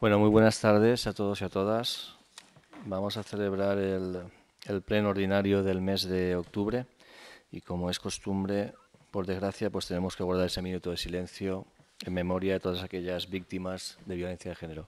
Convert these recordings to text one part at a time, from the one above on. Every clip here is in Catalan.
Bueno, muy buenas tardes a todos y a todas. Vamos a celebrar el, el, pleno ordinario del mes de octubre y como es costumbre, por desgracia, pues tenemos que guardar ese minuto de silencio en memoria de todas aquellas víctimas de violencia de género.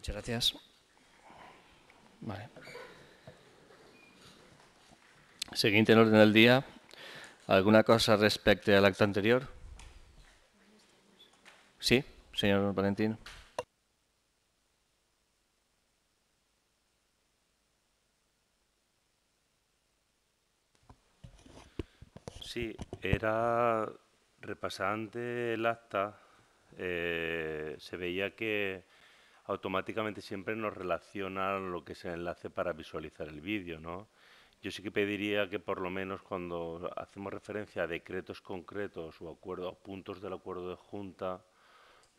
Muchas gracias. Vale. Siguiente en orden del día. ¿Alguna cosa respecto al acta anterior? Sí, señor Valentín. Sí, era repasante el acta, eh, se veía que automáticamente siempre nos relaciona lo que es el enlace para visualizar el vídeo, ¿no? Yo sí que pediría que por lo menos cuando hacemos referencia a decretos concretos o acuerdos, puntos del acuerdo de junta,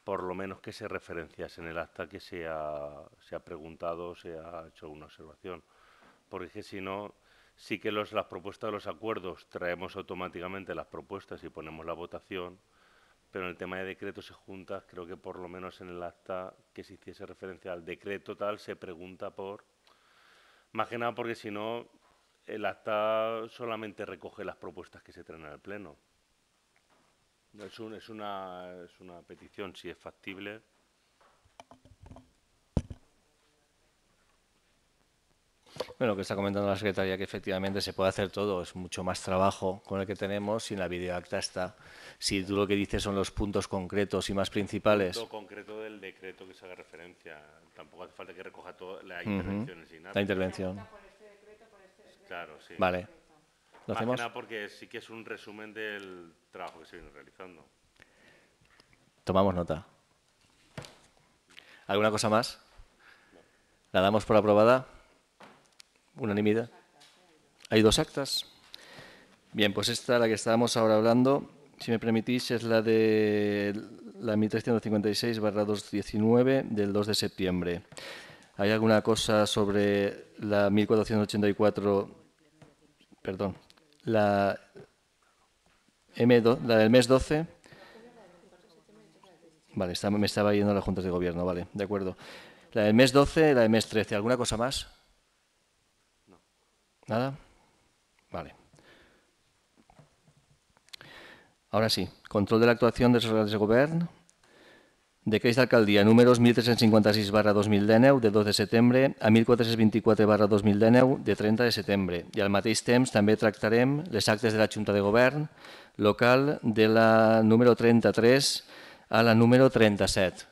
por lo menos que se referencias en el acta que se ha, preguntado o preguntado, se ha hecho una observación. Porque si no, sí que las propuestas de los acuerdos traemos automáticamente las propuestas y ponemos la votación, pero en el tema de decretos se junta creo que por lo menos en el acta que se hiciese referencia al decreto tal, se pregunta por. Más que nada porque si no, el acta solamente recoge las propuestas que se traen al Pleno. Es, un, es, una, es una petición, si es factible. Bueno, que está comentando la secretaria, que efectivamente se puede hacer todo, es mucho más trabajo con el que tenemos en la videoacta está. Si tú lo que dices son los puntos concretos y más principales. El punto concreto del decreto que se haga referencia. Tampoco hace falta que recoja toda la intervención uh nada. La intervención. Este este claro, sí. Vale. Este ¿Lo hacemos? Más que nada porque sí que es un resumen del trabajo que se viene realizando. Tomamos nota. ¿Alguna cosa más? ¿La damos por aprobada? Unanimidad. Hay dos actas. Bien, pues esta, la que estábamos ahora hablando, si me permitís, es la de la 1356-219 del 2 de septiembre. ¿Hay alguna cosa sobre la 1484, perdón, la, m la del mes 12? Vale, me estaba yendo a las juntas de gobierno, vale, de acuerdo. La del mes 12, la del mes 13, ¿alguna cosa más? ¿Nada? Vale. Ahora sí, control de la actuación los regals de gobierno. Decreix d'alcaldia números 1356 barra 2019 de 2 de setembre a 1424 barra 2019 de 30 de setembre i al mateix temps també tractarem les actes de la Junta de Govern local de la número 33 a la número 37.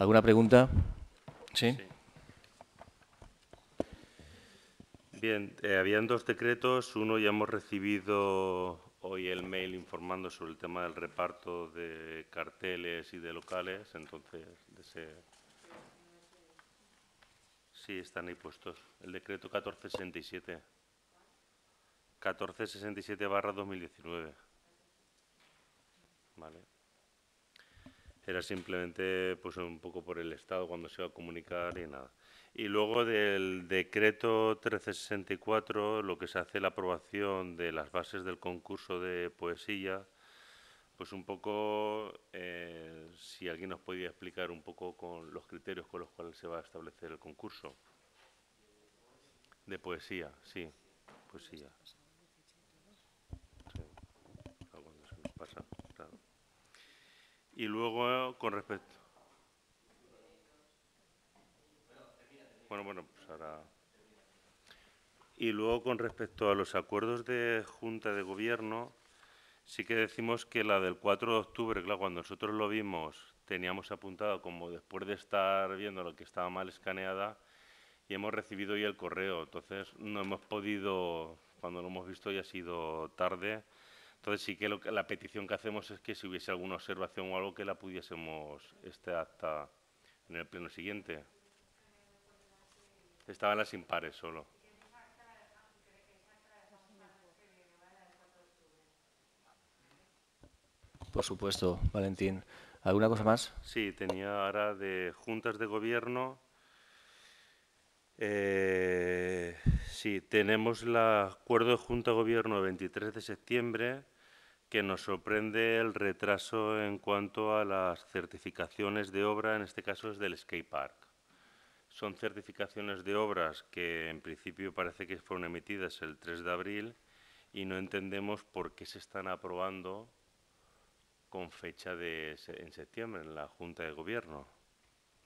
Alguna pregunta? Sí? sí. Eh, habían dos decretos. Uno ya hemos recibido hoy el mail informando sobre el tema del reparto de carteles y de locales. Entonces, de sí, están ahí puestos. El decreto 1467. 1467 barra 2019. Vale. Era simplemente pues un poco por el estado cuando se iba a comunicar y nada. Y luego del decreto 1364, lo que se hace la aprobación de las bases del concurso de poesía, pues un poco, eh, si alguien nos podía explicar un poco con los criterios con los cuales se va a establecer el concurso. De poesía, sí, poesía. Sí. Y luego, con respecto Bueno, bueno, pues ahora. Y luego, con respecto a los acuerdos de Junta de Gobierno, sí que decimos que la del 4 de octubre, claro, cuando nosotros lo vimos, teníamos apuntado como después de estar viendo lo que estaba mal escaneada y hemos recibido hoy el correo. Entonces, no hemos podido, cuando lo hemos visto ya ha sido tarde. Entonces, sí que, que la petición que hacemos es que si hubiese alguna observación o algo, que la pudiésemos este acta en el pleno siguiente. Estaban las impares solo. Por supuesto, Valentín. ¿Alguna cosa más? Sí, tenía ahora de juntas de gobierno. Eh, sí, tenemos el acuerdo de junta de gobierno del 23 de septiembre, que nos sorprende el retraso en cuanto a las certificaciones de obra, en este caso es del skate park son certificaciones de obras que en principio parece que fueron emitidas el 3 de abril y no entendemos por qué se están aprobando con fecha de en septiembre en la Junta de Gobierno.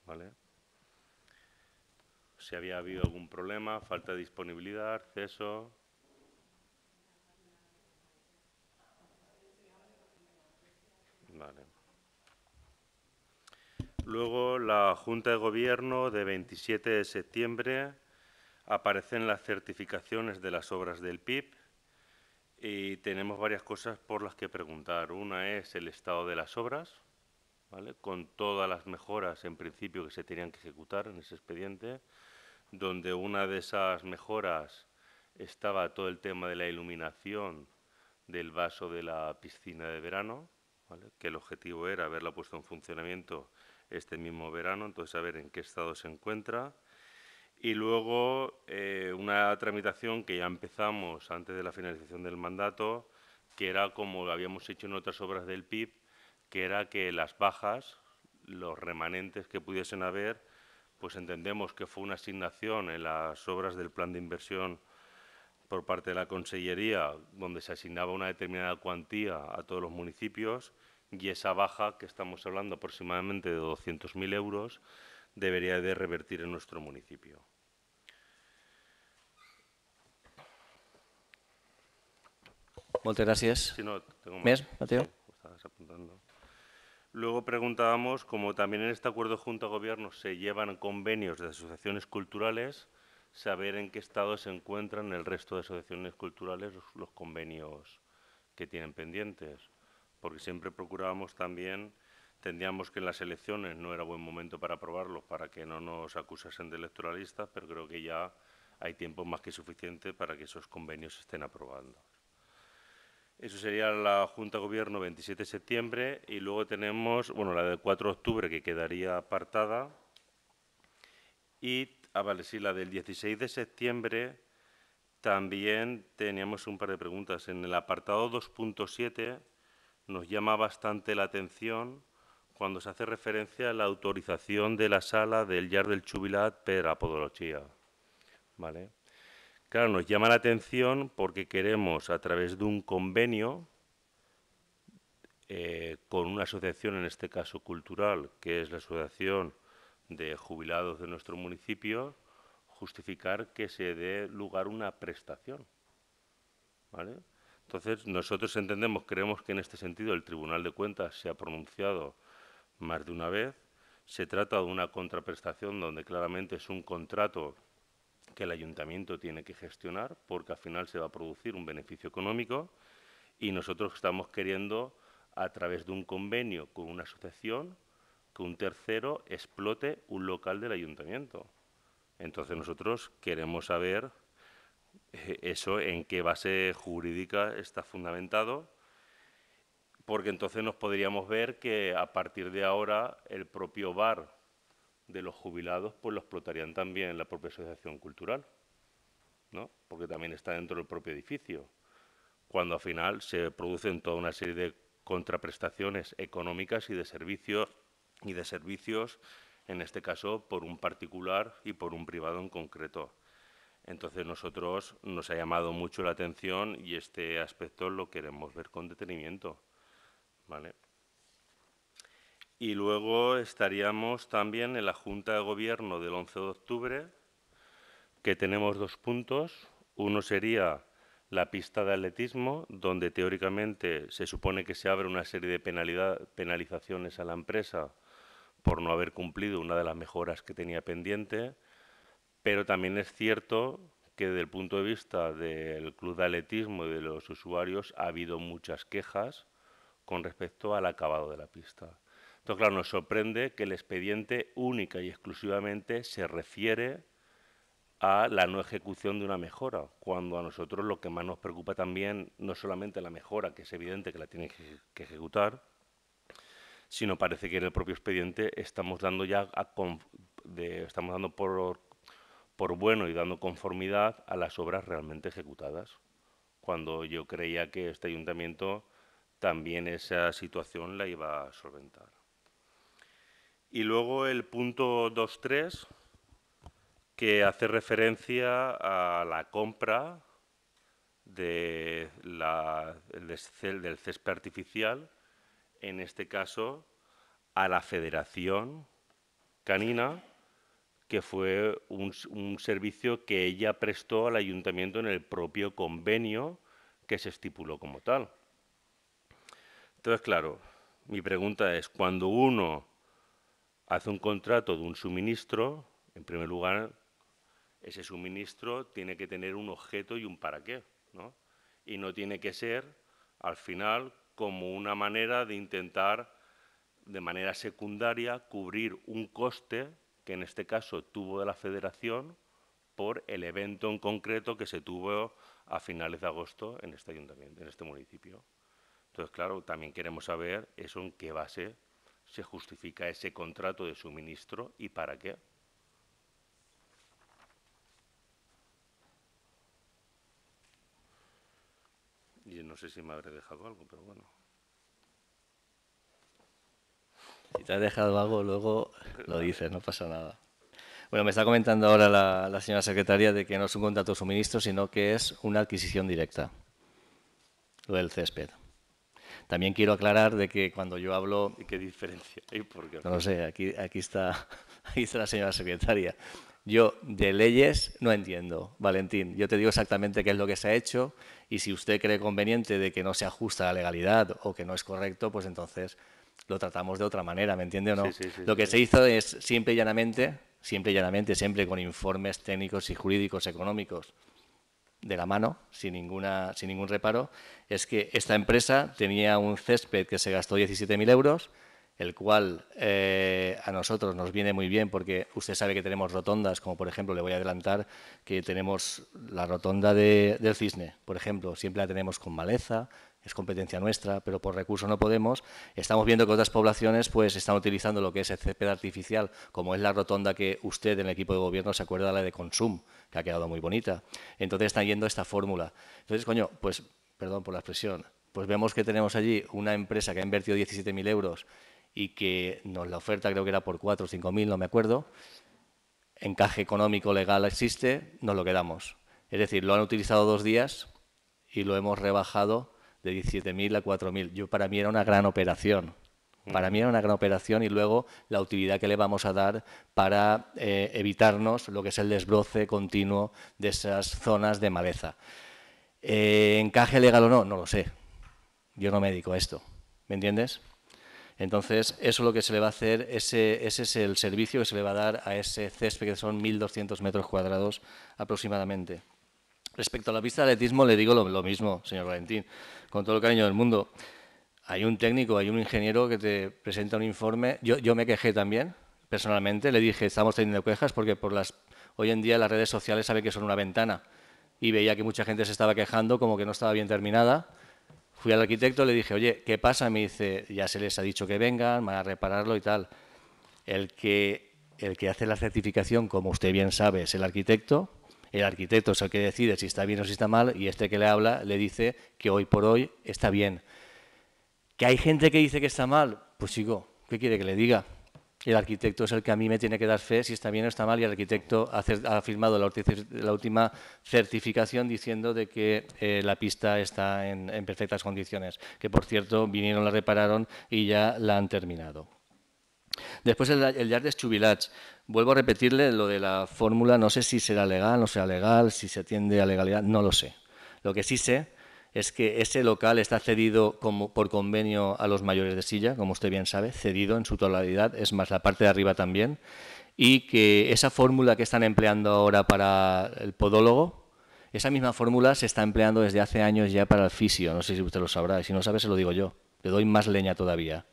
¿Vale? Si había habido algún problema, falta de disponibilidad, acceso. Vale. Luego, la Junta de Gobierno de 27 de septiembre aparecen las certificaciones de las obras del PIB y tenemos varias cosas por las que preguntar. Una es el estado de las obras, ¿vale? con todas las mejoras en principio que se tenían que ejecutar en ese expediente, donde una de esas mejoras estaba todo el tema de la iluminación del vaso de la piscina de verano, que el objetivo era haberla puesto en funcionamiento este mismo verano, entonces a ver en qué estado se encuentra. Y luego eh, una tramitación que ya empezamos antes de la finalización del mandato, que era como habíamos hecho en otras obras del PIB, que era que las bajas, los remanentes que pudiesen haber, pues entendemos que fue una asignación en las obras del plan de inversión por parte de la Consellería, donde se asignaba una determinada cuantía a todos los municipios y esa baja, que estamos hablando aproximadamente de 200.000 euros, debería de revertir en nuestro municipio. Muchas gracias. Si no, tengo más. Mateo? Luego preguntábamos, como también en este acuerdo junto a Gobierno se llevan convenios de asociaciones culturales, saber en qué estado se encuentran el resto de asociaciones culturales los convenios que tienen pendientes porque siempre procurábamos también, tendíamos que en las elecciones no era buen momento para aprobarlos, para que no nos acusasen de electoralistas, pero creo que ya hay tiempo más que suficiente para que esos convenios estén aprobando. Eso sería la Junta Gobierno 27 de septiembre y luego tenemos, bueno, la del 4 de octubre que quedaría apartada y, a ah, vale, sí, la del 16 de septiembre también teníamos un par de preguntas. En el apartado 2.7 nos llama bastante la atención cuando se hace referencia a la autorización de la sala del Yard del Chubilat per apodología. ¿Vale? Claro, nos llama la atención porque queremos, a través de un convenio eh, con una asociación, en este caso cultural, que es la Asociación de Jubilados de nuestro municipio, justificar que se dé lugar una prestación. ¿Vale? Entonces, nosotros entendemos, creemos que en este sentido el Tribunal de Cuentas se ha pronunciado más de una vez. Se trata de una contraprestación donde claramente es un contrato que el ayuntamiento tiene que gestionar porque al final se va a producir un beneficio económico y nosotros estamos queriendo, a través de un convenio con una asociación, que un tercero explote un local del ayuntamiento. Entonces nosotros queremos saber eh, eso en qué base jurídica está fundamentado, porque entonces nos podríamos ver que a partir de ahora el propio bar de los jubilados pues lo explotarían también en la propia asociación cultural, ¿no? porque también está dentro del propio edificio, cuando al final se producen toda una serie de contraprestaciones económicas y de servicios y de servicios en este caso por un particular y por un privado en concreto. Entonces nosotros nos ha llamado mucho la atención y este aspecto lo queremos ver con detenimiento. Y luego estaríamos también en la Junta de Gobierno del 11 de octubre, que tenemos dos puntos. Uno sería la pista de atletismo, donde teóricamente se supone que se abre una serie de penalizaciones a la empresa por no haber cumplido una de las mejoras que tenía pendiente pero también es cierto que desde el punto de vista del club de atletismo y de los usuarios ha habido muchas quejas con respecto al acabado de la pista. Entonces, claro, nos sorprende que el expediente única y exclusivamente se refiere a la no ejecución de una mejora, cuando a nosotros lo que más nos preocupa también no solamente la mejora, que es evidente que la tienen que ejecutar, sino parece que en el propio expediente estamos dando ya estamos dando por por bueno y dando conformidad a las obras realmente ejecutadas. Cuando yo creía que este ayuntamiento también esa situación la iba a solventar. Y luego el punto 2.3, que hace referencia a la compra de del césped artificial, en este caso a la Federación Canina que fue un, servicio que ella prestó al ayuntamiento en el propio convenio que se estipuló como tal. Entonces, claro, mi pregunta es, cuando uno hace un contrato de un suministro, en primer lugar, ese suministro tiene que tener un objeto y un para qué, Y no tiene que ser, al final, como una manera de intentar, de manera secundaria, cubrir un coste que en este caso tuvo de la federación por el evento en concreto que se tuvo a finales de agosto en este ayuntamiento, en este municipio. Entonces, claro, también queremos saber eso en qué base se justifica ese contrato de suministro y para qué. Y no sé si me habré dejado algo, pero bueno. Si te has dejado algo, luego lo dices, no pasa nada. Bueno, me está comentando ahora la, señora secretaria de que no es un contrato de suministro, sino que es una adquisición directa, lo del césped. También quiero aclarar de que cuando yo hablo... qué diferencia hay? Porque... No lo sé, aquí, aquí, está, aquí está la señora secretaria. Yo de leyes no entiendo, Valentín. Yo te digo exactamente qué es lo que se ha hecho y si usted cree conveniente de que no se ajusta a la legalidad o que no es correcto, pues entonces lo tratamos de otra manera, ¿me entiende o no? lo que se hizo es siempre llanamente, siempre llanamente, siempre con informes técnicos y jurídicos económicos de la mano, sin, ninguna, sin ningún reparo, es que esta empresa tenía un césped que se gastó 17.000 euros, el cual eh, a nosotros nos viene muy bien porque usted sabe que tenemos rotondas, como por ejemplo, le voy a adelantar, que tenemos la rotonda de, del cisne, por ejemplo, siempre la tenemos con maleza, es competencia nuestra, pero por recursos no podemos. Estamos viendo que otras poblaciones pues están utilizando lo que es el césped artificial, como es la rotonda que usted en el equipo de gobierno se acuerda la de Consum, que ha quedado muy bonita. Entonces están yendo a esta fórmula. Entonces, coño, pues, perdón por la expresión, pues vemos que tenemos allí una empresa que ha invertido 17.000 euros y que nos la oferta creo que era por 4 o 5.000, no me acuerdo. Encaje económico legal existe, nos lo quedamos. Es decir, lo han utilizado dos días y lo hemos rebajado de 17.000 a 4.000. Yo, para mí era una gran operación. Para mí era una gran operación y luego la utilidad que le vamos a dar para eh, evitarnos lo que es el desbroce continuo de esas zonas de maleza. Eh, ¿Encaje legal o no? No lo sé. Yo no me dedico a esto. ¿Me entiendes? Entonces, eso es lo que se le va a hacer, ese, ese es el servicio que se le va a dar a ese césped que son 1.200 metros cuadrados aproximadamente. Respecto a la pista de atletismo, le digo lo, mismo, señor Valentín, con todo el cariño del mundo. Hay un técnico, hay un ingeniero que te presenta un informe. Yo, me quejé también, personalmente. Le dije, estamos teniendo quejas porque por las, hoy en día las redes sociales saben que son una ventana. Y veía que mucha gente se estaba quejando como que no estaba bien terminada. Fui al arquitecto, le dije, oye, ¿qué pasa? Me dice, ya se les ha dicho que vengan, van a repararlo y tal. el que hace la certificación, como usted bien sabe, es el arquitecto el arquitecto es el que decide si está bien o si está mal y este que le habla le dice que hoy por hoy está bien. ¿Que hay gente que dice que está mal? Pues sigo, ¿qué quiere que le diga? El arquitecto es el que a mí me tiene que dar fe si está bien o está mal y el arquitecto ha firmado la última certificación diciendo de que eh, la pista está en perfectas condiciones, que por cierto vinieron, la repararon y ya la han terminado. Después el, Yard de Chubilach. Vuelvo a repetirle lo de la fórmula, no sé si será legal, no será legal, si se atiende a legalidad, no lo sé. Lo que sí sé es que ese local está cedido como por convenio a los mayores de silla, como usted bien sabe, cedido en su totalidad, es más, la parte de arriba también, y que esa fórmula que están empleando ahora para el podólogo, esa misma fórmula se está empleando desde hace años ya para el fisio, no sé si usted lo sabrá, si no sabe se lo digo yo, le doy más leña todavía.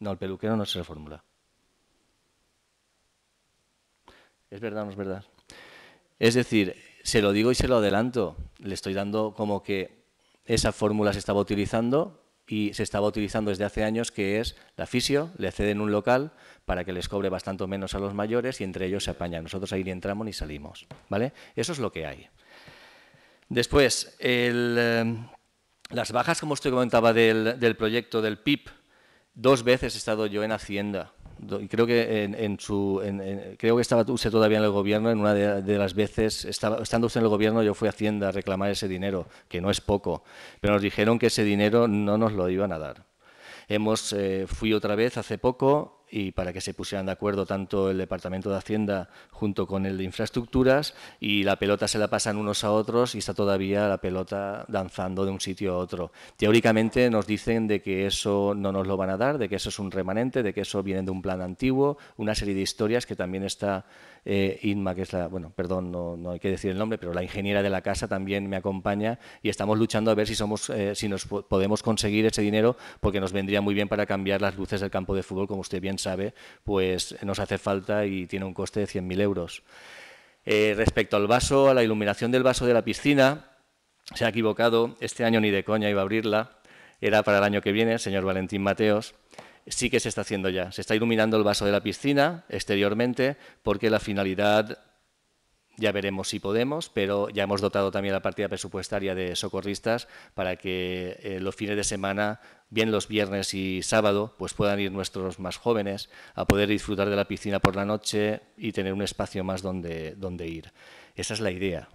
No, el peluquero no se reformula. ¿Es verdad no es verdad? Es decir, se lo digo y se lo adelanto. Le estoy dando como que esa fórmula se estaba utilizando y se estaba utilizando desde hace años, que es la fisio, le ceden un local para que les cobre bastante menos a los mayores y entre ellos se apañan. Nosotros ahí ni entramos ni salimos. ¿vale? Eso es lo que hay. Después, eh, las bajas, como usted comentaba, del, del proyecto del PIB, dos veces he estado yo en Hacienda. Creo que creo que estaba usted todavía en el gobierno. En una de, las veces, estaba, estando usted en el gobierno, yo fui a Hacienda a reclamar ese dinero, que no es poco, pero nos dijeron que ese dinero no nos lo iban a dar. Hemos, eh, fui otra vez hace poco y para que se pusieran de acuerdo tanto el Departamento de Hacienda junto con el de Infraestructuras y la pelota se la pasan unos a otros y está todavía la pelota danzando de un sitio a otro. Teóricamente nos dicen de que eso no nos lo van a dar, de que eso es un remanente, de que eso viene de un plan antiguo, una serie de historias que también está eh, Inma, que es la, bueno, perdón, no, hay que decir el nombre, pero la ingeniera de la casa también me acompaña y estamos luchando a ver si, somos, eh, si nos podemos conseguir ese dinero porque nos vendría muy bien para cambiar las luces del campo de fútbol, como usted bien sabe, pues nos hace falta y tiene un coste de 100.000 euros. Eh, respecto al vaso, a la iluminación del vaso de la piscina, se ha equivocado, este año ni de coña iba a abrirla, era para el año que viene, señor Valentín Mateos sí que se está haciendo ya. Se está iluminando el vaso de la piscina exteriormente porque la finalidad ya veremos si podemos, pero ya hemos dotado también la partida presupuestaria de socorristas para que eh, los fines de semana, bien los viernes y sábado, pues puedan ir nuestros más jóvenes a poder disfrutar de la piscina por la noche y tener un espacio más donde ir. Esa es la idea.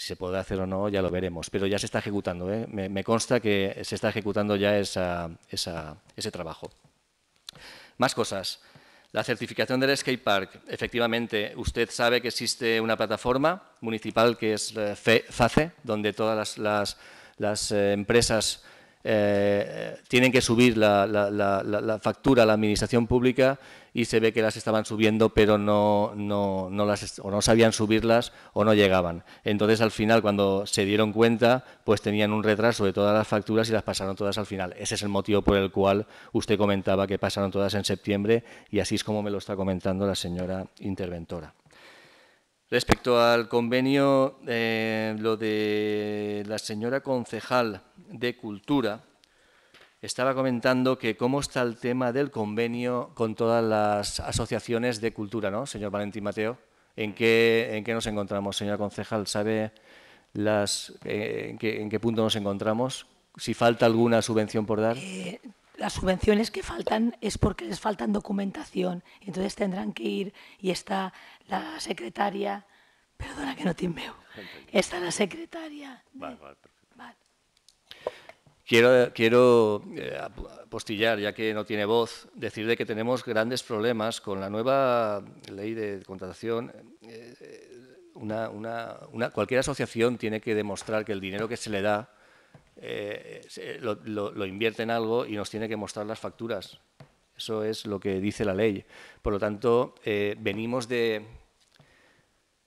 Si se puede hacer o no, ya lo veremos. Pero ya se está ejecutando. ¿eh? Me, consta que se está ejecutando ya esa, ese trabajo. Más cosas. La certificación del skate park. Efectivamente, usted sabe que existe una plataforma municipal que es FACE, donde todas las, las eh, empresas eh, tienen que subir la, factura a la administración pública y se ve que las estaban subiendo, pero no, no, las, o no sabían subirlas o no llegaban. Entonces, al final, cuando se dieron cuenta, pues tenían un retraso de todas las facturas y las pasaron todas al final. Ese es el motivo por el cual usted comentaba que pasaron todas en septiembre y así es como me lo está comentando la señora interventora. Respecto al convenio, eh, lo de la señora concejal, de Cultura, estaba comentando que cómo está el tema del convenio con todas las asociaciones de cultura, ¿no, señor Valentín Mateo? ¿En qué, en qué nos encontramos, señora concejal? ¿Sabe las, eh, en, qué, punto nos encontramos? ¿Si falta alguna subvención por dar? Eh, las subvenciones que faltan es porque les faltan documentación. Entonces tendrán que ir y está la secretaria, perdona que no te veo, está la secretaria. Vale, Quiero, eh, apostillar, ya que no tiene voz, decir de que tenemos grandes problemas con la nueva ley de contratación. Eh, eh, cualquier asociación tiene que demostrar que el dinero que se le da lo, invierte en algo y nos tiene que mostrar las facturas. Eso es lo que dice la ley. Por lo tanto, venimos, de,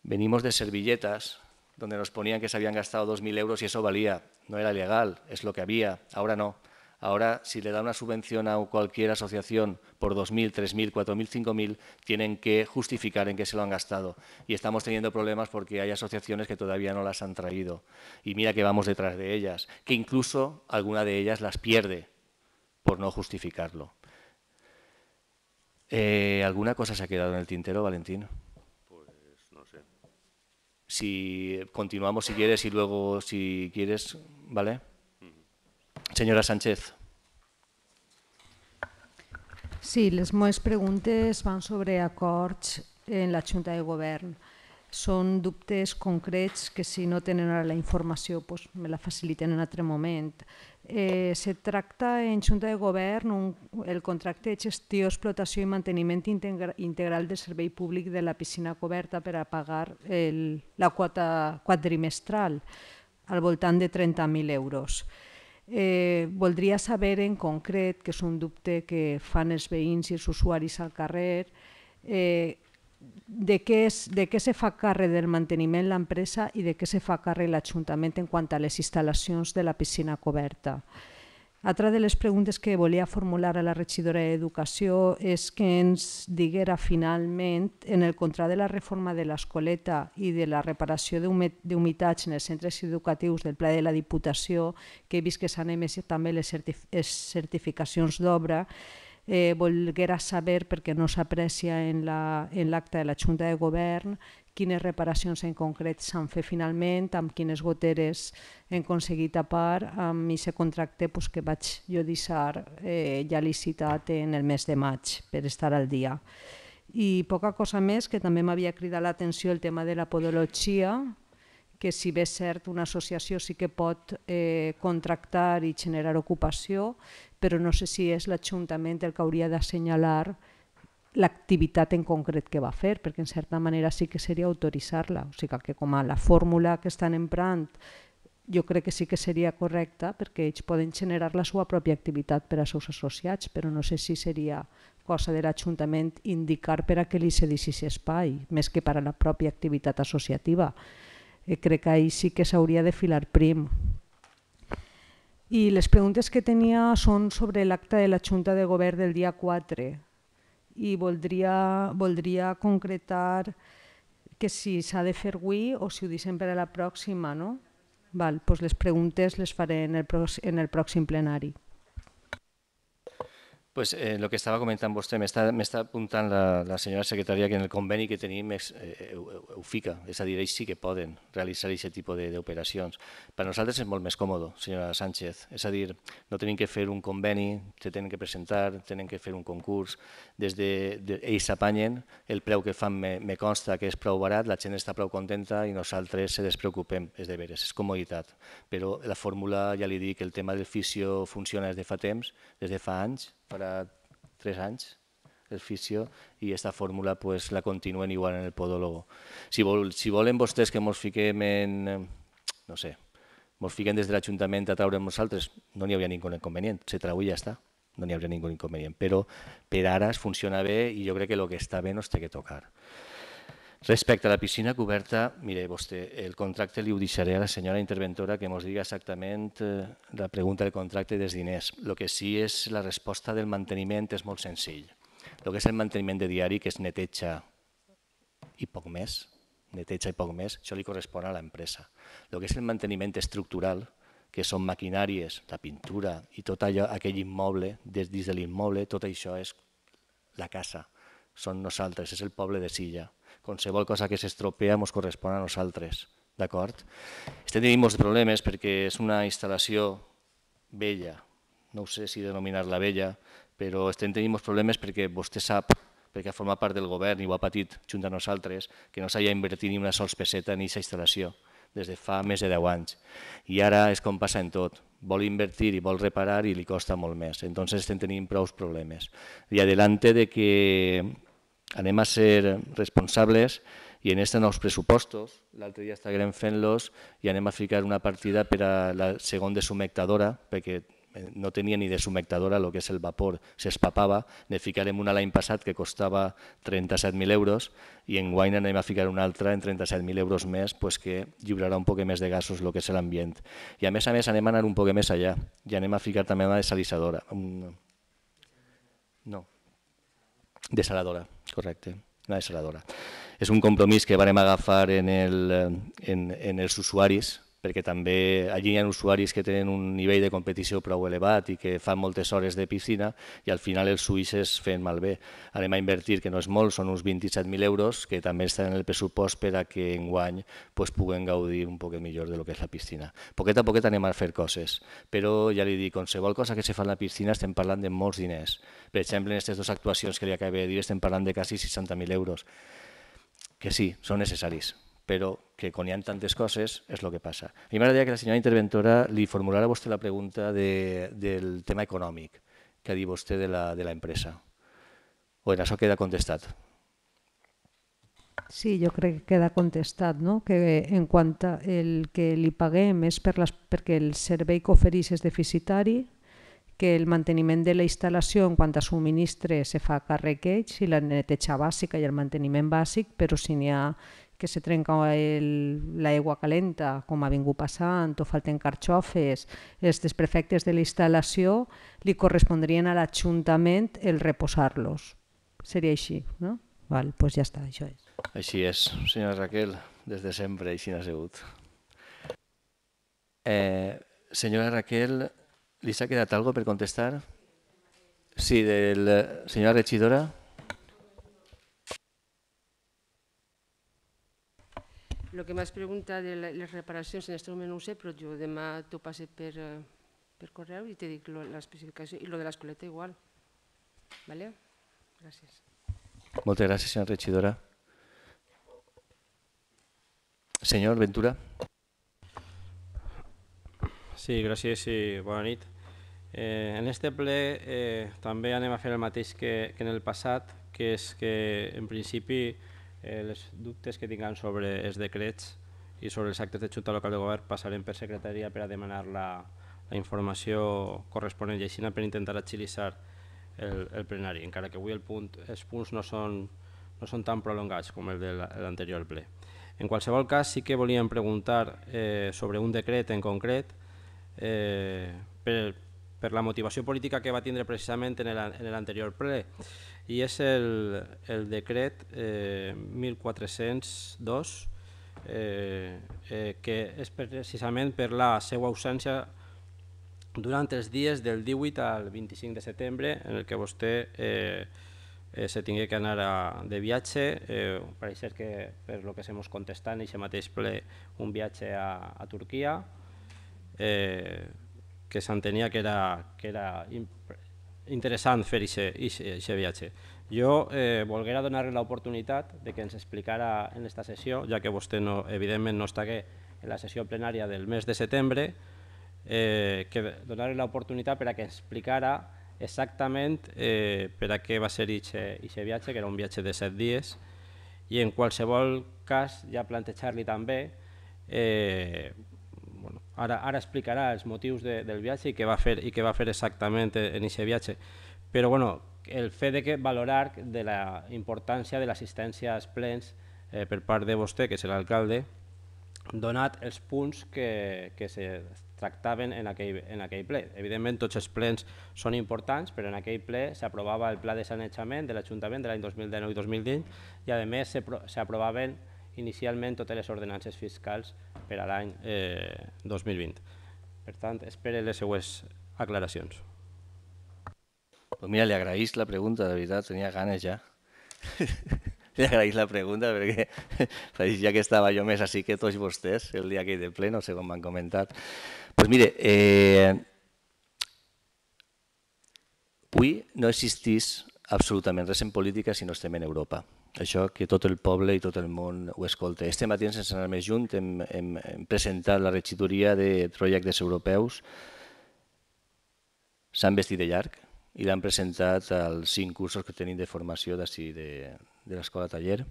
venimos de servilletas donde nos ponían que se habían gastado 2.000 euros y eso valía, no era legal, es lo que había, ahora no. Ahora, si le da una subvención a cualquier asociación por 2.000, 3.000, 4.000, 5.000, tienen que justificar en qué se lo han gastado. Y estamos teniendo problemas porque hay asociaciones que todavía no las han traído. Y mira que vamos detrás de ellas, que incluso alguna de ellas las pierde por no justificarlo. Eh, ¿Alguna cosa se ha quedado en el tintero, Valentín? Si continuamos si quieres y luego si quieres, ¿vale? Señora Sánchez. Sí, les meves preguntes van sobre acords en la Junta de Govern. Són dubtes concrets que si no tenen ara la informació pues me la faciliten en un altre moment. Eh, se tracta en Junta de Govern un, el contracte de gestió, explotació i manteniment integra, integral del servei públic de la piscina coberta per a pagar el, la quota quadrimestral, al voltant de 30.000 euros. Eh, voldria saber en concret, que és un dubte que fan els veïns i els usuaris al carrer, eh, de què, és, de què se fa càrrec del manteniment l'empresa i de què se fa càrrec l'Ajuntament en quant a les instal·lacions de la piscina coberta. Altra de les preguntes que volia formular a la regidora d'Educació és que ens diguera finalment, en el contra de la reforma de l'escoleta i de la reparació d'humitats en els centres educatius del Pla de la Diputació, que he vist que s'han emès també les certificacions d'obra, eh, volguera saber, perquè no s'aprecia en l'acte la, en de la Junta de Govern, quines reparacions en concret s'han fet finalment, amb quines goteres hem aconseguit tapar, amb aquest contracte pues, que vaig jo deixar eh, ja licitat en el mes de maig per estar al dia. I poca cosa més, que també m'havia cridat l'atenció el tema de la podologia, que si bé és cert una associació sí que pot eh, contractar i generar ocupació, però no sé si és l'Ajuntament el que hauria d'assenyalar l'activitat en concret que va fer, perquè en certa manera sí que seria autoritzar-la, o sigui que com a la fórmula que estan emprant jo crec que sí que seria correcta perquè ells poden generar la seva pròpia activitat per als seus associats, però no sé si seria cosa de l'Ajuntament indicar per a què li cedís espai, més que per a la pròpia activitat associativa. Eh, crec que ahir sí que s'hauria de filar prim. I les preguntes que tenia són sobre l'acte de la Junta de Govern del dia 4 i voldria, voldria concretar que si s'ha de fer avui o si ho deixem per a la pròxima, no? Val, doncs les preguntes les faré en el, en el pròxim plenari. Pues, eh, lo que estava comentant vostè, está apuntant la, la senyora secretaria que en el conveni que tenim és, eh, UFICA, es decir, és a dir, pueden realizar que poden realitzar aquest tipus d'operacions. Per nosaltres és molt més còmode, senyora Sánchez, és a dir, no tienen que fer un conveni, se tienen que presentar, tenen que fer un concurs, des de, de ells el preu que fan me, me consta que és prou barat, la gent està prou contenta i nosaltres se despreocupem, és de veres, és comoditat. Però la fórmula, ja li que el tema del fisio funciona desde de fa temps, des de fa anys, para tres anys, el fisio, i aquesta fórmula pues, la continuen igual en el podòlogo. Si, vol, si volen vostès que ens fiquem en, no sé, ens fiquem des de l'Ajuntament a traure nosaltres, no n'hi hauria ningun inconvenient, se trau i ja està, no n'hi hauria ningun inconvenient, però per ara es funciona bé i jo crec que el que està bé no es té que tocar. Respecte a la piscina coberta, mire, vostè, el contracte li ho deixaré a la senyora interventora que ens diga exactament eh, la pregunta del contracte dels diners. El que sí és la resposta del manteniment és molt senzill. El que és el manteniment de diari, que és neteja i poc més, neteja i poc més, això li correspon a l'empresa. El que és el manteniment estructural, que són maquinàries, la pintura i tot allò, aquell immoble, des dins de l'immoble, tot això és la casa. Són nosaltres, és el poble de Silla qualsevol cosa que s'estropea ens correspon a nosaltres. D'acord? Estem tenint molts problemes perquè és una instal·lació vella, no sé si denominar-la vella, però estem tenint molts problemes perquè vostè sap, perquè ha format part del govern i ho ha patit junt a nosaltres, que no s'hagi invertit ni una sols peseta en aquesta instal·lació des de fa més de 10 anys. I ara és com passa en tot. Vol invertir i vol reparar i li costa molt més. Entonces estem tenint prou problemes. I adelante de que anem a ser responsables i en aquests nous pressupostos, l'altre dia estarem fent-los i anem a ficar una partida per a la segon desumectadora, perquè no tenia ni desumectadora el que és el vapor, s'espapava, ne ficarem una l'any passat que costava 37.000 euros i en guany anem a ficar una altra en 37.000 euros més pues que lliurarà un poc més de gasos el que és l'ambient. I a més a més anem a anar un poc més allà i anem a ficar també una desalisadora. No, Desaladora, correcte, una desaladora. És un compromís que vam agafar en, el, eh, en, en els usuaris perquè també allí hi ha usuaris que tenen un nivell de competició prou elevat i que fan moltes hores de piscina i al final els suïsses fent malbé. Anem a invertir, que no és molt, són uns 27.000 euros, que també estan en el pressupost per a que enguany pues, puguen gaudir un poc millor de lo que és la piscina. Poquet a poquet anem a fer coses, però ja li dic, qualsevol cosa que se fa en la piscina estem parlant de molts diners. Per exemple, en aquestes dues actuacions que li acabo de dir estem parlant de quasi 60.000 euros, que sí, són necessaris però que quan hi ha tantes coses és el que passa. A mi m'agradaria que la senyora interventora li formulara a vostè la pregunta de, del tema econòmic que ha dit vostè de la, de la empresa. O en això queda contestat? Sí, jo crec que queda contestat, no? que en quant a el que li paguem és per les, perquè el servei que oferís és deficitari, que el manteniment de la instal·lació en quant a subministre se fa càrrec ells i la neteja bàsica i el manteniment bàsic, però si n'hi ha que se trenca l'aigua calenta, com ha vingut passant, o falten carxofes, els desperfectes de la instal·lació li correspondrien a l'Ajuntament el reposar-los. Seria així, no? Val, doncs ja està, això és. Així és, senyora Raquel, des de sempre així n'ha sigut. Eh, senyora Raquel, li s'ha quedat alguna per contestar? Sí, del, senyora regidora. El que m'has preguntat de les reparacions en aquest moment no ho sé, però jo demà t'ho passe per, eh, per correu i te dic l'especificació i lo de l'escoleta igual. Vale? Gràcies. Moltes gràcies, senyora regidora. Senyor Ventura. Sí, gràcies i bona nit. Eh, en este ple eh, també anem a fer el mateix que, que en el passat, que és que en principi els eh, dubtes que tinguem sobre els decrets i sobre els actes de Junta Local de Govern passarem per secretaria per a demanar la, la informació corresponent i així per intentar agilitzar el, el plenari, encara que avui el punt, els punts no són, no són tan prolongats com el de l'anterior ple. En qualsevol cas, sí que volíem preguntar eh, sobre un decret en concret eh, per, per la motivació política que va tindre precisament en l'anterior ple i és el, el decret eh, 1402 eh, eh, que és precisament per la seva ausència durant els dies del 18 al 25 de setembre en el que vostè eh, eh, se tingui que anar a, de viatge, eh, pareix que per lo que se mos contestat en aquest mateix ple un viatge a, a Turquia, eh, que s'entenia que, era, que era interessant fer aquest viatge. Jo eh, volguera donar-li l'oportunitat de que ens explicara en aquesta sessió, ja que vostè no, evidentment no està en la sessió plenària del mes de setembre, eh, que donar-li l'oportunitat per a que explicara exactament eh, per a què va ser aquest viatge, que era un viatge de set dies, i en qualsevol cas ja plantejar-li també eh, bueno, ara, ara explicarà els motius de, del viatge i què va fer i què va fer exactament en aquest viatge. Però bueno, el fet de que valorar de la importància de l'assistència als plens eh, per part de vostè, que és l'alcalde, donat els punts que, que se tractaven en aquell, en aquell ple. Evidentment tots els plens són importants, però en aquell ple s'aprovava el pla de sanejament de l'Ajuntament de l'any 2019 i 2020 i a més s'aprovaven inicialment totes les ordenances fiscals per a l'any eh, 2020. Per tant, espere les seues aclaracions. Pues mira, li agraïs la pregunta, de veritat, tenia ganes ja. li agraïs la pregunta perquè ja que estava jo més així que tots vostès el dia aquell de ple, no sé com m'han comentat. Doncs pues mire, eh, avui no existís absolutament res en política si no estem en Europa. Això que tot el poble i tot el món ho escolta. Este matí, sense anem més junt, hem, hem, hem presentat la regidoria de projectes europeus. S'han vestit de llarg i l'han presentat als cinc cursos que tenim de formació d'ací de, de l'escola taller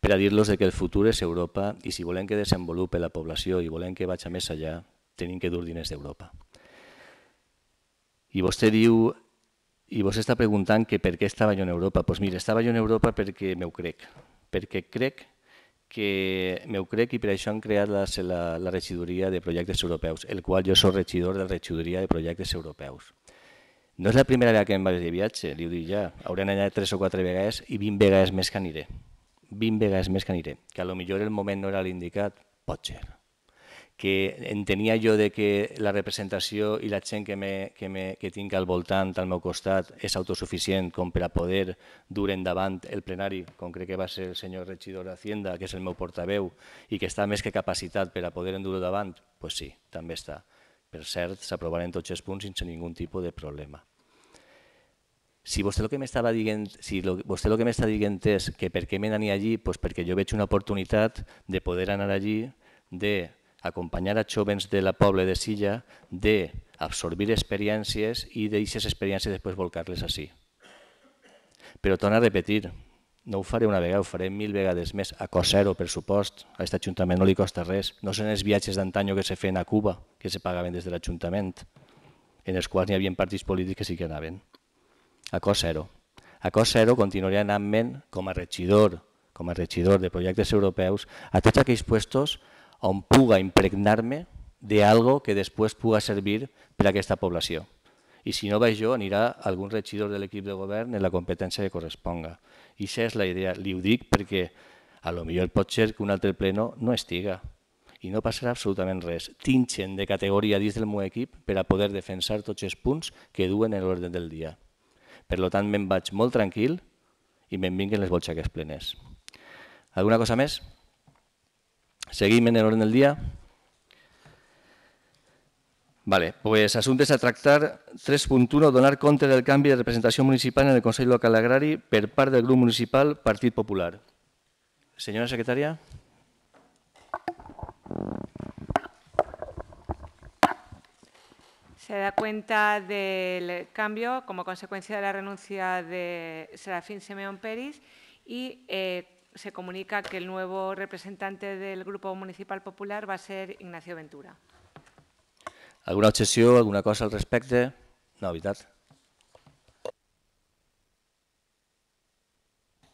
per a dir-los que el futur és Europa i si volem que desenvolupe la població i volem que vagi més allà, tenim que dur diners d'Europa. I vostè diu i vos està preguntant que per què estava jo en Europa. Doncs pues mira, estava jo en Europa perquè m'ho crec, perquè crec que m'ho crec i per això han creat la, la, la regidoria de projectes europeus, el qual jo sóc regidor de la regidoria de projectes europeus. No és la primera vegada que em vaig de viatge, li ho dic ja, hauré anat tres o quatre vegades i 20 vegades més que aniré. 20 vegades més que aniré, que a lo millor el moment no era l'indicat, pot ser que entenia jo de que la representació i la gent que, me, que, me, que tinc al voltant, al meu costat, és autosuficient com per a poder dur endavant el plenari, com crec que va ser el senyor regidor d'Hacienda, que és el meu portaveu, i que està més que capacitat per a poder endur davant, doncs pues sí, també està. Per cert, s'aprovaran tots els punts sense ningun tipus de problema. Si vostè el que m'estava dient, si lo, vostè lo que m'està dient és que per què m'he d'anir allí, doncs pues perquè jo veig una oportunitat de poder anar allí, de acompanyar a jovens de la poble de Silla de absorbir experiències i d'aixes experiències després volcar-les així. Però torna a repetir, no ho faré una vegada, ho faré mil vegades més, a Cosero, per supost, a aquest Ajuntament no li costa res. No són els viatges d'antanyo que se feien a Cuba, que se pagaven des de l'Ajuntament, en els quals n'hi havia partits polítics que sí que anaven. A Cosero. A Cosero continuaria anant men com a regidor, com a regidor de projectes europeus, a tots aquells puestos on puga impregnar-me de algo que després puga servir per a aquesta població. I si no vaig jo, anirà algun regidor de l'equip de govern en la competència que corresponga. I això és la idea. Li ho dic perquè a lo millor pot ser que un altre pleno no estiga i no passarà absolutament res. Tinxen de categoria dins del meu equip per a poder defensar tots els punts que duen en l'ordre del dia. Per tant, me'n vaig molt tranquil i me'n vinguin les bolxaques plenes. Alguna cosa més? Seguimos en el orden del día. Vale, pues asuntos a tractar 3.1, donar conte del cambio de representación municipal en el Consejo Local Agrari per par del Grupo municipal Partido Popular. Señora secretaria. Se da cuenta del cambio como consecuencia de la renuncia de Serafín Semeón Peris y eh, se comunica que el nuevo representante del Grupo Municipal Popular va a ser Ignacio Ventura. Alguna obsessió, alguna cosa al respecte? No, verdad.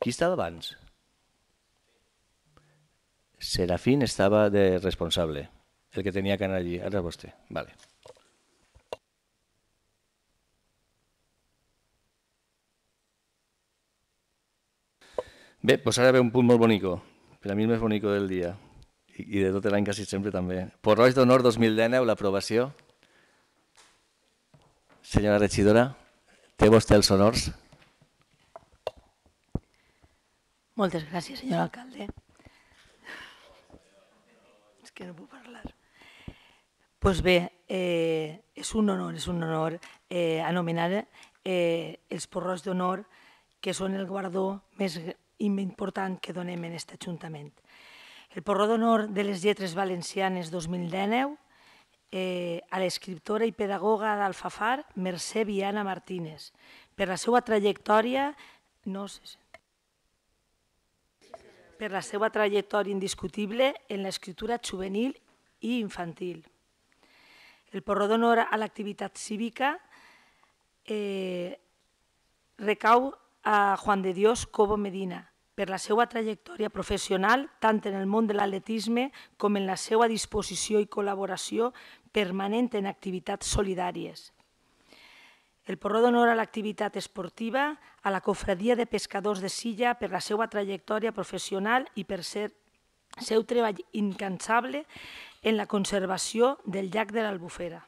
Qui estava abans? Serafín estava de responsable, el que tenia que ir allí. Ara vostè. Vale. Bé, doncs ara ve un punt molt bonico, per a mi el més bonico del dia, i, i de tot l'any quasi sempre també. Porroig d'Honor 2019, l'aprovació. Senyora regidora, té vostè els honors? Moltes gràcies, senyor alcalde. És que no puc parlar. Doncs pues bé, eh, és un honor, és un honor eh, anomenar eh, els porros d'honor que són el guardó més important que donem en aquest Ajuntament. El Porró d'Honor de les Lletres Valencianes 2019 eh, a l'escriptora i pedagoga d'Alfafar, Mercè Viana Martínez, per la seva trajectòria no sé, per la seva trajectòria indiscutible en l'escriptura juvenil i infantil. El porró d'honor a l'activitat cívica eh, recau a Juan de Dios Cobo Medina per la seva trajectòria professional tant en el món de l'atletisme com en la seva disposició i col·laboració permanent en activitats solidàries. El porró d'honor a l'activitat esportiva, a la cofradia de pescadors de Silla per la seva trajectòria professional i per ser seu treball incansable en la conservació del llac de l'Albufera.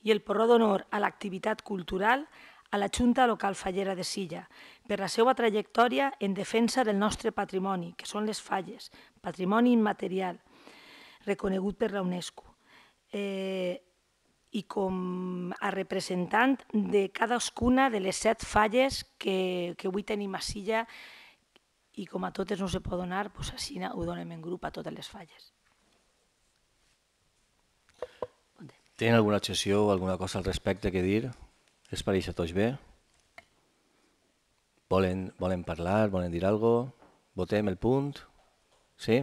I el porró d'honor a l'activitat cultural, a a la Junta Local Fallera de Silla per la seva trajectòria en defensa del nostre patrimoni, que són les falles, patrimoni immaterial, reconegut per la UNESCO. Eh, i com a representant de cadascuna de les set falles que, que avui tenim a Silla i com a totes no se pot donar, doncs així ho donem en grup a totes les falles. Tenen alguna excepció o alguna cosa al respecte que dir? Es pareix a tots bé? Volen, volen parlar, volen dir algo? Votem el punt? Sí?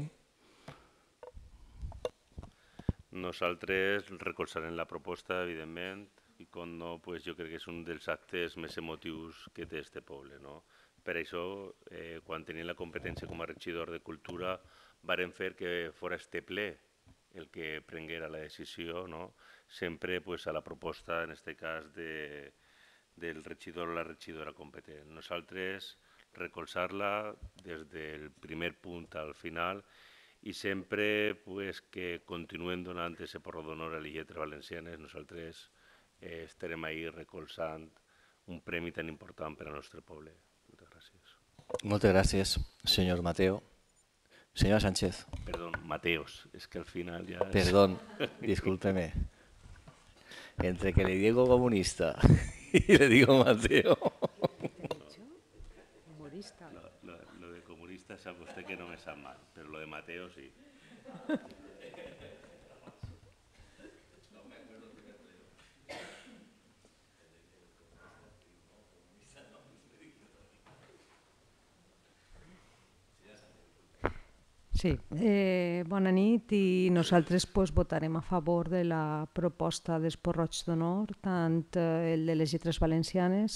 Nosaltres recolzarem la proposta, evidentment, i com no, pues, jo crec que és un dels actes més emotius que té este poble. No? Per això, eh, quan tenia la competència com a regidor de Cultura, varen fer que fora este ple el que prenguera la decisió no? sempre pues, a la proposta, en aquest cas, de, del regidor o la regidora competent. Nosaltres recolzar-la des del primer punt al final i sempre pues, que continuem donant aquest porro d'honor a les lletres valencianes, nosaltres eh, estarem ahí recolzant un premi tan important per al nostre poble. Moltes gràcies. Moltes gràcies, senyor Mateo. Señor Sánchez. Perdón, Mateos, és que al final ja... És... Perdón, discúlpeme. entre que le digo comunista y le digo Mateo. Lo, lo, lo de comunista sabe usted que no me sabe mal, pero lo de Mateo sí. Sí, eh, bona nit i nosaltres pues, votarem a favor de la proposta dels porroig d'honor, tant eh, el de les lletres valencianes,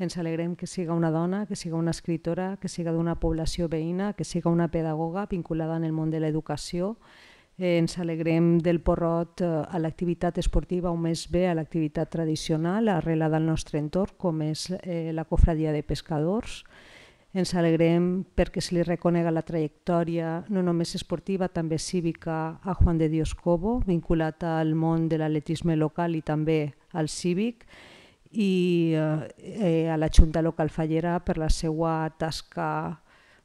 ens alegrem que siga una dona, que siga una escritora, que siga d'una població veïna, que siga una pedagoga vinculada en el món de l'educació, eh, ens alegrem del porrot eh, a l'activitat esportiva o més bé a l'activitat tradicional arrelada al nostre entorn com és eh, la cofradia de pescadors, ens alegrem perquè se li reconega la trajectòria no només esportiva, també cívica a Juan de Dios Cobo, vinculat al món de l'atletisme local i també al cívic, i eh, eh a la Junta Local Fallera per la seva tasca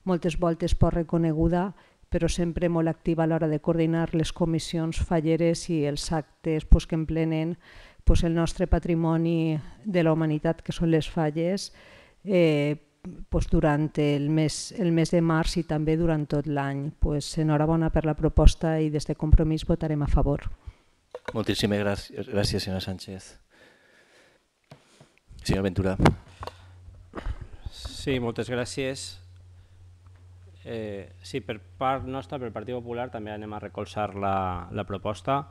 moltes voltes poc reconeguda, però sempre molt activa a l'hora de coordinar les comissions falleres i els actes pues, que emplenen pues, el nostre patrimoni de la humanitat, que són les falles, eh, pues, durant el mes, el mes de març i també durant tot l'any. Pues, enhorabona per la proposta i des de Compromís votarem a favor. Moltíssimes gràcies, gràcies senyora Sánchez. Senyor Ventura. Sí, moltes gràcies. Eh, sí, per part nostra, per Partit Popular, també anem a recolzar la, la proposta.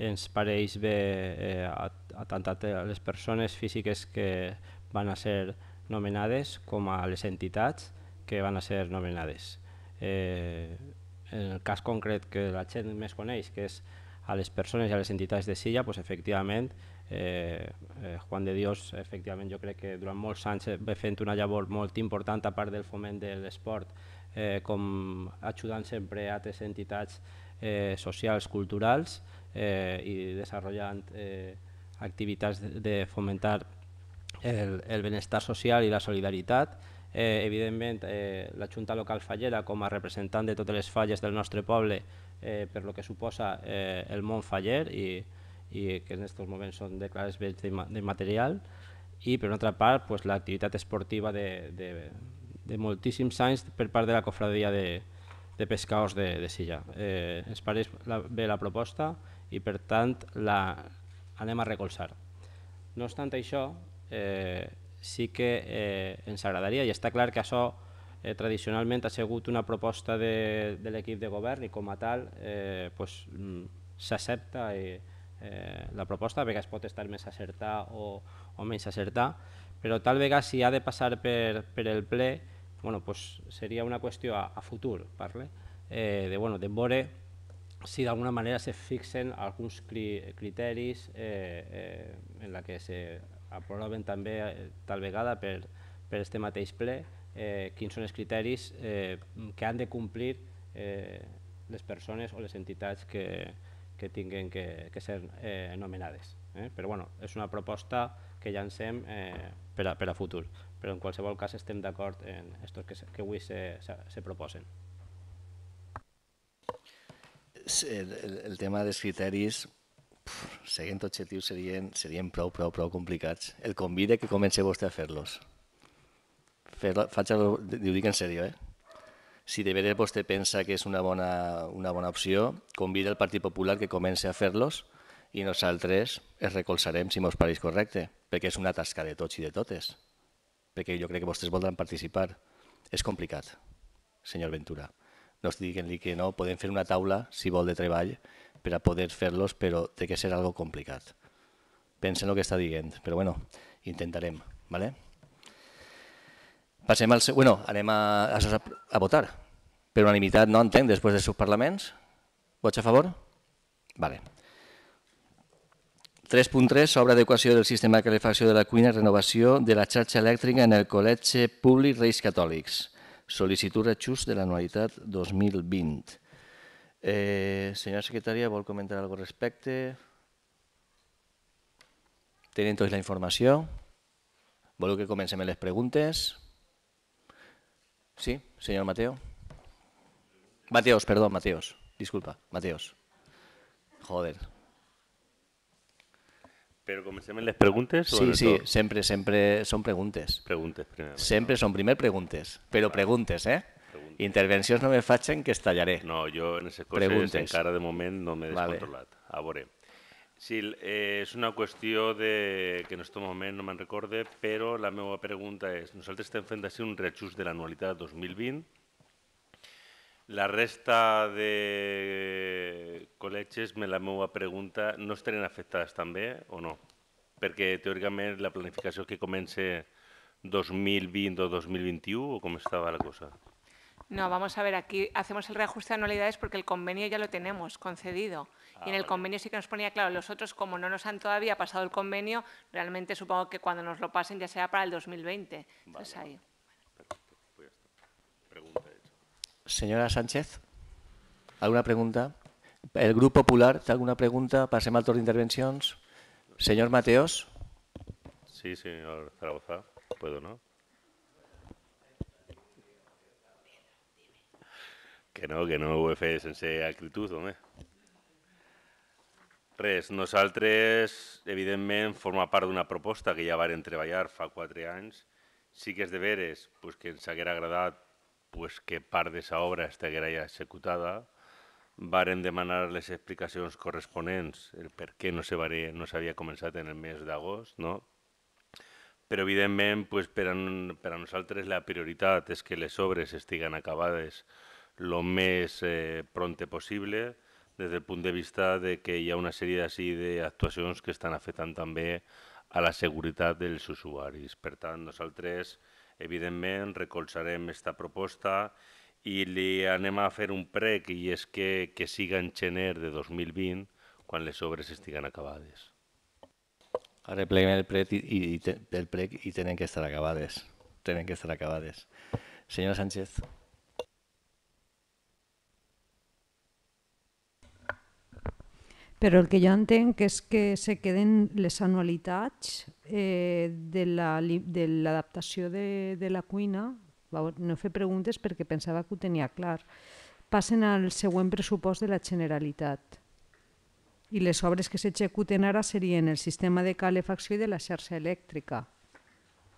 Ens pareix bé eh, a, tant a les persones físiques que van a ser nomenades com a les entitats que van a ser nomenades. Eh, en el cas concret que la gent més coneix, que és a les persones i a les entitats de Silla, doncs, efectivament, eh, eh, Juan de Dios, efectivament, jo crec que durant molts anys va fent una llavor molt important a part del foment de l'esport, eh, com ajudant sempre altres entitats eh, socials, culturals eh, i desenvolupant eh, activitats de, de fomentar el, el benestar social i la solidaritat. Eh, evidentment, eh, la Junta Local Fallera, com a representant de totes les falles del nostre poble, eh, per lo que suposa eh, el món faller i, i que en aquests moments són de clares béns d'immaterial, i per una altra part pues, l'activitat esportiva de, de, de moltíssims anys per part de la cofradia de, de pescaors de, de Silla. Eh, ens pareix la, bé la proposta i per tant la anem a recolzar. No obstant això, eh, sí que eh, ens agradaria, i està clar que això eh, tradicionalment ha sigut una proposta de, de l'equip de govern i com a tal eh, pues, mm, s'accepta eh, la proposta, perquè es pot estar més acertar o, o menys acertar, però tal vegada si ha de passar per, per el ple bueno, pues seria una qüestió a, a futur, parle, eh, de, bueno, de veure si d'alguna manera se fixen alguns cri criteris eh, eh, en la que se aproven també, eh, tal vegada per, per este mateix ple, eh, quins són els criteris eh, que han de complir eh, les persones o les entitats que, que tinguen que, que ser eh, nomenades. Eh? Però bueno, és una proposta que llancem eh, per, a, per a futur, però en qualsevol cas estem d'acord en aquests que, que avui se, se, se proposen. el, el tema dels criteris pff, seguint objectius serien, serien prou, prou, prou complicats. El convide que comence vostè a fer-los. Fer faig el, ho dic en sèrio, eh? Si de veres vostè pensa que és una bona, una bona opció, convide el Partit Popular que comence a fer-los i nosaltres es recolzarem si mos pareix correcte, perquè és una tasca de tots i de totes, perquè jo crec que vostès voldran participar. És complicat, senyor Ventura. No estic dient-li que no, podem fer una taula, si vol, de treball, per a poder fer-los, però té que ser algo complicat. Pensa en el que està dient, però bueno, intentarem. ¿vale? Passem al, bueno, anem a, a, a votar. Per unanimitat no entenc, després dels seus parlaments. Vots a favor? Vale. 3.3 sobre adequació del sistema de calefacció de la cuina i renovació de la xarxa elèctrica en el Col·legi Públic Reis Catòlics. Sol·licitud ajust de l'anualitat 2020. Eh, secretaria, ¿vuelvo a comentar algo respecto. al respecto? ¿Tienen la información. a que comencemos las preguntas? Sí, señor Mateo. Mateos, perdón, Mateos. Disculpa, Mateos. Joder. ¿Pero comencemos las preguntas preguntes? sí, sí, siempre, siempre son preguntas. Preguntas, primero. primer. son Pero primer preguntas, preguntes, eh? Pregunta. Intervencions no me faig que estallaré. No, jo en aquestes coses Preguntes. encara de moment no m'he descontrolat. Vale. A veure. Sí, eh, és una qüestió de... que en aquest moment no me'n recorde, però la meva pregunta és, nosaltres estem fent així un reajust de l'anualitat 2020, la resta de col·legis, la meva pregunta, no estaran afectades també o no? Perquè teòricament la planificació que comença 2020 o 2021 o com estava la cosa? No, vamos a ver, aquí hacemos el reajuste de anualidades porque el convenio ya lo tenemos concedido. y en ah, el convenio sí que nos ponía claro, los otros, como no nos han todavía pasado el convenio, realmente supongo que cuando nos lo pasen ya sea para el 2020. Entonces, pues Señora Sánchez, ¿alguna pregunta? ¿El Grupo Popular alguna pregunta al turno de intervenciones? Señor Mateos. Sí, señor Zaragoza, puedo, ¿no? Que no, que no ho he fet sense acritud, home. Res, nosaltres, evidentment, forma part d'una proposta que ja varen treballar fa quatre anys. Sí que és de veres pues, que ens haguera agradat pues, que part d'aquesta obra estiguera ja executada. Varen demanar les explicacions corresponents, el per què no s'havia no començat en el mes d'agost, no? però evidentment pues, per, a, per a nosaltres la prioritat és que les obres estiguen acabades lo més eh, pronte possible des del punt de vista de que hi ha una sèrie d'ací d'actuacions que estan afectant també a la seguretat dels usuaris. Per tant, nosaltres, evidentment, recolzarem aquesta proposta i li anem a fer un prec i és que, que siga en gener de 2020 quan les obres estiguen acabades. Ara pleguem el prec i, i, el prec i tenen que estar acabades. Tenen que estar acabades. Senyora Sánchez. Però el que jo entenc és que se queden les anualitats eh, de l'adaptació la, de, de, de la cuina. No fer preguntes perquè pensava que ho tenia clar. Passen al següent pressupost de la Generalitat. I les obres que s'executen ara serien el sistema de calefacció i de la xarxa elèctrica.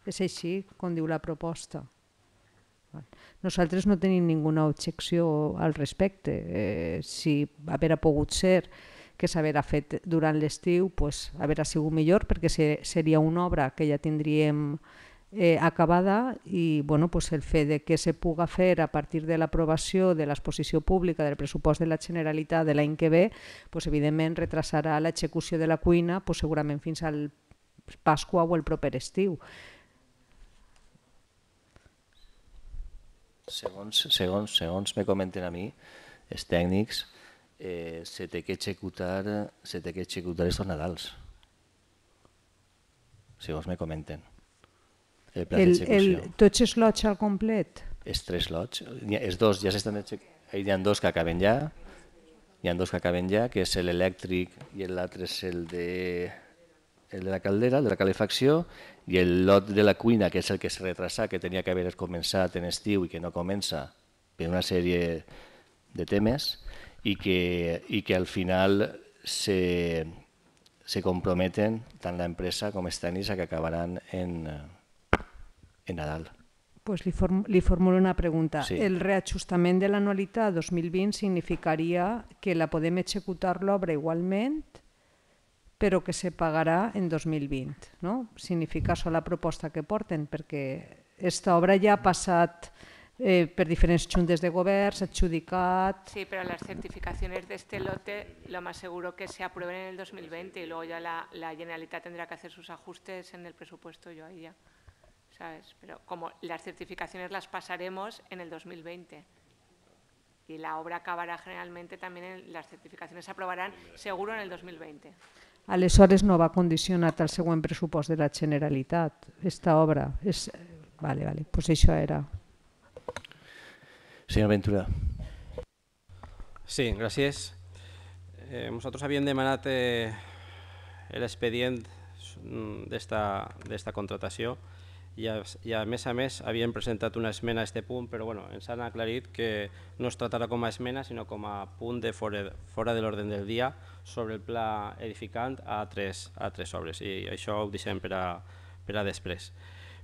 És així com diu la proposta. Nosaltres no tenim ninguna objecció al respecte. Eh, si haver pogut ser que s'haverà fet durant l'estiu pues, haurà sigut millor perquè se, seria una obra que ja tindríem eh, acabada i bueno, pues el fet de que se puga fer a partir de l'aprovació de l'exposició pública del pressupost de la Generalitat de l'any que ve, pues, evidentment retrasarà l'execució de la cuina pues, segurament fins al Pasqua o el proper estiu. Segons, segons, segons me comenten a mi, els tècnics, eh, se té que executar, se té que executar estos Nadals. Si vos me comenten. El pla d'execució. Tots els lots al complet? Els tres lots. Els dos ja s'estan Hi ha dos que acaben ja. Hi ha dos que acaben ja, que és l'elèctric i l'altre és el de el de la caldera, el de la calefacció, i el lot de la cuina, que és el que s'ha retrasat, que tenia que haver començat en estiu i que no comença per una sèrie de temes, i que, i que al final se, se comprometen tant la empresa com Stanis a que acabaran en, en Nadal. Pues li, form li formulo una pregunta. Sí. El reajustament de l'anualitat 2020 significaria que la podem executar l'obra igualment però que se pagarà en 2020. No? Significa això la proposta que porten, perquè aquesta obra ja ha passat eh, per diferents juntes de governs, adjudicat... Sí, però les certificacions d'este este lote lo más seguro que se aprueben en el 2020 y luego ya la, la Generalitat tendrá que hacer sus ajustes en el presupuesto, yo ahí ya, ¿sabes? Pero como las certificaciones las pasaremos en el 2020 y la obra acabará generalmente también, en, las certificaciones se aprobarán seguro en el 2020. Aleshores no va condicionat al següent pressupost de la Generalitat, esta obra. És, vale, vale, pues això era. Señor Ventura. Sí, gràcies. Eh, nosaltres havíem demanat eh, l'expedient d'esta contratació i a, i mm, a més a més havien presentat una esmena a aquest punt, però bueno, ens han aclarit que no es tratarà com a esmena, sinó com a punt de fora, fora de l'ordre del dia sobre el pla edificant a tres, a tres obres i això ho deixem per a, per a després.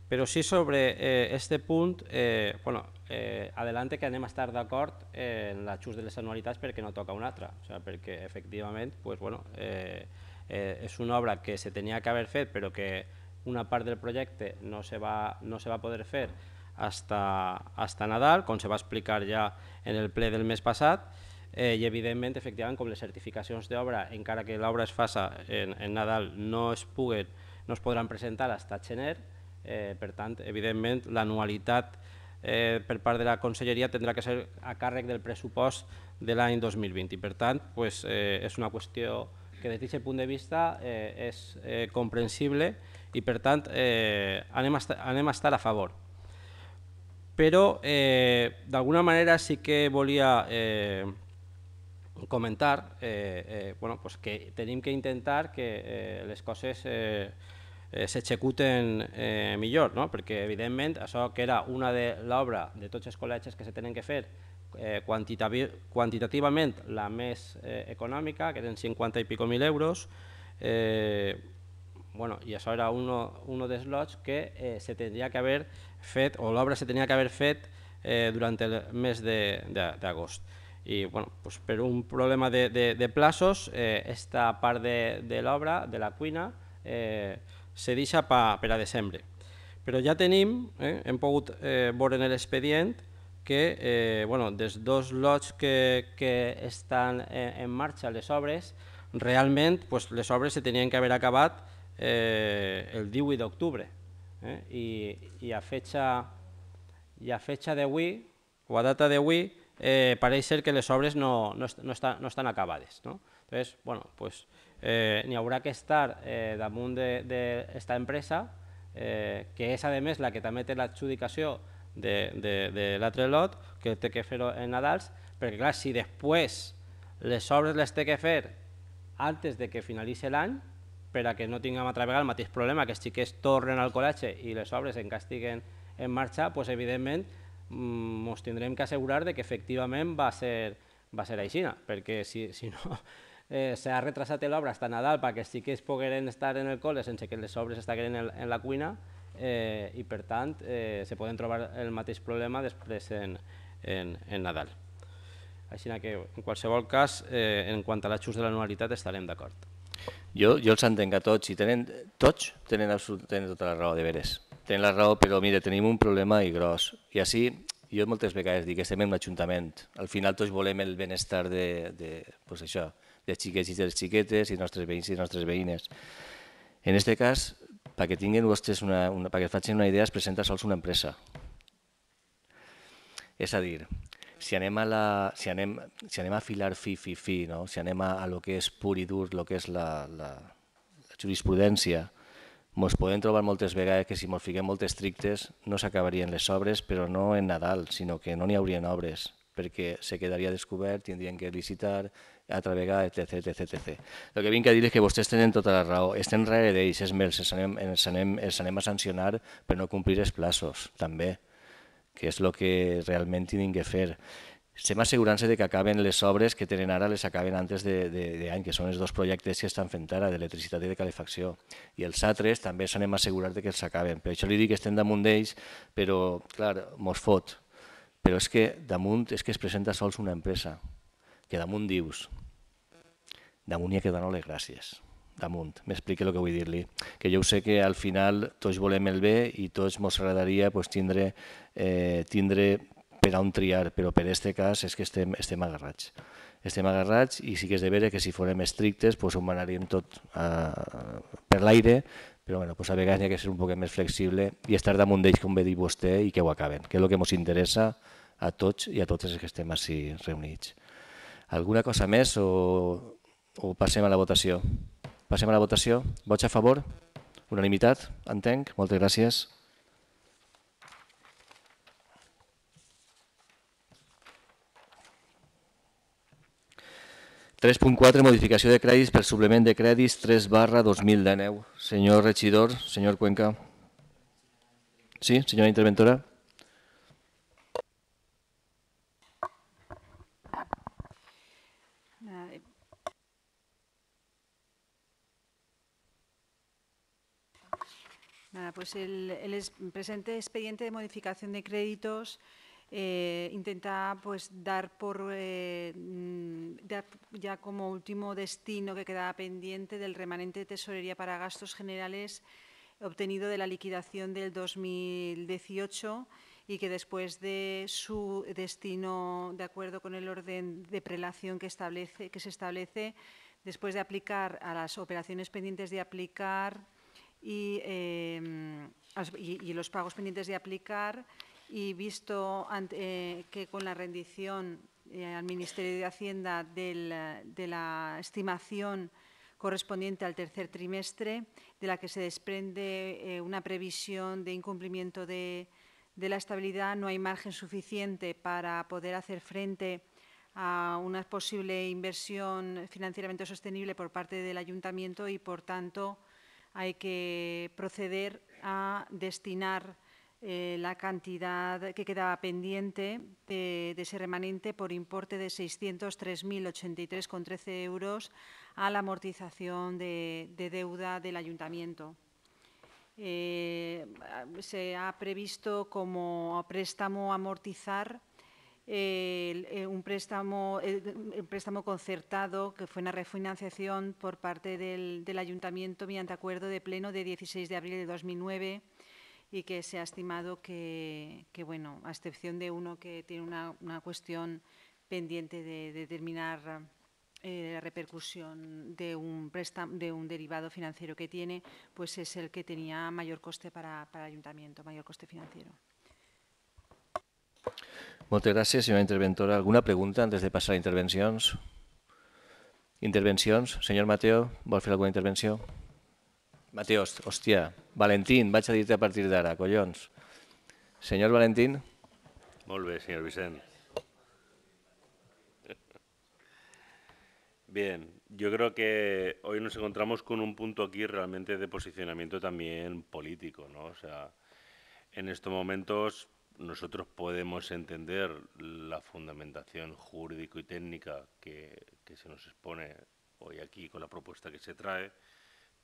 Però sí sobre eh, este punt, eh, bueno, eh, adelante que anem a estar d'acord eh, en xus de les anualitats perquè no toca una altra, o sea, perquè efectivament pues, bueno, eh, eh, és una obra que se tenia que haver fet però que una part del projecte no se va, no se va poder fer hasta, hasta Nadal, com se va explicar ja en el ple del mes passat, eh, i evidentment, efectivament, com les certificacions d'obra, encara que l'obra es faça en, en Nadal, no es, puguen, no es podran presentar hasta gener, Eh, per tant, evidentment, l'anualitat eh, per part de la conselleria tindrà que ser a càrrec del pressupost de l'any 2020. I, per tant, pues, eh, és una qüestió que des d'aquest punt de vista eh, és eh, comprensible i, per tant, eh, anem, a estar, anem a estar a favor. Però, eh, d'alguna manera, sí que volia eh, comentar eh, eh, bueno, pues que tenim que intentar que eh, les coses eh, eh, s'executen eh, millor, no? perquè evidentment això que era una de l'obra de tots els col·legis que se tenen que fer eh, quantitativament la més eh, econòmica, que eren 50 i pico mil euros, eh, bueno, i això era uno, uno dels lots que eh, se tindria que haver fet, o l'obra se tenia que haver fet eh, durant el mes d'agost. I bueno, pues per un problema de, de, de plaços, eh, esta part de, de l'obra, de la cuina, eh, se deixa pa, per a desembre. Però ja tenim, eh, hem pogut eh, veure en l'expedient, que eh, bueno, dels dos lots que, que estan en, eh, en marxa les obres, realment pues, les obres se tenien que haver acabat eh, el 18 d'octubre. Eh? I, I a fetxa, i a fetxa d'avui, o a data d'avui, eh, pareix ser que les obres no, no, no, estan, no estan acabades. No? Entonces, bueno, pues, eh, n'hi haurà que estar eh, damunt d'aquesta empresa, eh, que és a més la que també té l'adjudicació de, de, de l'altre lot, que té que fer-ho en Nadals, perquè clar, si després les obres les té que fer antes de que finalitzi l'any, per a que no tinguem altra vegada el mateix problema, que els xiquets tornen al col·legi i les obres en cas estiguen en marxa, doncs evidentment mm, ens tindrem que assegurar de que efectivament va ser, va ser així, perquè si, si no eh, s'ha retrasat l'obra hasta Nadal perquè sí que es pogueren estar en el col·le sense que les obres estiguin en, en la cuina eh, i per tant eh, se poden trobar el mateix problema després en, en, en Nadal. Així que en qualsevol cas, eh, en quant a l'ajust de l'anualitat estarem d'acord. Jo, jo els entenc a tots i tenen, tots tenen, tenen tota la raó de veres. Tenen la raó, però mira, tenim un problema i gros. I així jo moltes vegades dic que estem en l'Ajuntament. Al final tots volem el benestar de, de pues això, de xiquets i de xiquetes i nostres veïns i nostres veïnes. En aquest cas, perquè tinguin vostres una, una, perquè facin una idea, es presenta sols una empresa. És a dir, si anem a, la, si anem, si anem a filar fi, fi, fi, no? si anem a, a lo que és pur i dur, lo que és la, la, la jurisprudència, ens podem trobar moltes vegades que si ens fiquem molt estrictes no s'acabarien les obres, però no en Nadal, sinó que no n'hi haurien obres, perquè se quedaria descobert, tindrien que licitar, a Travegar, etc, etc, etc. El que vinc a dir és que vostès tenen tota la raó. Estem rere d'ells, és més, els anem, els, anem, els anem a sancionar per no complir els plaços, també, que és el que realment tenim que fer. Estem assegurant-se que acaben les obres que tenen ara, les acaben antes d'any, que són els dos projectes que estan fent ara, d'electricitat i de calefacció. I els altres també s'anem a assegurar que els acaben. Per això li dic que estem damunt d'ells, però, clar, mos fot. Però és que damunt és que es presenta sols una empresa, que damunt dius, damunt hi ha que donar les gràcies damunt. m'explica el que vull dir-li. Que jo sé que al final tots volem el bé i tots ens agradaria pues, tindre, eh, tindre per a on triar, però per este cas és que estem, estem agarrats. Estem agarrats i sí que és de veure que si fórem estrictes pues, ho manaríem tot a, a, per l'aire, però bueno, pues, a vegades hi ha que ser un poc més flexible i estar damunt d'ells, com ve dir vostè, i que ho acaben, que és el que ens interessa a tots i a totes els que estem així reunits. Alguna cosa més o o passem a la votació? Passem a la votació. Vots a favor? Unanimitat, entenc. Moltes gràcies. Tres punt quatre, modificació de crèdits per suplement de crèdits 3 barra 2019. Senyor regidor, senyor Cuenca. Sí, senyora interventora. pues el, presente expediente de modificación de créditos eh, intenta pues dar por eh, mm, ya como último destino que quedaba pendiente del remanente de tesorería para gastos generales obtenido de la liquidación del 2018 y que después de su destino de acuerdo con el orden de prelación que establece que se establece después de aplicar a las operaciones pendientes de aplicar Em, y, los pagos pendientes de aplicar y visto eh, que con la rendición eh, al Ministerio de Hacienda de la estimación correspondiente al tercer trimestre, de la que se desprende eh, una previsión de incumplimiento de, la estabilidad. No hay margen suficiente para poder hacer frente a una posible inversión financieramente sostenible por parte del ayuntamiento y, por tanto, hay que proceder a destinar eh, la cantidad que quedaba pendiente de, ese remanente por importe de 603.083,13 euros a la amortización de, deuda del ayuntamiento. Eh, se ha previsto como préstamo amortizar el eh, un, préstamo, eh, préstamo concertado que fue una refinanciación por parte del, del, Ayuntamiento mediante acuerdo de pleno de 16 de abril de 2009 y que se ha estimado que, bueno, a excepción de uno que tiene una, cuestión pendiente de determinar eh, la repercusión de un, de un derivado financiero que tiene, pues es el que tenía mayor coste para, para el ayuntamiento, mayor coste financiero. Muchas gracias, señora interventora. Alguna pregunta antes de pasar a intervenciones? ¿Intervenciones? Señor Mateo, vol alguna intervención? Mateo, hostia. Valentín, va a dir a partir de ahora, collons. Señor Valentín. Volve, señor Vicente. Bien, yo creo que hoy nos encontramos con un punto aquí realmente de posicionamiento también político, ¿no? O sea, en estos momentos nosotros podemos entender la fundamentación jurídico y técnica que, se nos expone hoy aquí con la propuesta que se trae,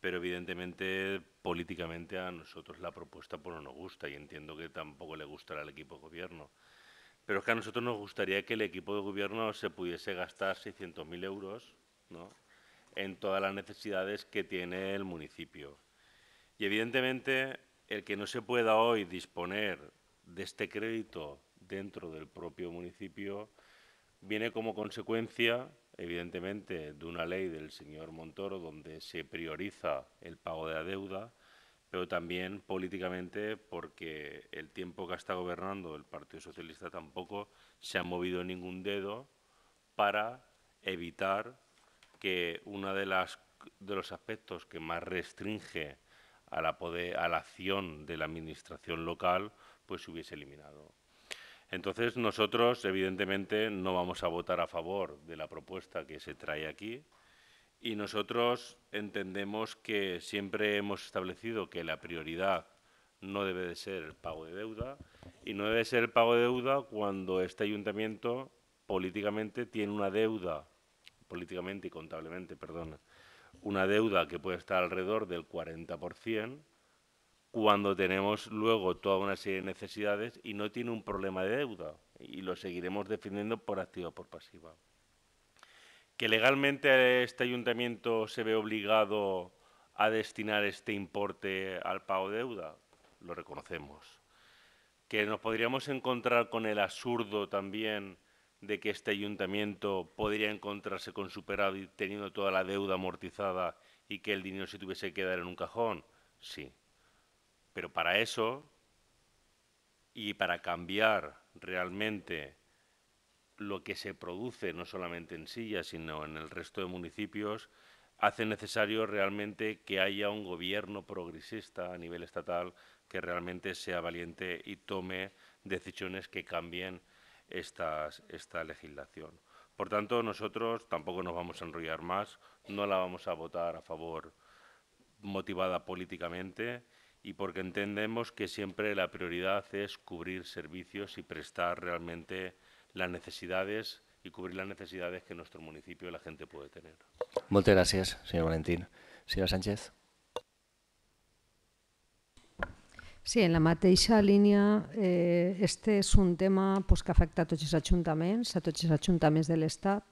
pero evidentemente políticamente a nosotros la propuesta pues, no nos gusta y entiendo que tampoco le gustará al equipo de gobierno. Pero es que a nosotros nos gustaría que el equipo de gobierno se pudiese gastar 600.000 euros ¿no? en todas las necesidades que tiene el municipio. Y evidentemente el que no se pueda hoy disponer de este crédito dentro del propio municipio viene como consecuencia, evidentemente, de una ley del señor Montoro donde se prioriza el pago de la deuda, pero también políticamente porque el tiempo que ha estado gobernando el Partido Socialista tampoco se ha movido ningún dedo para evitar que uno de, de los aspectos que más restringe a la, a la acción de la Administración local pues se hubiese eliminado. Entonces, nosotros, evidentemente, no vamos a votar a favor de la propuesta que se trae aquí y nosotros entendemos que siempre hemos establecido que la prioridad no debe de ser el pago de deuda y no debe ser el pago de deuda cuando este ayuntamiento políticamente tiene una deuda, políticamente y contablemente, perdón, una deuda que puede estar alrededor del 40%, cuando tenemos luego toda una serie de necesidades y no tiene un problema de deuda y lo seguiremos defendiendo por activa o por pasiva. Que legalmente este ayuntamiento se ve obligado a destinar este importe al pago de deuda, lo reconocemos. Que nos podríamos encontrar con el absurdo también de que este ayuntamiento podría encontrarse con superávit teniendo toda la deuda amortizada y que el dinero se tuviese que quedar en un cajón, sí pero para eso y para cambiar realmente lo que se produce no solamente en Silla, sino en el resto de municipios, hace necesario realmente que haya un gobierno progresista a nivel estatal que realmente sea valiente y tome decisiones que cambien esta legislación. Por tanto, nosotros tampoco nos vamos a enrollar más, no la vamos a votar a favor motivada políticamente, y porque entendemos que siempre la prioridad es cubrir servicios y prestar realmente las necesidades y cubrir las necesidades que nuestro municipio y la gente puede tener. Muchas gracias, señor Valentín. Señora Sánchez. Sí, en la mateixa línia, eh, este és un tema pues, que afecta a tots els ajuntaments, a tots els ajuntaments de l'Estat.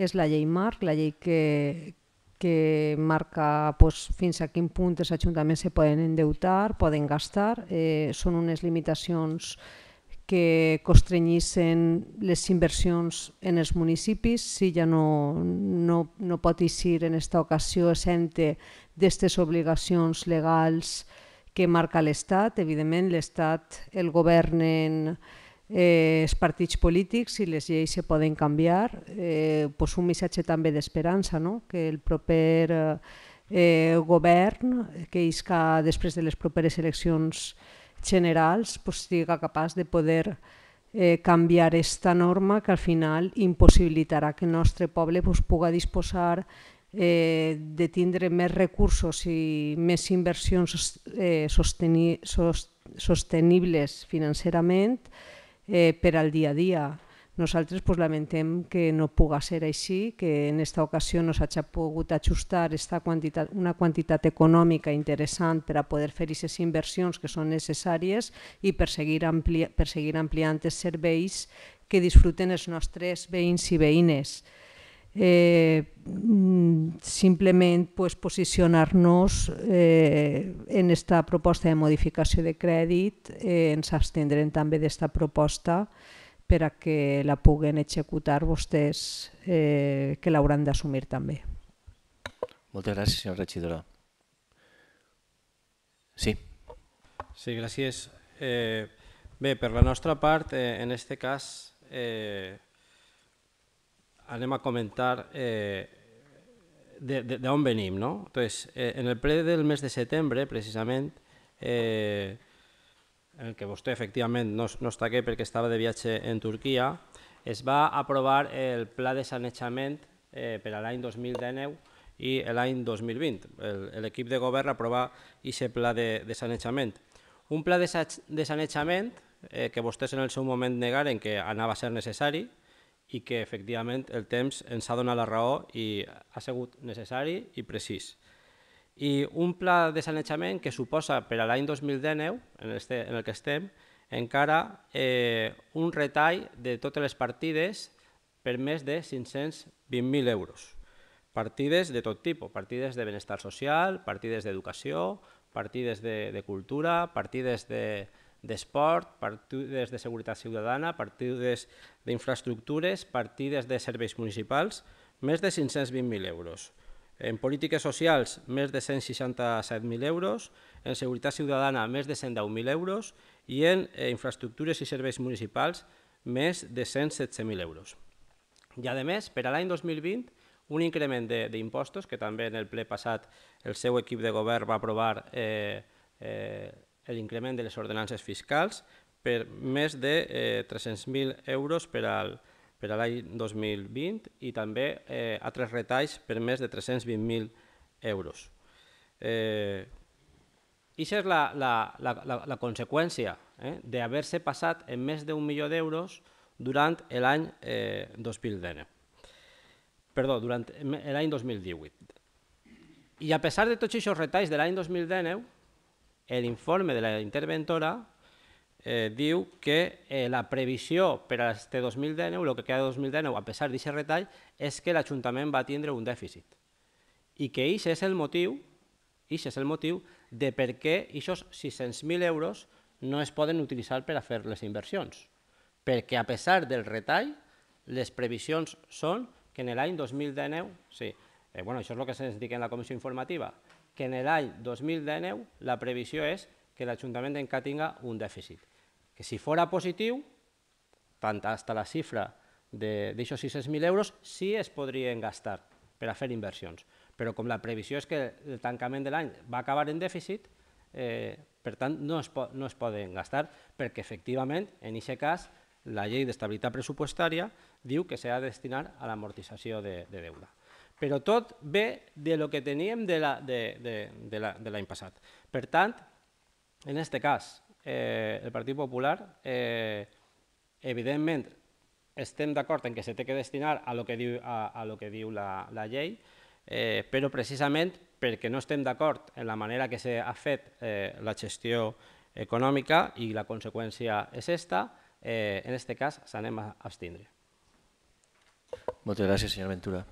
És la llei marc, la llei que, que marca pues, fins a quin punt els ajuntaments se poden endeutar, poden gastar. Eh, són unes limitacions que constrenyissen les inversions en els municipis. Si ja no, no, no pot eixir en aquesta ocasió exempte d'aquestes obligacions legals que marca l'Estat, evidentment l'Estat el governen eh, els partits polítics i les lleis se poden canviar. Eh, pues un missatge també d'esperança, no? que el proper eh, eh, govern, que isca després de les properes eleccions generals, pues, siga capaç de poder eh, canviar esta norma que al final impossibilitarà que el nostre poble pues, puga disposar eh, de tindre més recursos i més inversions eh, sostenibles financerament, eh, per al dia a dia. Nosaltres pues, lamentem que no puga ser així, que en aquesta ocasió no s'hagi pogut ajustar esta quantitat, una quantitat econòmica interessant per a poder fer aquestes inversions que són necessàries i per seguir, ampli per seguir ampliant els serveis que disfruten els nostres veïns i veïnes eh, mm, simplement pues, posicionar-nos eh, en esta proposta de modificació de crèdit, eh, ens abstindrem també d'esta proposta per a que la puguen executar vostès, eh, que l'hauran d'assumir també. Moltes gràcies, senyora regidora. Sí. Sí, gràcies. Eh, bé, per la nostra part, eh, en aquest cas, eh, anem a comentar eh, d'on venim, no? Entonces, eh, en el ple del mes de setembre, precisament, eh, en el que vostè efectivament no, no està aquí perquè estava de viatge en Turquia, es va aprovar el pla de sanejament eh, per a l'any 2019 i l'any 2020. L'equip de govern aprova aquest pla de, de sanejament. Un pla de, de sanejament eh, que vostès en el seu moment negaren que anava a ser necessari, i que efectivament el temps ens ha donat la raó i ha sigut necessari i precís. I un pla de sanejament que suposa per a l'any 2019, en, este, en el que estem, encara eh, un retall de totes les partides per més de 520.000 euros. Partides de tot tipus, partides de benestar social, partides d'educació, partides de, de cultura, partides de, d'esport, partides de seguretat ciutadana, partides d'infraestructures, partides de serveis municipals, més de 520.000 euros. En polítiques socials, més de 167.000 euros, en seguretat ciutadana, més de 110.000 euros i en eh, infraestructures i serveis municipals, més de 117.000 euros. I a més, per a l'any 2020, un increment d'impostos que també en el ple passat el seu equip de govern va aprovar eh, eh, l'increment de les ordenances fiscals per més de eh, 300.000 euros per al per a l'any 2020 i també eh, altres retalls per més de 320.000 euros. Eh, Ixa és la, la, la, la, la conseqüència eh, d'haver-se passat en més d'un milió d'euros durant l'any eh, 2010. Perdó, durant l'any 2018. I a pesar de tots aquests retalls de l'any 2019, l'informe de la interventora eh, diu que eh, la previsió per a aquest 2019, el que queda de 2019, a pesar d'aquest retall, és que l'Ajuntament va tindre un dèficit. I que això és el motiu aquest és el motiu de per què aquests 600.000 euros no es poden utilitzar per a fer les inversions. Perquè a pesar del retall, les previsions són que en l'any 2019, sí, eh, bueno, això és el que se'ns diu en la comissió informativa, que en l'any 2019 la previsió és que l'Ajuntament encara tinga un dèficit. Que si fora positiu, tant hasta la xifra d'aixòs 600.000 euros, sí es podrien gastar per a fer inversions. Però com la previsió és que el tancament de l'any va acabar en dèficit, eh, per tant, no es, no es poden gastar perquè efectivament, en aquest cas, la llei d'estabilitat pressupostària diu que s'ha de destinar a l'amortització de, de deute. Però tot ve de lo que teníem de la, de, de, de la, de passat. Per tant, en aquest cas, eh, el Partit Popular, eh, evidentment, estem d'acord en que se té que destinar a lo que diu, a, a lo que diu la, la llei, eh, però precisament perquè no estem d'acord en la manera que s'ha fet eh, la gestió econòmica i la conseqüència és esta, eh, en aquest cas s'anem a abstindre. Moltes gràcies, senyor Ventura.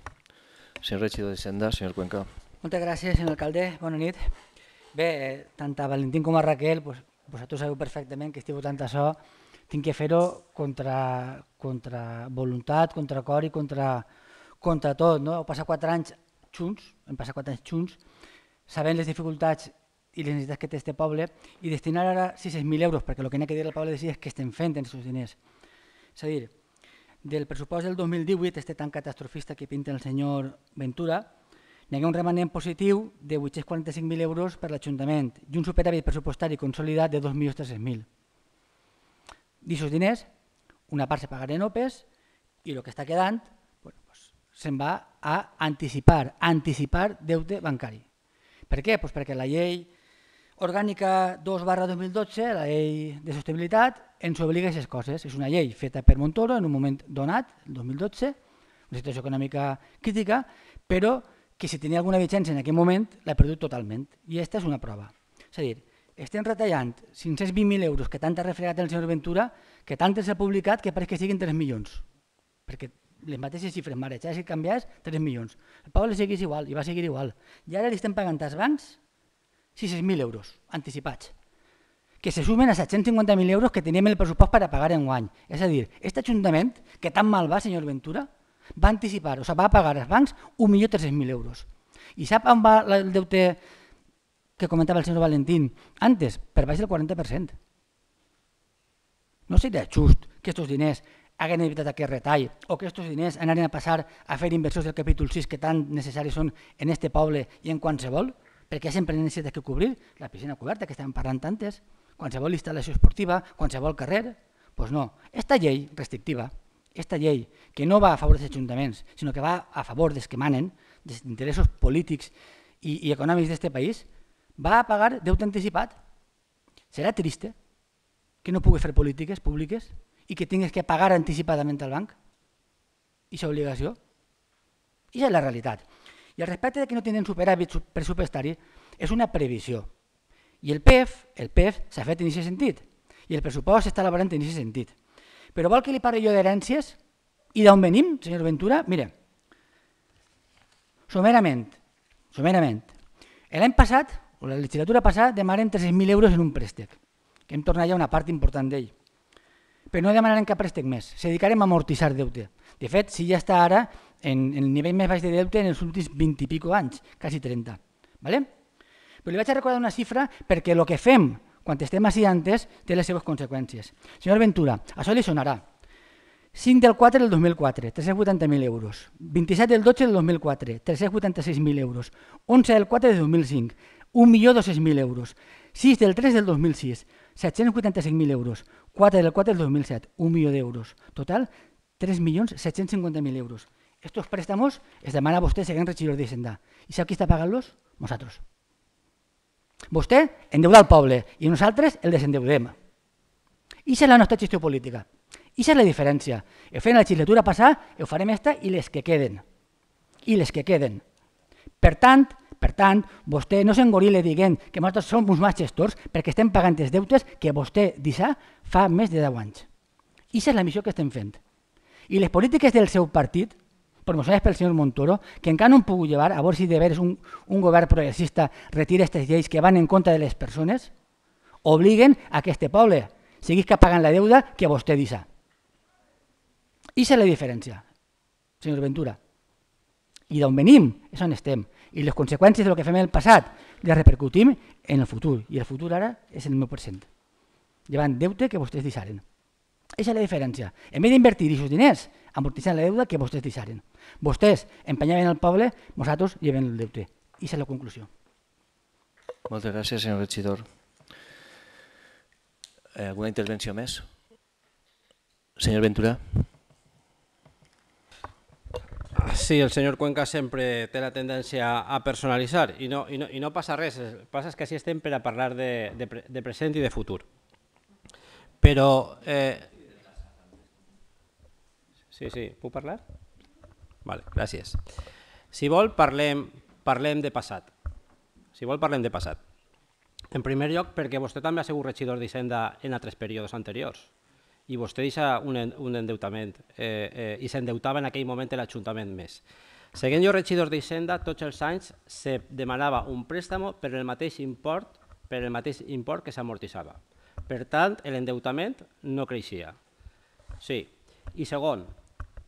Senyor regidor Senda, senyor Cuenca. Moltes gràcies, senyor alcalde. Bona nit. Bé, tant a Valentín com a Raquel, pues, vosaltres sabeu perfectament que estic votant això, tinc que fer-ho contra, contra voluntat, contra cor i contra, contra tot. No? Heu passat quatre anys junts, hem passat quatre anys junts, sabent les dificultats i les necessitats que té este poble i destinar ara 600.000 euros, perquè el que n'ha que dir al poble de si és que estem fent en aquests diners. És a dir, del pressupost del 2018, este tan catastrofista que pinta el senyor Ventura, hi hagués un remanent positiu de 845.000 euros per l'Ajuntament i un superàvit pressupostari consolidat de 2.300.000. D'aixòs diners, una part se pagarà en OPES i el que està quedant bueno, pues, se'n va a anticipar, a anticipar deute bancari. Per què? Pues perquè la llei orgànica 2 barra 2012, la llei de sostenibilitat, ens obliga a aquestes coses. És una llei feta per Montoro en un moment donat, el 2012, una situació econòmica crítica, però que si tenia alguna vigència en aquell moment l'ha perdut totalment. I aquesta és una prova. És a dir, estem retallant 520.000 euros que tant ha refregat el senyor Ventura, que tant s'ha publicat que pareix que siguin 3 milions. Perquè les mateixes xifres marejades i canviades, 3 milions. El Pau li igual i va seguir igual. I ara li estem pagant als bancs i 6.000 euros anticipats, que se sumen a 750.000 euros que teníem el pressupost per a pagar en guany. És a dir, aquest Ajuntament, que tan mal va, senyor Ventura, va anticipar, o sigui, va pagar als bancs 1.300.000 euros. I sap on va el deute que comentava el senyor Valentín antes? Per baix del 40%. No seria just que aquests diners haguen evitat aquest retall o que aquests diners anaren a passar a fer inversors del capítol 6 que tan necessaris són en este poble i en qualsevol? perquè sempre necessites que cobrir la piscina coberta, que estàvem parlant tantes, qualsevol instal·lació esportiva, qualsevol carrer, doncs pues no. Esta llei restrictiva, esta llei que no va a favor dels ajuntaments, sinó que va a favor dels que manen, dels interessos polítics i, i econòmics d'aquest país, va a pagar deute anticipat. Serà triste que no pugui fer polítiques públiques i que tinguis que pagar anticipadament al banc i aquesta obligació. I és la realitat. I el respecte de que no tindrem superàvit pressupostari, és una previsió. I el PEF el PEF s'ha fet en aquest sentit. I el pressupost s'està elaborant en aquest sentit. Però vol que li parli jo d'herències? I d'on venim, senyor Ventura? Mira, somerament, somerament, l'any passat, o la legislatura passada, demanem 300.000 euros en un préstec, que hem tornat ja una part important d'ell. Però no demanarem cap préstec més, se dedicarem a amortitzar deute. De fet, si ja està ara, en, en el nivell més baix de deute en els últims 20 i pico anys, quasi 30. ¿vale? Però li vaig a recordar una xifra perquè el que fem quan estem així antes té les seves conseqüències. Senyor Ventura, això li sonarà. 5 del 4 del 2004, 380.000 euros. 27 del 12 del 2004, 386.000 euros. 11 del 4 del 2005, 1.200.000 euros. 6 del 3 del 2006, 785.000 euros. 4 del 4 del 2007, 1 milió d'euros. Total, 3.750.000 euros. Estos préstamos es de mala vostè seguint regidor d'Hisenda. I sap qui està pagant-los? Nosaltres. Vostè endeuda el poble i nosaltres el desendeudem. I és la nostra gestió política. I és la diferència. Ho fem la legislatura passada, ho farem esta i les que queden. I les que queden. Per tant, per tant, vostè no s'engorile dient que nosaltres som uns mals gestors perquè estem pagant els deutes que vostè dissà fa més de 10 anys. I és la missió que estem fent. I les polítiques del seu partit, promocionades pel senyor Montoro que encara no han pogut llevar, a veure si de veres un, un govern progressista retira aquestes lleis que van en contra de les persones, obliguen a que este poble siguis que paguen la deuda que vostè dissa. I és la diferència, senyor Ventura. I d'on venim és on estem. I les conseqüències del que fem en el passat les repercutim en el futur. I el futur ara és el meu present. Llevant deute que vostès deixaren. Eixa és la diferència. En vez d'invertir aquests diners amortitzant la deuda que vostès deixaren. Vostès empenyaven el poble, vosaltres lleven el deute. I és la conclusió. Moltes gràcies, senyor regidor. Eh, alguna intervenció més? Senyor Ventura. Sí, el senyor Cuenca sempre té la tendència a personalitzar i no, i no, i no passa res, el que passa és que així estem per a parlar de, de, de present i de futur. Però eh, Sí, sí, puc parlar? Vale, gràcies. Si vol, parlem, parlem de passat. Si vol, parlem de passat. En primer lloc, perquè vostè també ha sigut regidor d'Hisenda en altres períodes anteriors i vostè deixa un, un endeutament eh, eh, i s'endeutava en aquell moment l'Ajuntament més. Seguint jo regidor d'Hisenda, tots els anys se demanava un préstam per el mateix import per el mateix import que s'amortitzava. Per tant, l'endeutament no creixia. Sí. I segon,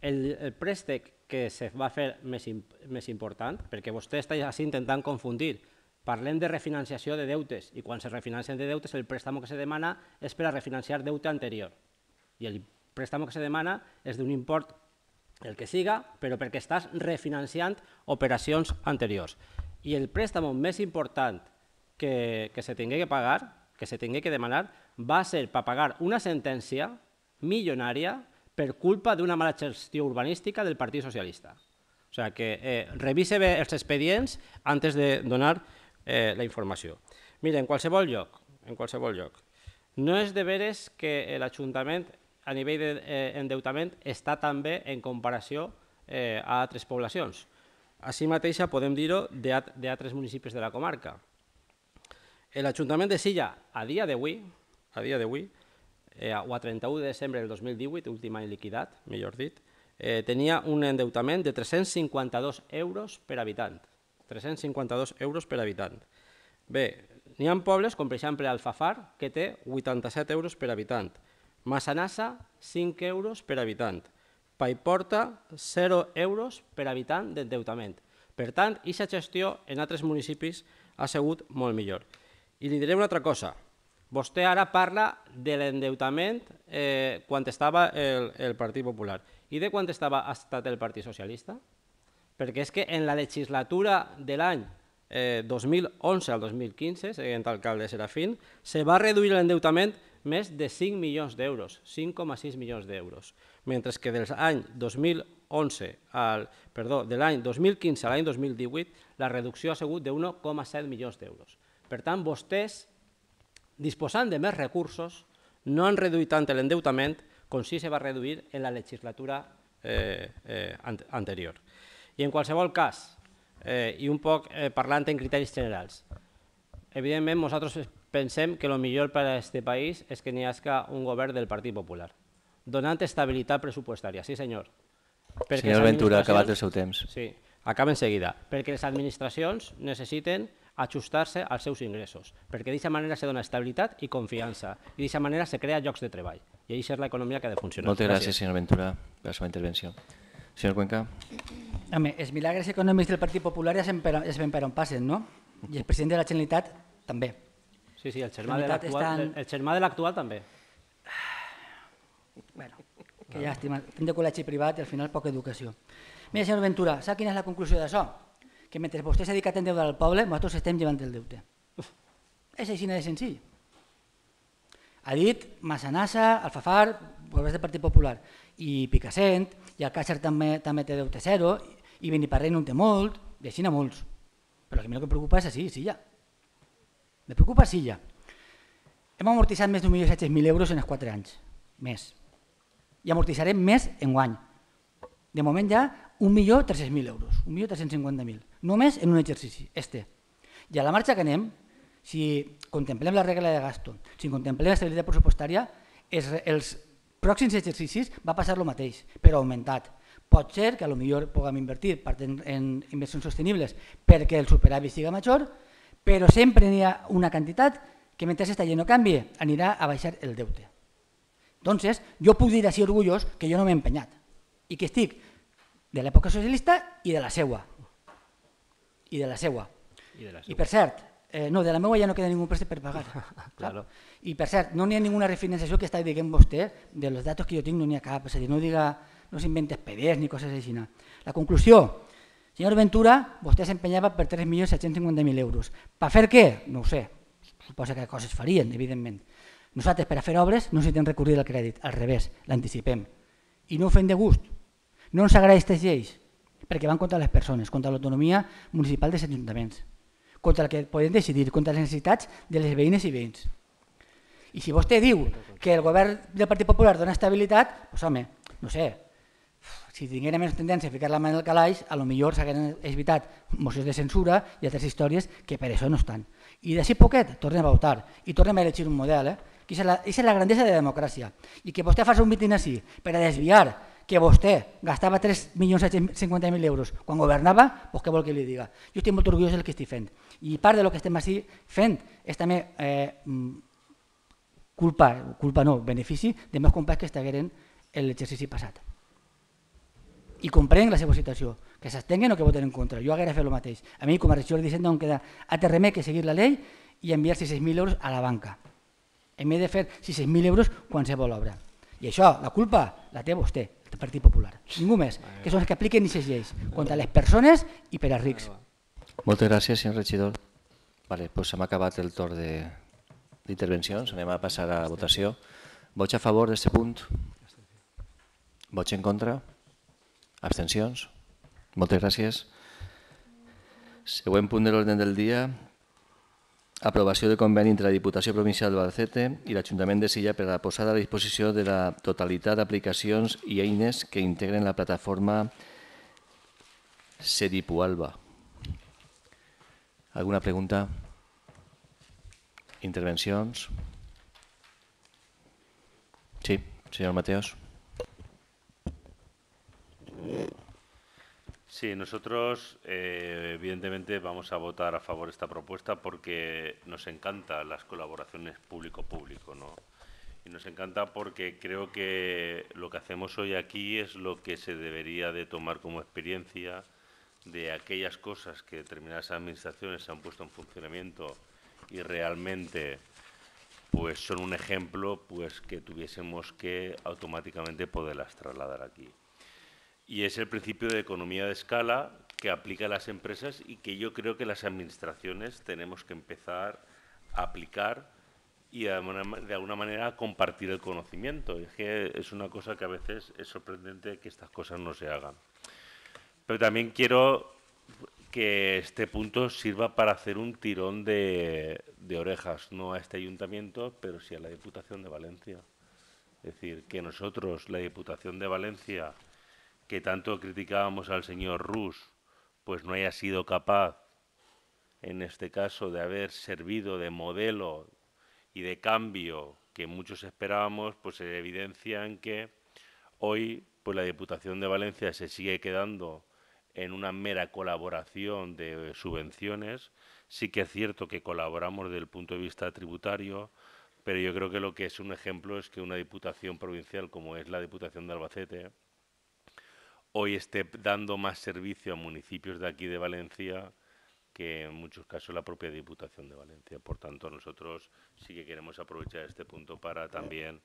el, el préstec que se va fer més, imp més important, perquè vostè està així intentant confundir. Parlem de refinanciació de deutes i quan se refinancien de deutes el préstamo que se demana és per a refinanciar deute anterior. I el préstamo que se demana és d'un import el que siga, però perquè estàs refinanciant operacions anteriors. I el préstamo més important que, que se tingué que pagar, que se tingué que demanar, va ser per pagar una sentència milionària per culpa d'una mala gestió urbanística del Partit Socialista. O sigui que eh, revise bé els expedients antes de donar eh, la informació. Mira, en qualsevol lloc, en qualsevol lloc, no és de veres que eh, l'Ajuntament a nivell d'endeutament de, eh, tan està en comparació eh, a altres poblacions. Així mateixa podem dir-ho d'altres municipis de la comarca. L'Ajuntament de Silla, a dia d'avui, a dia d'avui, eh, o a 31 de desembre del 2018, últim any liquidat, millor dit, eh, tenia un endeutament de 352 euros per habitant. 352 euros per habitant. Bé, n'hi ha pobles, com per exemple Alfafar, que té 87 euros per habitant. Massanassa, 5 euros per habitant. Paiporta, 0 euros per habitant d'endeutament. Per tant, aquesta gestió en altres municipis ha sigut molt millor. I li diré una altra cosa. Vostè ara parla de l'endeutament eh, quan estava el, el Partit Popular. I de quan estava estat el Partit Socialista? Perquè és que en la legislatura de l'any eh, 2011 al 2015, seguint alcalde Serafín, se va reduir l'endeutament més de 5 milions d'euros, 5,6 milions d'euros, mentre que dels any 2011 al, perdó, de l'any 2015 a l'any 2018 la reducció ha sigut de 1,7 milions d'euros. Per tant, vostès disposant de més recursos, no han reduït tant l'endeutament com si se va reduir en la legislatura eh, eh, anterior. I en qualsevol cas, eh, i un poc eh, parlant en criteris generals, evidentment nosaltres pensem que el millor per a aquest país és que n'hi hagi un govern del Partit Popular, donant estabilitat pressupostària, sí senyor. senyor Ventura, ha acabat el seu temps. Sí, acaba en seguida, perquè les administracions necessiten ajustar-se als seus ingressos, perquè d'aquesta manera se dona estabilitat i confiança, i d'aquesta manera se crea llocs de treball. I això és l'economia que ha de funcionar. Moltes gràcies, gràcies senyor Ventura, per la seva intervenció. Senyor Cuenca. Home, els milagres econòmics del Partit Popular ja es ven per on passen, no? I el president de la Generalitat també. Sí, sí, el germà la de l'actual estan... també. Bueno, que llàstima, tant de col·legi privat i al final poca educació. Mira, senyor Ventura, sap quina és la conclusió d'això? que mentre vostè s'ha dedicat en deute al poble, nosaltres estem llevant el deute. és així de senzill. Ha dit Massanassa, Alfafar, governs del Partit Popular, i Picassent, i el Càcer també, també té deute zero, i Beniparrell no en té molt, i així n'hi molts. Però a mi el que em preocupa és així, sí, ja. Me preocupa sí, ja. Hem amortitzat més d'un milió i euros en els 4 anys, més. I amortitzarem més en guany. De moment ja 1.300.000 euros, 1.350.000, només en un exercici, este. I a la marxa que anem, si contemplem la regla de gasto, si contemplem l'estabilitat pressupostària, els, els pròxims exercicis va passar el mateix, però augmentat. Pot ser que millor puguem invertir partint en inversions sostenibles perquè el superàvit siga major, però sempre hi ha una quantitat que mentre aquesta llei no canvi anirà a baixar el deute. Entonces, jo puc dir així orgullós que jo no m'he empenyat i que estic de l'època socialista i de la seua. I de la seua. I, de la seua. I per cert, eh, no, de la meva ja no queda ningú préstec per pagar. claro. I per cert, no n'hi ha ninguna refinanciació que està dient vostè, de los datos que jo tinc no n'hi ha cap, és a dir, no diga, no s'inventa expedients ni coses així. No. La conclusió, senyor Ventura, vostè s'empenyava per 3.750.000 euros. Per fer què? No ho sé, suposa que coses farien, evidentment. Nosaltres, per a fer obres, no necessitem recurrir al crèdit, al revés, l'anticipem. I no ho fem de gust, no ens agrada aquestes lleis perquè van contra les persones, contra l'autonomia municipal dels ajuntaments, contra el que podem decidir, contra les necessitats de les veïnes i veïns. I si vostè diu que el govern del Partit Popular dona estabilitat, doncs home, no sé, si tinguera més tendència a ficar la mà en el calaix, a lo millor s'hagueren evitat mocions de censura i altres històries que per això no estan. I d'ací poquet tornem a votar i tornem a elegir un model, eh? que és la, és la grandesa de la democràcia. I que vostè faci un mitin així per a desviar que vostè gastava 3.750.000 euros quan governava, doncs què vol que li diga? Jo estic molt orgullós del que estic fent. I part del que estem així fent és també eh, mm, culpa, culpa no, benefici de meus companys que en l'exercici passat. I comprenc la seva situació, que s'estenguen o que voten en contra. Jo haguera fet el mateix. A mi, com a regidor d'Hisenda, em queda a remei que seguir la llei i enviar 6.000 euros a la banca. Hem de fer 6.000 euros qualsevol obra. I això, la culpa, la té vostè, del Partit Popular. Ningú més, que són els que apliquen aquestes lleis contra les persones i per als rics. Moltes gràcies, senyor regidor. Vale, doncs hem acabat el torn d'intervencions, anem a passar a la votació. Vots a favor d'aquest punt? Vots en contra? Abstencions? Moltes gràcies. Següent punt de l'ordre del dia, Aprovació del conveni entre la Diputació Provincial d'Albacete i l'Ajuntament de Silla per a posar a la disposició de la totalitat d'aplicacions i eines que integren la plataforma Seripualba. Alguna pregunta? Intervencions? Sí, senyor Mateos. Sí, nosotros eh, evidentemente vamos a votar a favor de esta propuesta porque nos encantan las colaboraciones público-público, ¿no? Y nos encanta porque creo que lo que hacemos hoy aquí es lo que se debería de tomar como experiencia de aquellas cosas que determinadas administraciones se han puesto en funcionamiento y realmente pues, son un ejemplo pues que tuviésemos que automáticamente poderlas trasladar aquí. Y es el principio de economía de escala que aplica a las empresas y que yo creo que las administraciones tenemos que empezar a aplicar y de alguna, manera compartir el conocimiento. Es que es una cosa que a veces es sorprendente que estas cosas no se hagan. Pero también quiero que este punto sirva para hacer un tirón de orejas, no a este ayuntamiento, pero sí a la Diputación de Valencia. Es decir, que nosotros, la Diputación de Valencia, que tanto criticábamos al señor Rus, pues no haya sido capaz, en este caso, de haber servido de modelo y de cambio que muchos esperábamos, pues se evidencia en que hoy pues la Diputación de Valencia se sigue quedando en una mera colaboración de subvenciones. Sí que es cierto que colaboramos desde el punto de vista tributario, pero yo creo que lo que es un ejemplo es que una diputación provincial como es la Diputación de Albacete, hoy esté dando más servicio a municipios de aquí de Valencia que en muchos casos la propia Diputación de Valencia. Por tanto, nosotros sí que queremos aprovechar este punto para también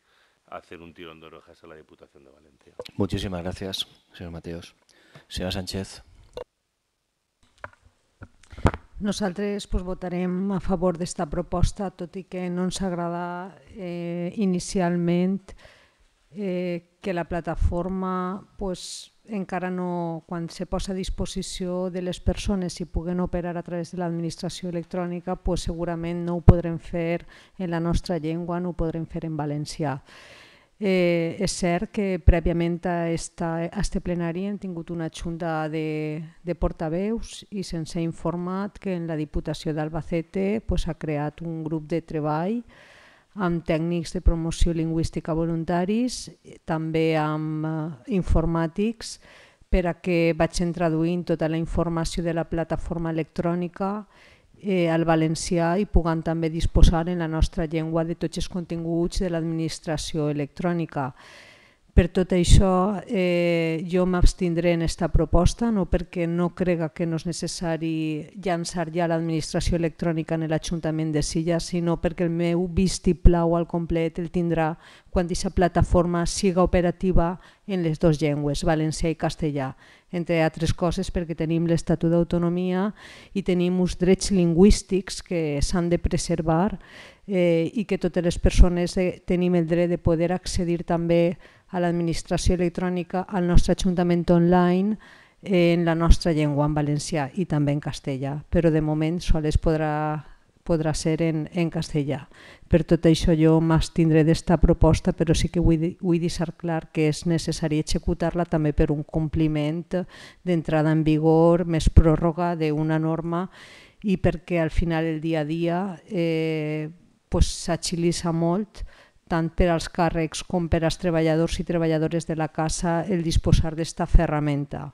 hacer un tirón de orejas a la Diputación de Valencia. Muchísimas gracias, señor Mateos. Señora Sánchez. Nosotros pues, a favor esta propuesta, tot i que no agrada eh, inicialmente eh, que la plataforma pues, encara no, quan se posa a disposició de les persones i puguen operar a través de l'administració electrònica, pues segurament no ho podrem fer en la nostra llengua, no ho podrem fer en valencià. Eh, és cert que prèviament a, esta, a plenari hem tingut una junta de, de portaveus i se'ns ha informat que en la Diputació d'Albacete pues, ha creat un grup de treball amb tècnics de promoció lingüística voluntaris, també amb eh, informàtics, per a que vagin traduint tota la informació de la plataforma electrònica eh, al valencià i puguen també disposar en la nostra llengua de tots els continguts de l'administració electrònica. Per tot això eh, jo m'abstindré en aquesta proposta, no perquè no crega que no és necessari llançar ja l'administració electrònica en l'Ajuntament de Silla, sinó perquè el meu vistiplau al complet el tindrà quan aquesta plataforma siga operativa en les dues llengües, valencià i castellà, entre altres coses perquè tenim l'Estatut d'Autonomia i tenim uns drets lingüístics que s'han de preservar eh, i que totes les persones eh, tenim el dret de poder accedir també a l'administració electrònica, al nostre ajuntament online, en la nostra llengua, en valencià i també en castellà, però de moment sols podrà, podrà ser en, en castellà. Per tot això jo tindré d'esta proposta, però sí que vull, vull deixar clar que és necessari executar-la també per un compliment d'entrada en vigor, més pròrroga d'una norma i perquè al final el dia a dia eh, pues, s'agilitza molt tant per als càrrecs com per als treballadors i treballadores de la casa el disposar d'esta ferramenta.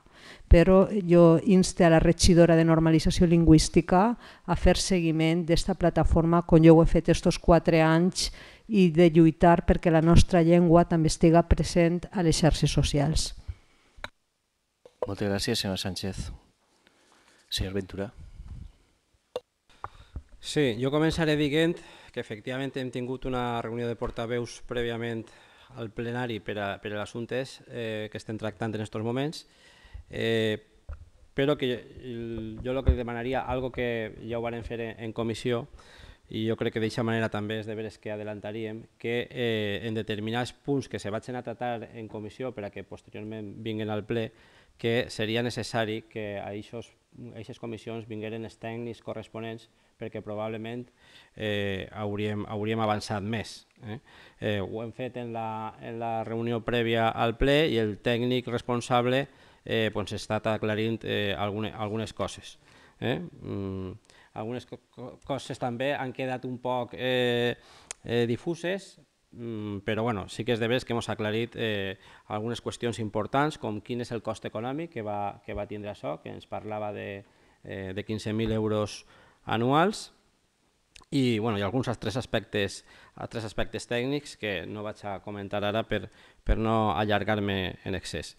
Però jo inste a la regidora de normalització lingüística a fer seguiment d'esta plataforma com jo ho he fet estos quatre anys i de lluitar perquè la nostra llengua també estiga present a les xarxes socials. Moltes gràcies, senyor Sánchez. Senyor Ventura. Sí, jo començaré dient que efectivament hem tingut una reunió de portaveus prèviament al plenari per a, per a l'assumpte eh, que estem tractant en aquests moments, eh, però que jo el que demanaria, algo que ja ho vam fer en, en comissió, i jo crec que d'aquesta manera també és de veres que adelantaríem que eh, en determinats punts que se vagin a tratar en comissió per a que posteriorment vinguin al ple, que seria necessari que a aquestes comissions vingueren els tècnics corresponents perquè probablement eh, hauríem, hauríem avançat més. Eh? Eh, ho hem fet en la, en la reunió prèvia al ple i el tècnic responsable eh, doncs estat aclarint eh, algune, algunes coses. Eh? Mm, algunes co coses també han quedat un poc eh, eh, difuses, mm, però bueno, sí que és de veres que hem aclarit eh, algunes qüestions importants, com quin és el cost econòmic que va, que va tindre això, que ens parlava de, eh, de 15.000 euros anuals i bueno, hi ha alguns tres aspectes, altres aspectes tècnics que no vaig a comentar ara per, per no allargar-me en excés.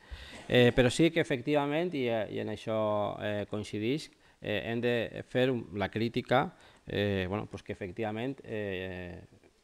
Eh, però sí que efectivament, i, i en això eh, coincidís, eh, hem de fer la crítica eh, bueno, pues que efectivament eh,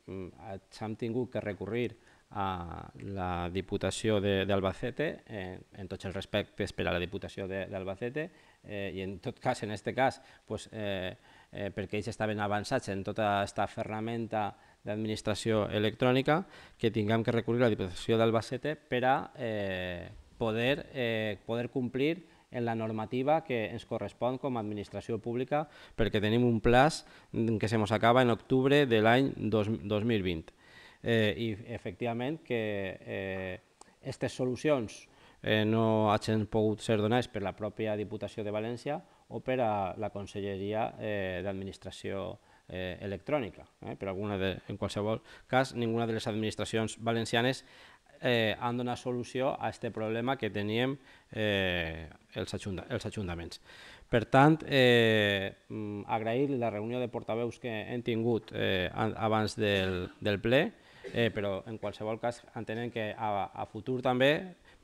mm, s'han tingut que recurrir a la Diputació d'Albacete, eh, en tots els respectes per a la Diputació d'Albacete, eh, i en tot cas, en aquest cas, pues, eh, eh, perquè ells estaven avançats en tota aquesta ferramenta d'administració electrònica, que tinguem que recurrir a la Diputació d'Albacete per a eh, poder, eh, poder complir en la normativa que ens correspon com a administració pública perquè tenim un plaç que se mos acaba en octubre de l'any 2020. Eh, I efectivament que eh, aquestes solucions eh, no hagin pogut ser donats per la pròpia Diputació de València o per a la Conselleria eh, d'Administració eh, electrònica. Eh? Per alguna de, en qualsevol cas, ninguna de les administracions valencianes eh, han donat solució a aquest problema que teníem eh, els, ajunta els ajuntaments. Per tant, eh, mm, agrair la reunió de portaveus que hem tingut eh, abans del, del ple, eh, però en qualsevol cas entenem que a, a futur també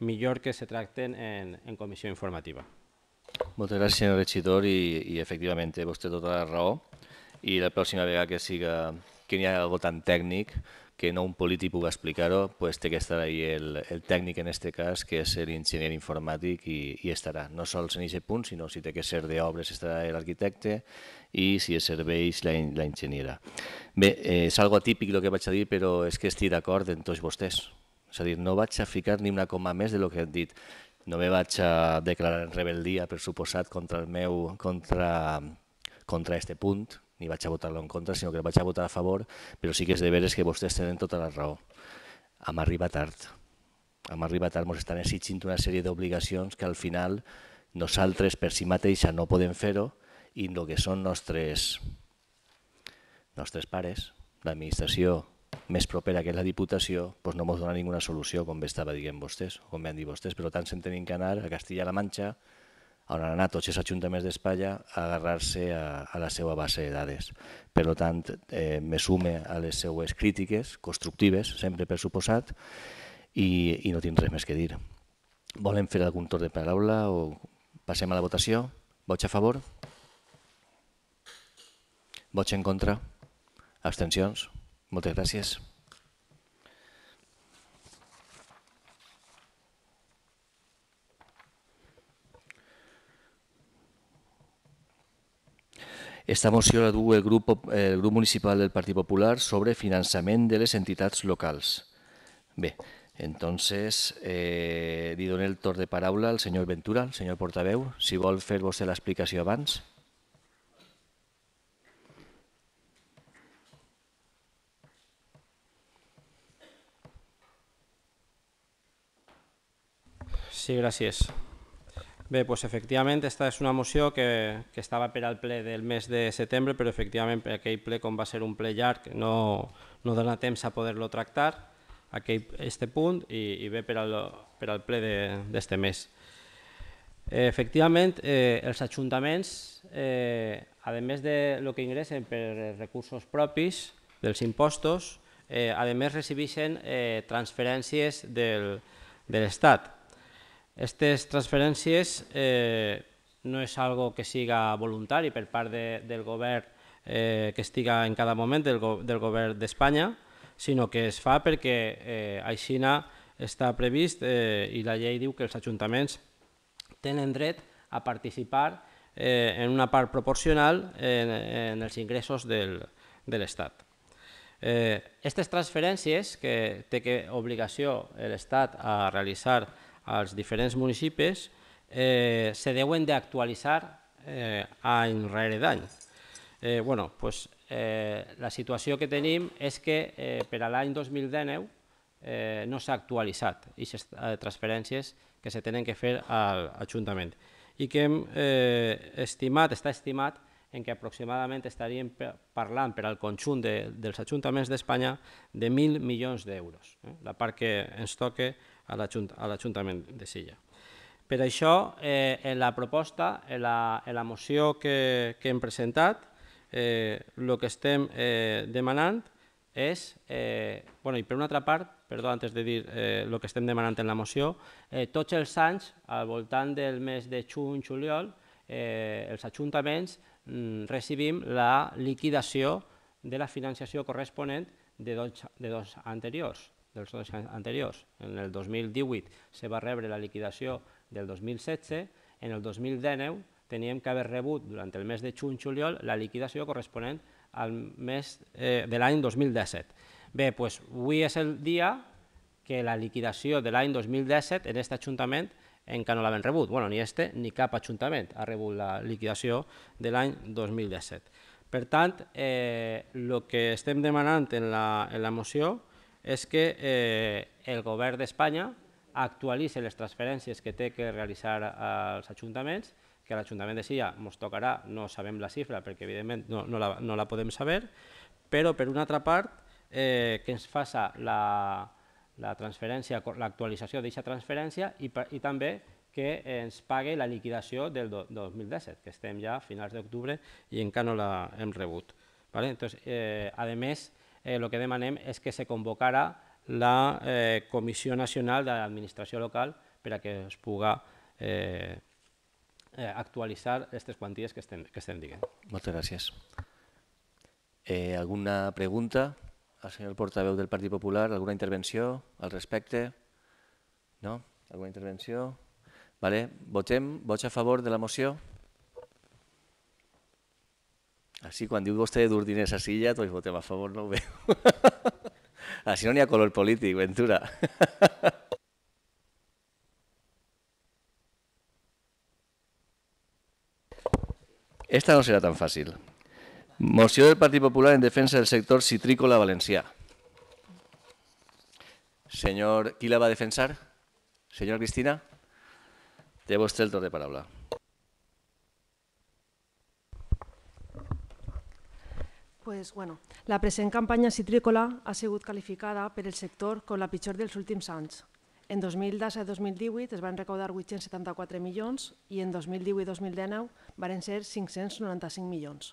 millor que se tracten en, en comissió informativa. Moltes gràcies, senyor regidor, i, i efectivament té vostè tota la raó. I la pròxima vegada que siga que n'hi ha algo tan tècnic que no un polític pugui explicar-ho, pues té que estar ahí el, el tècnic en este cas, que és l'enginyer informàtic i, i estarà. No sols en aquest punt, sinó si té que ser d'obres estarà l'arquitecte i si es serveix la, la enginyera. Bé, eh, és algo atípic el que vaig a dir, però és que estic d'acord amb tots vostès. És a dir, no vaig a ficar ni una coma més de lo que he dit. No me vaig a declarar en rebeldia, per suposat, contra el meu, contra, contra este punt, ni vaig a votar-lo en contra, sinó que vaig a votar a favor, però sí que és de veres que vostès tenen tota la raó. Hem arribat tard. Hem arribat tard, ens estan exigint una sèrie d'obligacions que al final nosaltres per si mateixa no podem fer-ho i el que són nostres, nostres pares, l'administració, més propera que és la Diputació, doncs no ens dona ninguna solució, com bé estava dient vostès, com han dit vostès. però tant, se'n tenim que anar a Castilla-La Manxa, on han anat tots els ajuntaments d'Espanya a agarrar-se a, a la seva base de dades. Per tant, eh, me sume a les seues crítiques, constructives, sempre per suposat, i, i no tinc res més que dir. Volen fer algun torn de paraula o passem a la votació? Vots a favor? Vots en contra? Abstencions? Moltes gràcies. Esta moció la du el grup, el grup municipal del Partit Popular sobre finançament de les entitats locals. Bé, entonces, eh, li dono el torn de paraula al senyor Ventura, al senyor portaveu, si vol fer vostè l'explicació abans. Sí, gràcies. Bé, doncs efectivament, aquesta és una moció que, que estava per al ple del mes de setembre, però efectivament per aquell ple, com va ser un ple llarg, no, no dona temps a poder-lo tractar, aquell, este punt, i, i ve per al, per al ple d'este mes. Efectivament, eh, els ajuntaments, eh, a més de lo que ingressen per recursos propis dels impostos, eh, a més recibeixen eh, transferències del, de l'Estat. Aquestes transferències eh, no és algo que siga voluntari per part de, del govern eh, que estiga en cada moment del, del govern d'Espanya, sinó que es fa perquè eh, aixina està previst eh, i la llei diu que els ajuntaments tenen dret a participar eh, en una part proporcional en, en els ingressos del, de l'Estat. Aquestes eh, transferències que té que obligació l'Estat a realitzar als diferents municipis eh, se deuen d'actualitzar eh, any rere d'any. Eh, bueno, pues, eh, la situació que tenim és que eh, per a l'any 2019 eh, no s'ha actualitzat aquestes eh, transferències que se tenen que fer a l'Ajuntament i que hem eh, estimat, està estimat, en què aproximadament estaríem parlant per al conjunt de, dels ajuntaments d'Espanya de 1.000 milions d'euros, eh? la part que ens toque a l'Ajuntament de Silla. Per això, eh, en la proposta, en la, en la moció que, que hem presentat, eh, el que estem eh, demanant és, eh, bueno, i per una altra part, perdó, antes de dir eh, el que estem demanant en la moció, eh, tots els anys, al voltant del mes de juny, juliol, eh, els ajuntaments mm, recibim la liquidació de la financiació corresponent de dos, de dos anteriors dels dos anys anteriors. En el 2018 se va rebre la liquidació del 2016, en el 2019 teníem que haver rebut durant el mes de juny-juliol la liquidació corresponent al mes eh, de l'any 2017. Bé, doncs avui és el dia que la liquidació de l'any 2017 en aquest Ajuntament encara no l'havien rebut. Bueno, ni este ni cap Ajuntament ha rebut la liquidació de l'any 2017. Per tant, el eh, que estem demanant en la, en la moció és és que eh, el govern d'Espanya actualitzi les transferències que té que realitzar als ajuntaments, que l'Ajuntament de Silla ens tocarà, no sabem la xifra perquè evidentment no, no, la, no la podem saber, però per una altra part eh, que ens faça la, la transferència, l'actualització d'aquesta transferència i, i també que ens pagui la liquidació del 2017, que estem ja a finals d'octubre i encara no la hem rebut. Vale? Entonces, eh, a més, eh, el que demanem és que se convocara la eh, Comissió Nacional de l'Administració Local per a que es puga eh, eh, actualitzar aquestes quanties que estem, que estem dient. Moltes gràcies. Eh, alguna pregunta al senyor portaveu del Partit Popular? Alguna intervenció al respecte? No? Alguna intervenció? Vale. Votem. Vots a favor de la moció? Així, quan diu vostè dur diners a silla, doncs votem a favor, no ho veu. Així no n'hi ha color polític, Ventura. Esta no serà tan fàcil. Moció del Partit Popular en defensa del sector citrícola valencià. Senyor, qui la va defensar? Senyora Cristina, té vostè el torn de paraula. Pues, bueno, la present campanya citrícola ha sigut qualificada per el sector com la pitjor dels últims anys. En 2010 a 2018 es van recaudar 874 milions i en 2018-2019 van ser 595 milions.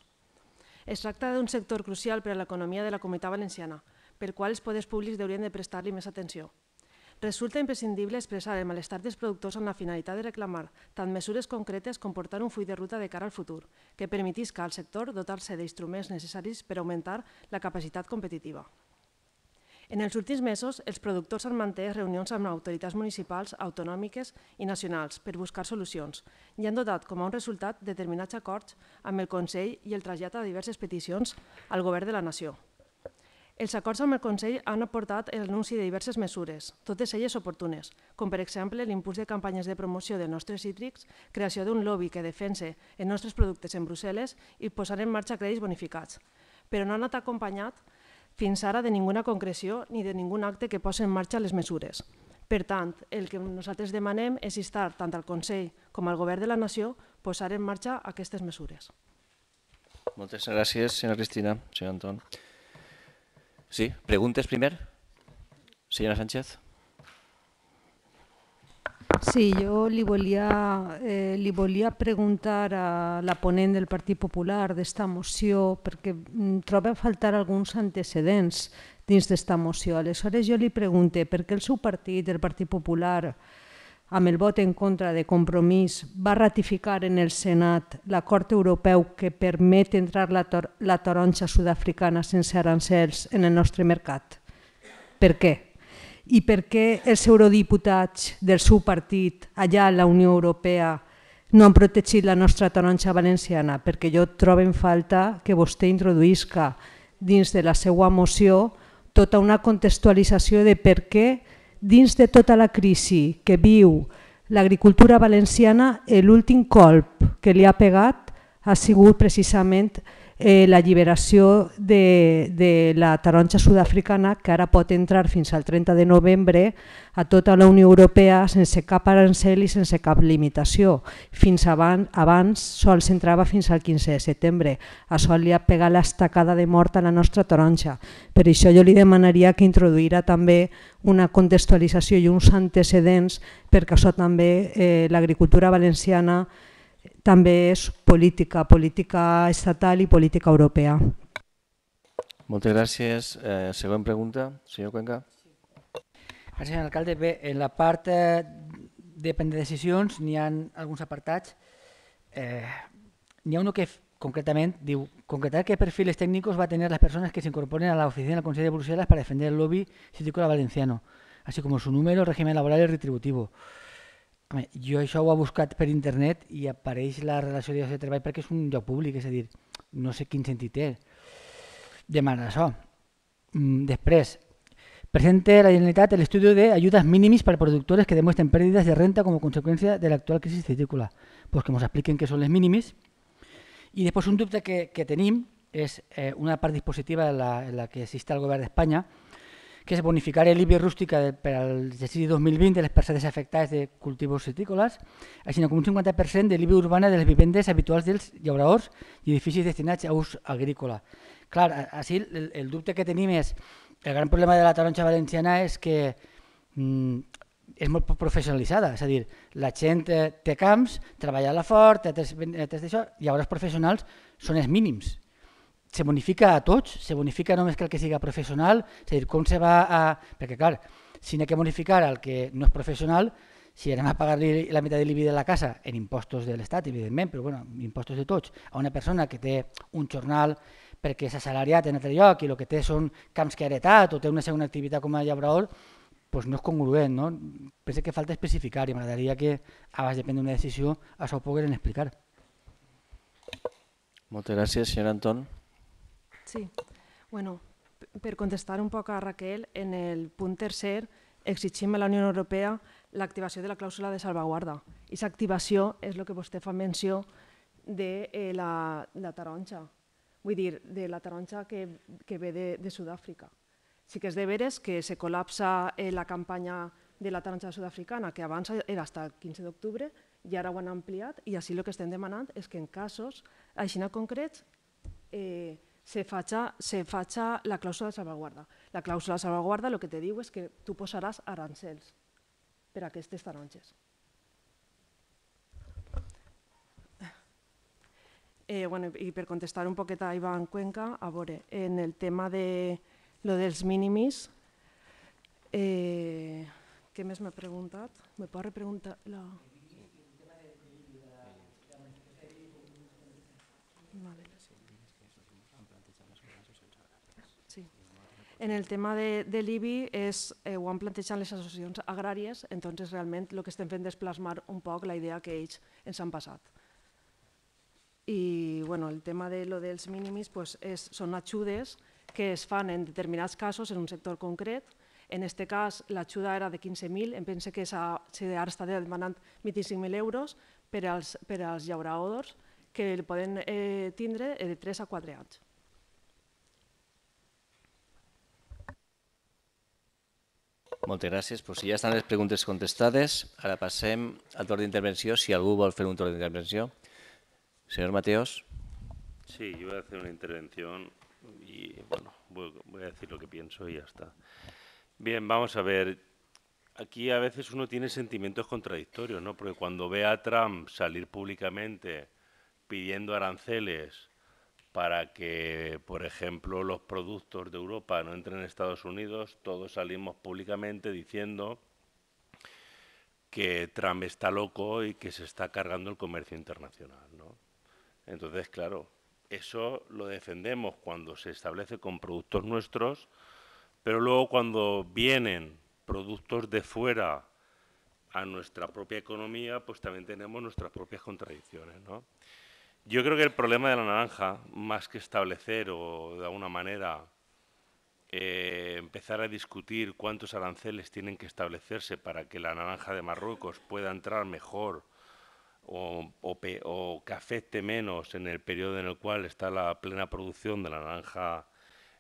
Es tracta d'un sector crucial per a l'economia de la Comunitat Valenciana, pel qual els poders públics haurien de prestar-li més atenció. Resulta imprescindible expressar el malestar dels productors amb la finalitat de reclamar tant mesures concretes com portar un full de ruta de cara al futur, que permetisca al sector dotar-se d'instruments necessaris per augmentar la capacitat competitiva. En els últims mesos, els productors han mantès reunions amb autoritats municipals, autonòmiques i nacionals per buscar solucions i han dotat com a un resultat determinats acords amb el Consell i el trasllat a diverses peticions al Govern de la Nació. Els acords amb el Consell han aportat l'anunci de diverses mesures, totes elles oportunes, com per exemple l'impuls de campanyes de promoció dels nostres cítrics, creació d'un lobby que defense els nostres productes en Brussel·les i posar en marxa crèdits bonificats. Però no han anat acompanyat fins ara de ninguna concreció ni de ningun acte que posi en marxa les mesures. Per tant, el que nosaltres demanem és instar tant al Consell com al Govern de la Nació posar en marxa aquestes mesures. Moltes gràcies, senyora Cristina, senyor Anton. Sí, preguntes primer. Senyora Sánchez. Sí, jo li volia, eh, li volia preguntar a la ponent del Partit Popular d'esta moció perquè mm, troba a faltar alguns antecedents dins d'esta moció. Aleshores jo li pregunte per què el seu partit, el Partit Popular, amb el vot en contra de compromís, va ratificar en el Senat l'acord europeu que permet entrar la, tor la taronja sud-africana sense arancels en el nostre mercat. Per què? I per què els eurodiputats del seu partit allà a la Unió Europea no han protegit la nostra taronja valenciana? Perquè jo trobo en falta que vostè introduïsca dins de la seva moció tota una contextualització de per què dins de tota la crisi que viu l'agricultura valenciana, l'últim colp que li ha pegat ha sigut precisament eh, la lliberació de, de la taronja sud-africana que ara pot entrar fins al 30 de novembre a tota la Unió Europea sense cap arancel i sense cap limitació. Fins abans, abans sols entrava fins al 15 de setembre. A sol li ha pegat l'estacada de mort a la nostra taronja. Per això jo li demanaria que introduïra també una contextualització i uns antecedents perquè això també eh, l'agricultura valenciana també és política, política estatal i política europea. Moltes gràcies. Eh, següent pregunta, senyor Cuenca. Gràcies, alcalde. Bé, en la part eh, de prendre decisions n'hi ha alguns apartats. Eh, n'hi ha un que concretament diu concretar què perfils tècnics va tenir les persones que s'incorporen a la oficina del Consell de Brussel·les per defender el lobby silvícola valenciano, així com el seu número, règim laboral y retributivo. Yo jo això ho he buscat per internet y apareix la relació de llocs de treball perquè és un lloc públic, es decir, no sé quin sentit té. Demana això. Mm, després, presente la Generalitat el estudio de ayudas mínimas para productores que demuestren pérdidas de renta como consecuencia de la actual crisis citícola. Pues que nos expliquen qué son les mínimas. Y después un dubte que, que tenim eh, una parte dispositiva en la, que existe el Gobierno de España, que és bonificar el IBI rústica per al exercici 2020 de les parcel·les afectades de cultius citícoles, així com un 50% de l'IBI urbana de les vivendes habituals dels llauradors i edificis destinats a ús agrícola. Clar, així el, el dubte que tenim és, el gran problema de la taronja valenciana és que mm, és molt professionalitzada, és a dir, la gent eh, té camps, treballa a la fort, té, té, té això, i llavors professionals són els mínims, se bonifica a tots, se bonifica només que el que siga professional, és a dir, com se va a... Perquè, clar, si n'ha que bonificar al que no és professional, si anem a pagar-li la meitat de l'IBI de la casa en impostos de l'Estat, evidentment, però bueno, impostos de tots, a una persona que té un jornal perquè és assalariat en altre lloc i el que té són camps que ha heretat o té una segona activitat com a llabraol, doncs no és congruent, no? Penso que falta especificar i m'agradaria que, abans de prendre una decisió, això ho poguessin explicar. Moltes gràcies, senyor Anton. Sí, bueno, per contestar un poc a Raquel, en el punt tercer exigim a la Unió Europea l'activació de la clàusula de salvaguarda. I aquesta activació és el que vostè fa menció de eh, la, la taronja, vull dir, de la taronja que, que ve de, de Sud-àfrica. Sí que és de veres que se col·lapsa eh, la campanya de la taronja sud-africana, que abans era fins al 15 d'octubre, i ara ho han ampliat, i així el que estem demanant és que en casos així concret, eh, se facha, se facha la clàusula de salvaguarda. La clàusula de salvaguarda el que te diu és que tu posaràs arancels per a aquestes taronges. Eh, bueno, I per contestar un poquet a Ivan Cuenca, a veure, en el tema de lo dels mínimis, eh, què més m'ha preguntat? Me pot repreguntar la... En el tema de, de l'IBI eh, ho han plantejat les associacions agràries, entonces realment el que estem fent és plasmar un poc la idea que ells ens han passat. I bueno, el tema de lo dels mínimis pues, és, són ajudes que es fan en determinats casos en un sector concret. En aquest cas, l'ajuda era de 15.000, em pense que ara està demanant 25.000 euros per als, per als llauradors que el poden eh, tindre eh, de 3 a 4 anys. Muchas gracias. Pues, si ya están las preguntas contestades, ara passem al de intervención, si algú vol fer un de intervención. Señor Mateos. Sí, yo voy a hacer una intervención y, bueno, voy, voy a decir lo que pienso y ya está. Bien, vamos a ver. Aquí a veces uno tiene sentimientos contradictorios, ¿no? Porque cuando ve a Trump salir públicamente pidiendo aranceles para que, por ejemplo, los productos de Europa no entren en Estados Unidos, todos salimos públicamente diciendo que Trump está loco y que se está cargando el comercio internacional. Entonces, claro, eso lo defendemos cuando se establece con productos nuestros, pero luego cuando vienen productos de fuera a nuestra propia economía, pues también tenemos nuestras propias contradicciones. Yo creo que el problema de la naranja, más que establecer o de alguna manera eh, empezar a discutir cuántos aranceles tienen que establecerse para que la naranja de Marruecos pueda entrar mejor o, que afecte menos en el periodo en el cual está la plena producción de la naranja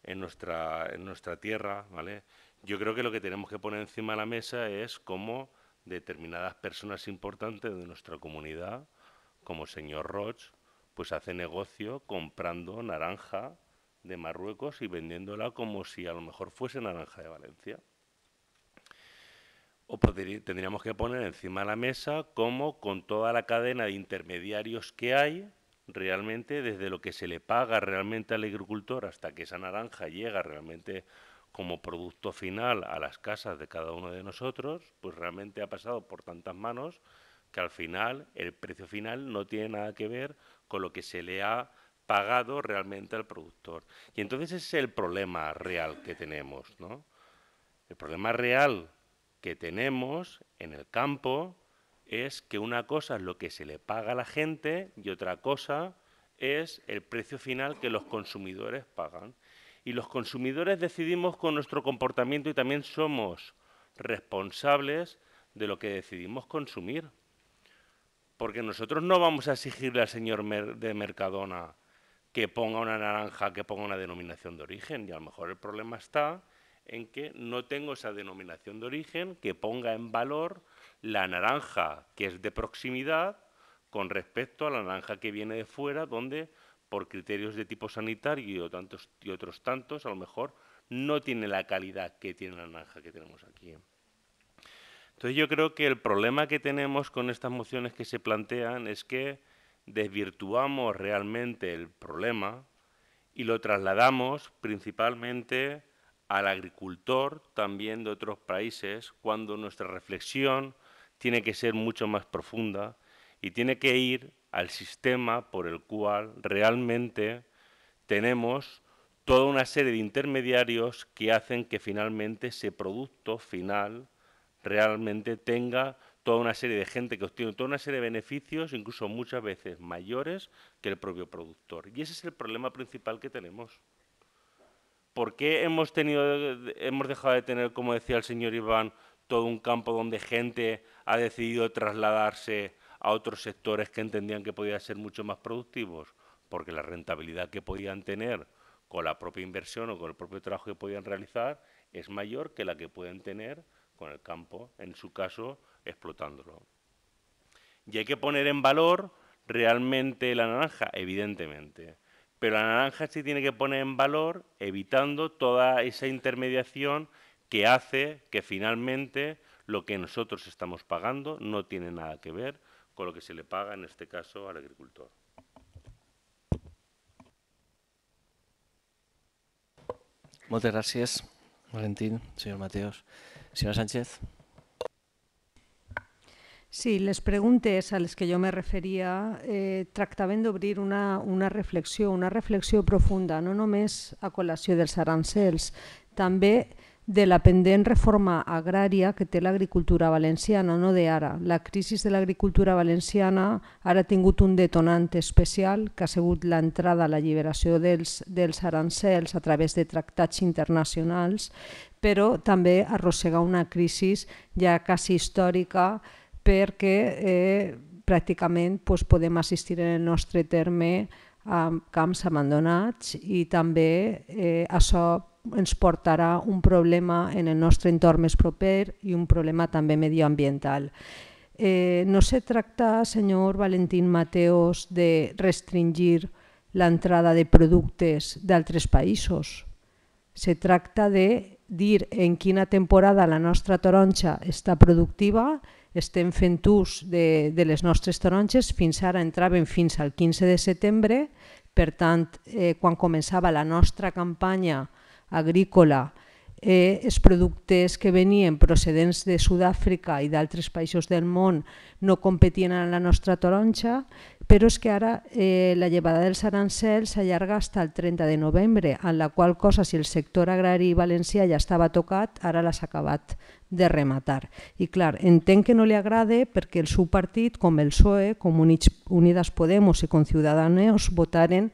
en nuestra, en nuestra tierra, ¿vale? Yo creo que lo que tenemos que poner encima de la mesa es cómo determinadas personas importantes de nuestra comunidad, como el señor Roch, pues hace negocio comprando naranja de Marruecos y vendiéndola como si a lo mejor fuese naranja de Valencia. O tendríamos que poner encima de la mesa cómo con toda la cadena de intermediarios que hay, realmente desde lo que se le paga realmente al agricultor hasta que esa naranja llega realmente como producto final a las casas de cada uno de nosotros, pues realmente ha pasado por tantas manos que al final el precio final no tiene nada que ver con lo que se le ha pagado realmente al productor. Y entonces ese es el problema real que tenemos, ¿no? El problema real que tenemos en el campo es que una cosa es lo que se le paga a la gente y otra cosa es el precio final que los consumidores pagan. Y los consumidores decidimos con nuestro comportamiento y también somos responsables de lo que decidimos consumir. Porque nosotros no vamos a exigirle al señor de Mercadona que ponga una naranja, que ponga una denominación de origen. Y a lo mejor el problema está en que no tengo esa denominación de origen que ponga en valor la naranja que es de proximidad con respecto a la naranja que viene de fuera, donde por criterios de tipo sanitario y, tantos, y otros tantos, a lo mejor no tiene la calidad que tiene la naranja que tenemos aquí. Entonces yo creo que el problema que tenemos con estas mociones que se plantean es que desvirtuamos realmente el problema y lo trasladamos principalmente al agricultor también de otros países cuando nuestra reflexión tiene que ser mucho más profunda y tiene que ir al sistema por el cual realmente tenemos toda una serie de intermediarios que hacen que finalmente ese producto final realmente tenga toda una serie de gente que obtiene toda una serie de beneficios, incluso muchas veces mayores que el propio productor. Y ese es el problema principal que tenemos. ¿Por qué hemos, tenido, hemos dejado de tener, como decía el señor Iván, todo un campo donde gente ha decidido trasladarse a otros sectores que entendían que podían ser mucho más productivos? Porque la rentabilidad que podían tener con la propia inversión o con el propio trabajo que podían realizar es mayor que la que pueden tener con el campo, en su caso explotándolo. Y hay que poner en valor realmente la naranja, evidentemente. Pero la naranja sí tiene que poner en valor evitando toda esa intermediación que hace que finalmente lo que nosotros estamos pagando no tiene nada que ver con lo que se le paga, en este caso, al agricultor. Muchas gracias, Valentín, señor Mateos. Senyora Sánchez. Sí, les preguntes a les que jo me referia eh, tractaven d'obrir una, una reflexió, una reflexió profunda, no només a col·lació dels arancels, també de la pendent reforma agrària que té l'agricultura valenciana, no de ara. La crisi de l'agricultura valenciana ara ha tingut un detonant especial que ha sigut l'entrada a la lliberació dels, dels arancels a través de tractats internacionals, però també arrossega una crisi ja quasi històrica perquè eh, pràcticament doncs, podem assistir en el nostre terme a camps abandonats i també eh, això ens portarà un problema en el nostre entorn més proper i un problema també medioambiental. Eh, no se tracta, senyor Valentín Mateos, de restringir l'entrada de productes d'altres països. Se tracta de dir en quina temporada la nostra taronja està productiva, estem fent ús de, de les nostres taronges, fins ara entraven fins al 15 de setembre, per tant, eh, quan començava la nostra campanya agrícola, eh, els productes que venien procedents de Sud-àfrica i d'altres països del món no competien en la nostra taronja, però és que ara eh, la llevada dels arancels s'allarga fins al 30 de novembre, en la qual cosa si el sector agrari valencià ja estava tocat, ara l'has acabat de rematar. I clar, entenc que no li agrade perquè el seu partit, com el PSOE, com Unidas Podemos i com Ciudadanos, votaren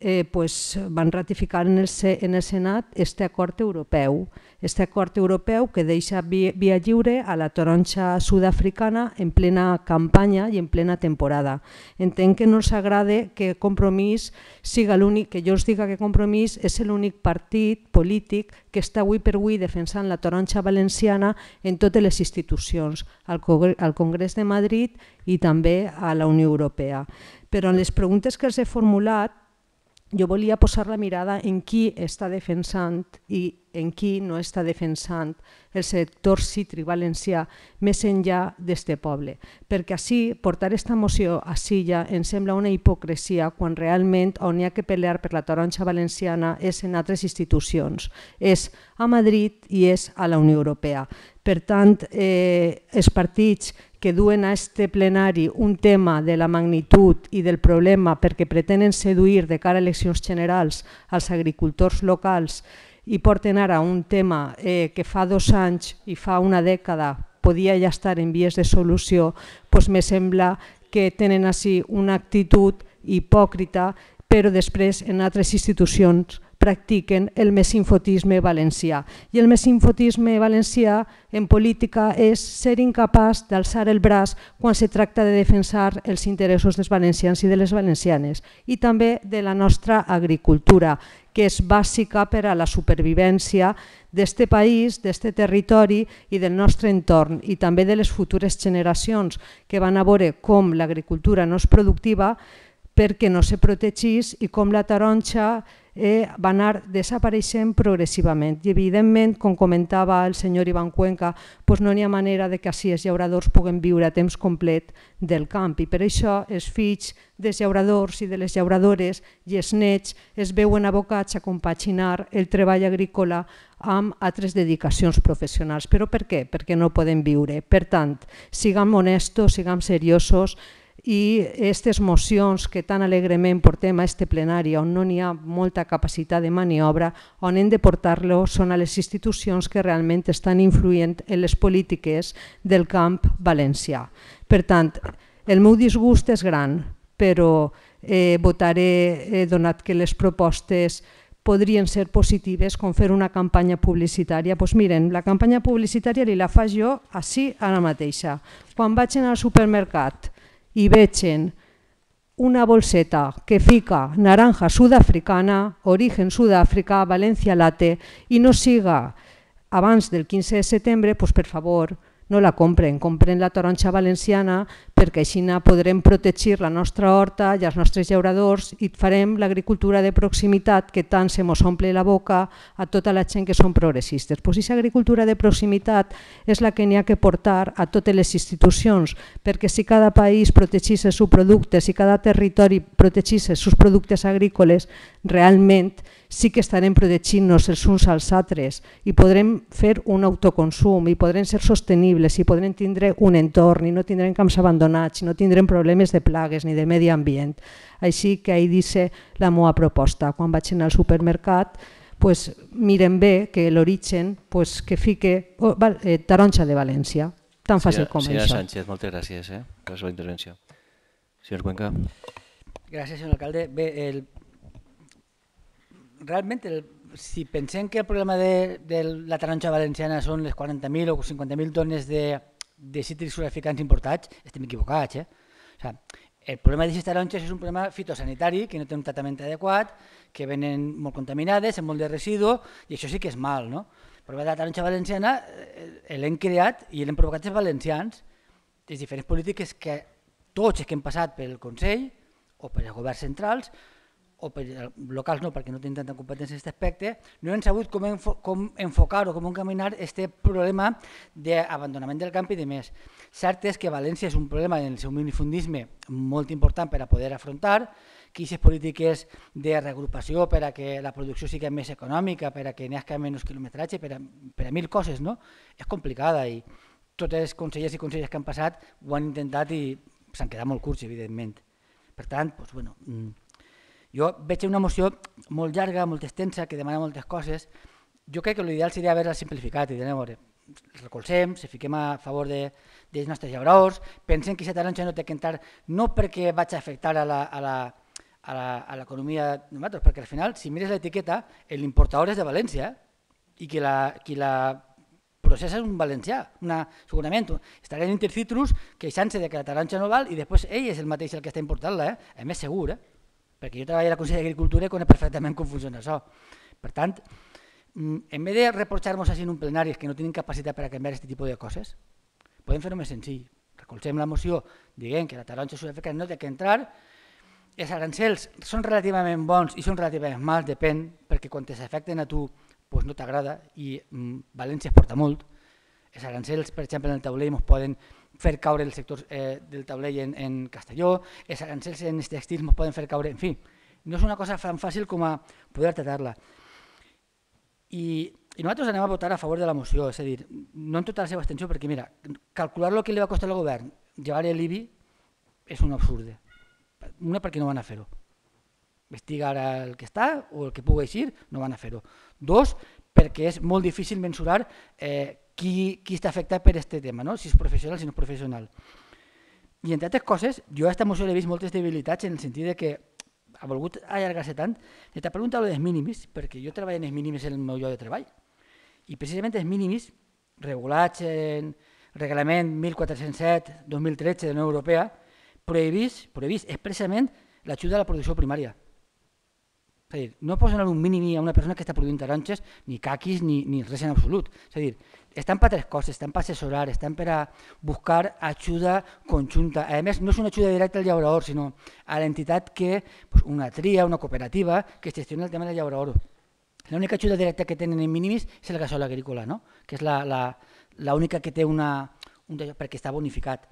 eh, pues, van ratificar en el, en el Senat este acord europeu, este acord europeu que deixa via lliure a la taronja sud-africana en plena campanya i en plena temporada. Entenc que no els agrada que Compromís siga l'únic, que jo us diga que Compromís és l'únic partit polític que està avui per avui defensant la taronja valenciana en totes les institucions, al, al Congrés de Madrid i també a la Unió Europea. Però en les preguntes que els he formulat jo volia posar la mirada en qui està defensant i en qui no està defensant el sector cítric valencià més enllà d'este poble. Perquè així, portar esta moció a Silla em sembla una hipocresia quan realment on hi ha que pelear per la taronja valenciana és en altres institucions, és a Madrid i és a la Unió Europea. Per tant, eh, els partits que duen a este plenari un tema de la magnitud i del problema perquè pretenen seduir de cara a eleccions generals als agricultors locals i porten ara un tema eh, que fa dos anys i fa una dècada podia ja estar en vies de solució, doncs me sembla que tenen així una actitud hipòcrita, però després en altres institucions practiquen el mesinfotisme valencià. I el mesinfotisme valencià en política és ser incapaç d'alçar el braç quan se tracta de defensar els interessos dels valencians i de les valencianes i també de la nostra agricultura, que és bàsica per a la supervivència d'este país, d'este territori i del nostre entorn i també de les futures generacions que van a veure com l'agricultura no és productiva perquè no se protegís i com la taronja eh, va anar desapareixent progressivament. I evidentment, com comentava el senyor Ivan Cuenca, doncs no hi ha manera de que així els llauradors puguen viure a temps complet del camp i per això els fills dels llauradors i de les llauradores i els nets es veuen abocats a compaginar el treball agrícola amb altres dedicacions professionals. Però per què? Perquè no poden viure. Per tant, siguem honestos, siguem seriosos, i aquestes mocions que tan alegrement portem a este plenari on no n'hi ha molta capacitat de maniobra, on hem de portar-lo són a les institucions que realment estan influint en les polítiques del camp valencià. Per tant, el meu disgust és gran, però eh, votaré, eh, donat que les propostes podrien ser positives com fer una campanya publicitària. Doncs pues miren, la campanya publicitària li la faig jo així ara mateixa. Quan vaig anar al supermercat y vechen una bolseta, que fica naranja sudafricana, origen Sudáfrica, Valencia Late, y no siga avance del 15 de septiembre, pues, por favor, no la compren, compren la taronja valenciana perquè així podrem protegir la nostra horta i els nostres llauradors i farem l'agricultura de proximitat que tant se mos omple la boca a tota la gent que són progressistes. Pues aquesta agricultura de proximitat és la que n'hi ha que portar a totes les institucions perquè si cada país protegís els seus productes, si cada territori protegís els seus productes agrícoles, realment sí que estarem protegint-nos els uns als altres i podrem fer un autoconsum i podrem ser sostenibles i podrem tindre un entorn i no tindrem camps abandonats i no tindrem problemes de plagues ni de medi ambient. Així que ahir dice la meva proposta. Quan vaig anar al supermercat pues, mirem bé que l'origen pues, que fique oh, val, eh, taronja de València. Tan fàcil com senyora això. Senyora Sánchez, moltes gràcies eh, per la seva intervenció. Senyor Cuenca. Gràcies, senyor alcalde. Bé, el realment, el, si pensem que el problema de, de la taronja valenciana són les 40.000 o 50.000 tones de, de cítrics sud importats, estem equivocats. Eh? O sigui, el problema d'aquestes taronges és un problema fitosanitari, que no té un tractament adequat, que venen molt contaminades, amb molt de residu, i això sí que és mal. No? El problema de la taronja valenciana eh, l'hem creat i l'hem provocat els valencians, les diferents polítiques que tots els que hem passat pel Consell o per els governs centrals, o per, eh, locals no, perquè no tenen tanta competència en aquest aspecte, no han sabut com, enfo com enfocar o com encaminar aquest problema d'abandonament del camp i de més. Cert és que València és un problema en el seu minifundisme molt important per a poder afrontar, que aquestes polítiques de reagrupació per a que la producció sigui més econòmica, per a que n'hi hagi menys quilometratge, per a, per a mil coses, no? és complicada i tots els consellers i consellers que han passat ho han intentat i s'han quedat molt curts, evidentment. Per tant, doncs, bueno, mm, jo veig una moció molt llarga, molt extensa, que demana moltes coses. Jo crec que l'ideal seria haver-la simplificat i dir, veure, recolzem, si fiquem a favor de, dels nostres llauradors, pensem que aquesta taronja no té que entrar no perquè vaig a afectar a la, a la, a l'economia de nosaltres, perquè al final, si mires l'etiqueta, l'importador és de València i qui la, qui la processa és un valencià, una, segurament. Estarà en Intercitrus queixant-se de que la taronja no val i després ell és el mateix el que està important-la, eh? a més segur. Eh? perquè jo treballo a la Consell d'Agricultura i conec perfectament com funciona això. Per tant, mm, en vez de reprotxar-nos així en un plenari que no tenen capacitat per a canviar aquest tipus de coses, podem fer-ho més senzill. Recolzem la moció, diguem que la taronja sud-africana no té que entrar, els arancels són relativament bons i són relativament mals, depèn, perquè quan s'afecten a tu doncs no t'agrada i mm, València es porta molt. Els arancels, per exemple, en el taulell ens poden fer caure el sector eh, del taulell en, en Castelló, els arancels en textils ens poden fer caure, en fi, no és una cosa tan fàcil com a poder tratar-la. I, I nosaltres anem a votar a favor de la moció, és a dir, no en tota la seva extensió, perquè mira, calcular lo que li va costar al govern llevar l'IBI és un absurde. Una perquè no van a fer-ho. Vestigar el que està o el que pugui eixir, no van a fer-ho. Dos, perquè és molt difícil mensurar eh, qui, qui està afectat per aquest tema, no? si és professional, si no és professional. I entre altres coses, jo a aquesta moció he vist moltes debilitats en el sentit de que ha volgut allargar-se tant. Et ha preguntat els mínimis, perquè jo treballo en els mínimis en el meu lloc de treball. I precisament els mínimis, regulats en reglament 1407-2013 de la Unió Europea, prohibís, prohibís expressament l'ajuda a la producció primària. És a dir, no posen un mínim a una persona que està produint taronges, ni caquis, ni, ni res en absolut. És a dir, estan per tres coses, estan per assessorar, estan per a buscar ajuda conjunta. A més, no és una ajuda directa al llaurador, sinó a l'entitat que, pues, doncs, una tria, una cooperativa, que gestiona el tema del llaurador. L'única ajuda directa que tenen en mínimis és el gasol agrícola, no? que és l'única que té una, un, perquè està bonificat.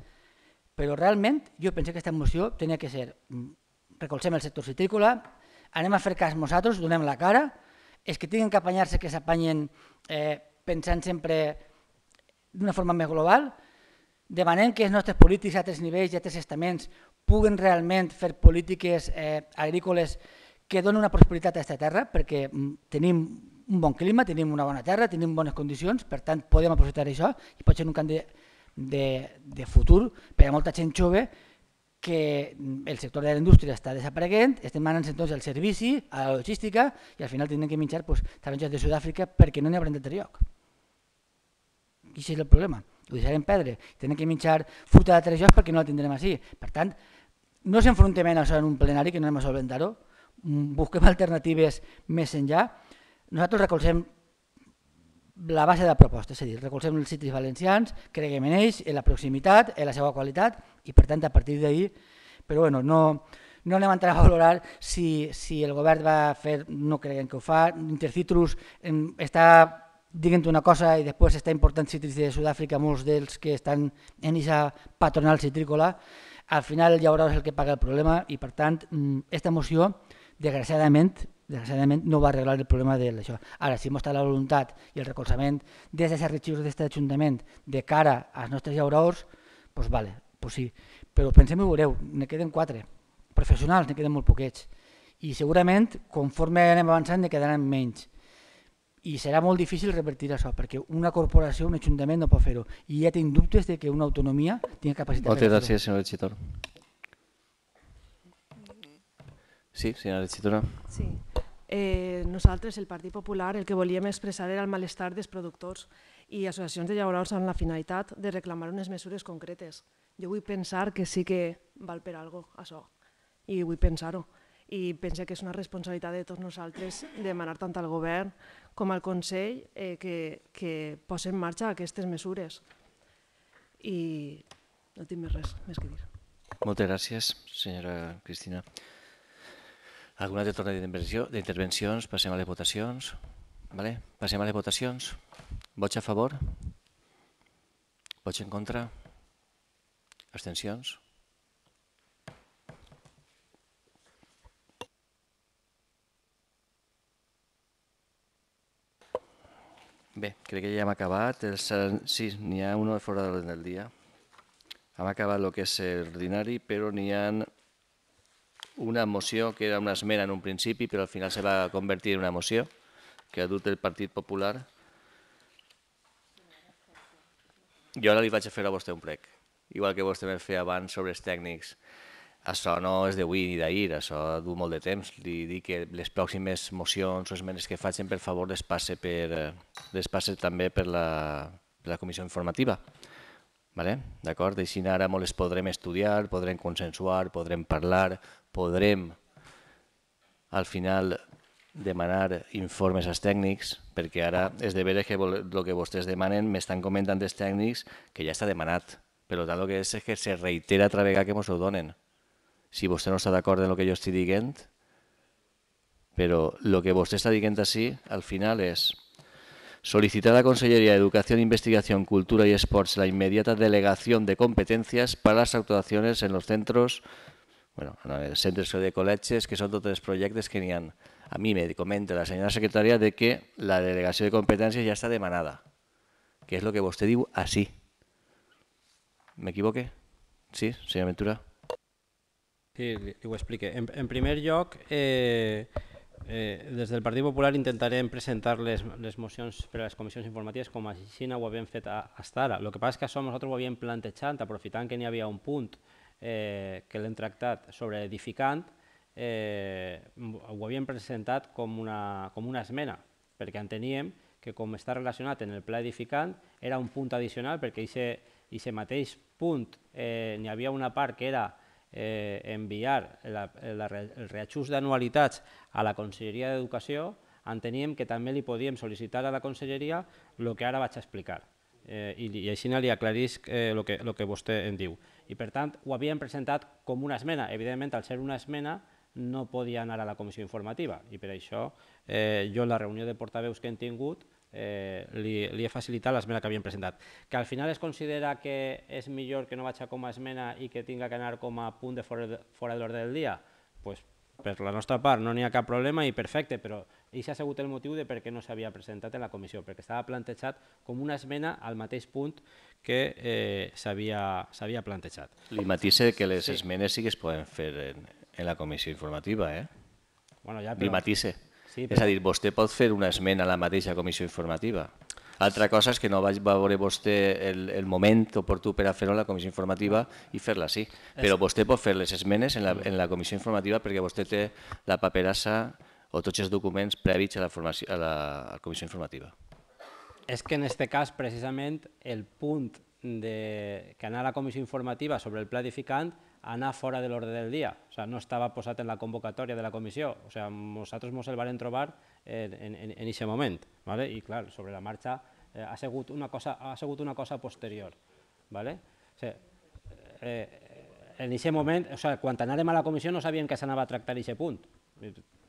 Però realment jo pensé que aquesta moció tenia que ser mm, recolzem el sector citrícola, anem a fer cas nosaltres, donem la cara, els que tinguin que apanyar-se que s'apanyen eh, pensant sempre d'una forma més global, demanem que els nostres polítics a tres nivells i a tres estaments puguen realment fer polítiques eh, agrícoles que donin una prosperitat a aquesta terra, perquè mm, tenim un bon clima, tenim una bona terra, tenim bones condicions, per tant podem aprofitar això i pot ser un canvi de, de, de futur per a molta gent jove que mm, el sector de la indústria està desapareguent, estem anant entonces al servici, a la logística i al final tindrem que menjar pues, taronges de Sud-àfrica perquè no n'hi haurem d'altre lloc i això és el problema, ho deixarem perdre. Tenen que mitjar futa de tres jocs perquè no la tindrem així. Per tant, no s'enfrontem a això en un plenari, que no anem a solventar-ho, mm, busquem alternatives més enllà. Nosaltres recolzem la base de la proposta, és a dir, recolzem els cítrics valencians, creguem en ells, en la proximitat, en la seva qualitat i per tant a partir d'ahir, però bueno, no, no anem a entrar a valorar si, si el govern va fer, no creiem que ho fa, Intercitrus està diguent una cosa i després està important cítrics de Sud-àfrica, molts d'ells que estan en aquesta patronal citrícola, al final ja veuràs el que paga el problema i per tant aquesta mm, moció desgraciadament desgraciadament no va arreglar el problema d'això. Ara, si mostra la voluntat i el recolzament des dels arxius d'aquest Ajuntament de cara als nostres llauraors, doncs vale, doncs sí. Però pensem i veureu, ne queden quatre. Professionals ne queden molt poquets. I segurament, conforme anem avançant, ne quedaran menys i serà molt difícil revertir això, perquè una corporació, un ajuntament no pot fer-ho. I ja tinc dubtes de que una autonomia tingui capacitat Moltes gràcies, senyora Sí, senyora Exitora. Sí. Eh, nosaltres, el Partit Popular, el que volíem expressar era el malestar dels productors i associacions de llavors amb la finalitat de reclamar unes mesures concretes. Jo vull pensar que sí que val per algo això i vull pensar-ho. I pense que és una responsabilitat de tots nosaltres demanar tant al govern com al Consell eh, que, que posa en marxa aquestes mesures. I no tinc més res més que dir. Moltes gràcies, senyora Cristina. Alguna altra torna d'intervencions? Passem a les votacions. Vale? Passem a les votacions. Vots a favor? Vots en contra? Abstencions? Bé, crec que ja hem acabat. Els, sí, n'hi ha una fora de l'ordre del dia. Hem acabat el que és ordinari, però n'hi ha una moció que era una esmena en un principi, però al final se va convertir en una moció que ha dut el Partit Popular. Jo ara li vaig a fer a vostè un prec, igual que vostè m'ha fet abans sobre els tècnics això no és d'avui ni d'ahir, això du molt de temps. Li dic que les pròximes mocions o esmenes que facin, per favor, eh, les passe, per, les passe també per la, per la comissió informativa. Vale? D'acord? Així ara molt les podrem estudiar, podrem consensuar, podrem parlar, podrem al final demanar informes als tècnics, perquè ara és de veres que el que vostès demanen m'estan comentant els tècnics que ja està demanat. Per tant, el que és, és que se reitera altra vegada que ens ho donen. si usted no de acuerdo en lo que yo estoy dient, pero lo que vostè está diciendo así, al final, es solicitar a la Consellería de Educación, Investigación, Cultura y Sports la inmediata delegación de competencias para las actuaciones en los centros, bueno, en els centres de colegios, que son tots tres proyectos que tenían A mí, me comenta la señora secretaria, de que la delegación de competencias ya está demanada, que es lo que usted digo. así. ¿Me equivoqué? Sí, señora Ventura. Sí, li, ho explique. En, en primer lloc, eh, eh, des del Partit Popular intentarem presentar les, les mocions per a les comissions informatives com així ho havíem fet a, fins ara. El que passa és que això nosaltres ho havíem plantejat, aprofitant que n'hi havia un punt eh, que l'hem tractat sobre edificant, eh, ho havíem presentat com una, com una esmena, perquè enteníem que com està relacionat en el pla edificant era un punt addicional perquè aquest mateix punt eh, n'hi havia una part que era eh, enviar la, eh, la, el reajust d'anualitats a la Conselleria d'Educació, enteníem que també li podíem sol·licitar a la Conselleria el que ara vaig explicar eh, i, i així li aclarisc eh, el que, lo que vostè en diu. I per tant, ho havíem presentat com una esmena. Evidentment, al ser una esmena, no podia anar a la comissió informativa i per això eh, jo en la reunió de portaveus que hem tingut eh, li, li he facilitat l'esmena que havien presentat. Que al final es considera que és millor que no vaig a com a esmena i que tinga que anar com a punt de fora, de, fora de l'ordre del dia? pues, per la nostra part no n'hi ha cap problema i perfecte, però i s'ha sigut el motiu de per què no s'havia presentat en la comissió, perquè estava plantejat com una esmena al mateix punt que eh, s'havia plantejat. Li matisse que les sí. esmenes sí que es poden fer en, en la comissió informativa, eh? Bueno, ja, però... Li matisse. Sí, però... És a dir, vostè pot fer una esmena a la mateixa comissió informativa. Altra cosa és que no vaig veure vostè el, el moment oportú per a fer-ho la comissió informativa i fer-la així. Sí. Però vostè pot fer les esmenes en la, en la comissió informativa perquè vostè té la paperassa o tots els documents previs a la, formació, a la, a la comissió informativa. És que en aquest cas, precisament, el punt de, que anar a la comissió informativa sobre el planificant anar fora de l'ordre del dia, o sigui, no estava posat en la convocatòria de la comissió, o sigui, nosaltres ens el vam trobar en aquest moment, ¿vale? i clar, sobre la marxa eh, ha, sigut una cosa, ha una cosa posterior. ¿vale? O eh, en aquest moment, o quan anàrem a la comissió no sabíem que s'anava a tractar aquest punt,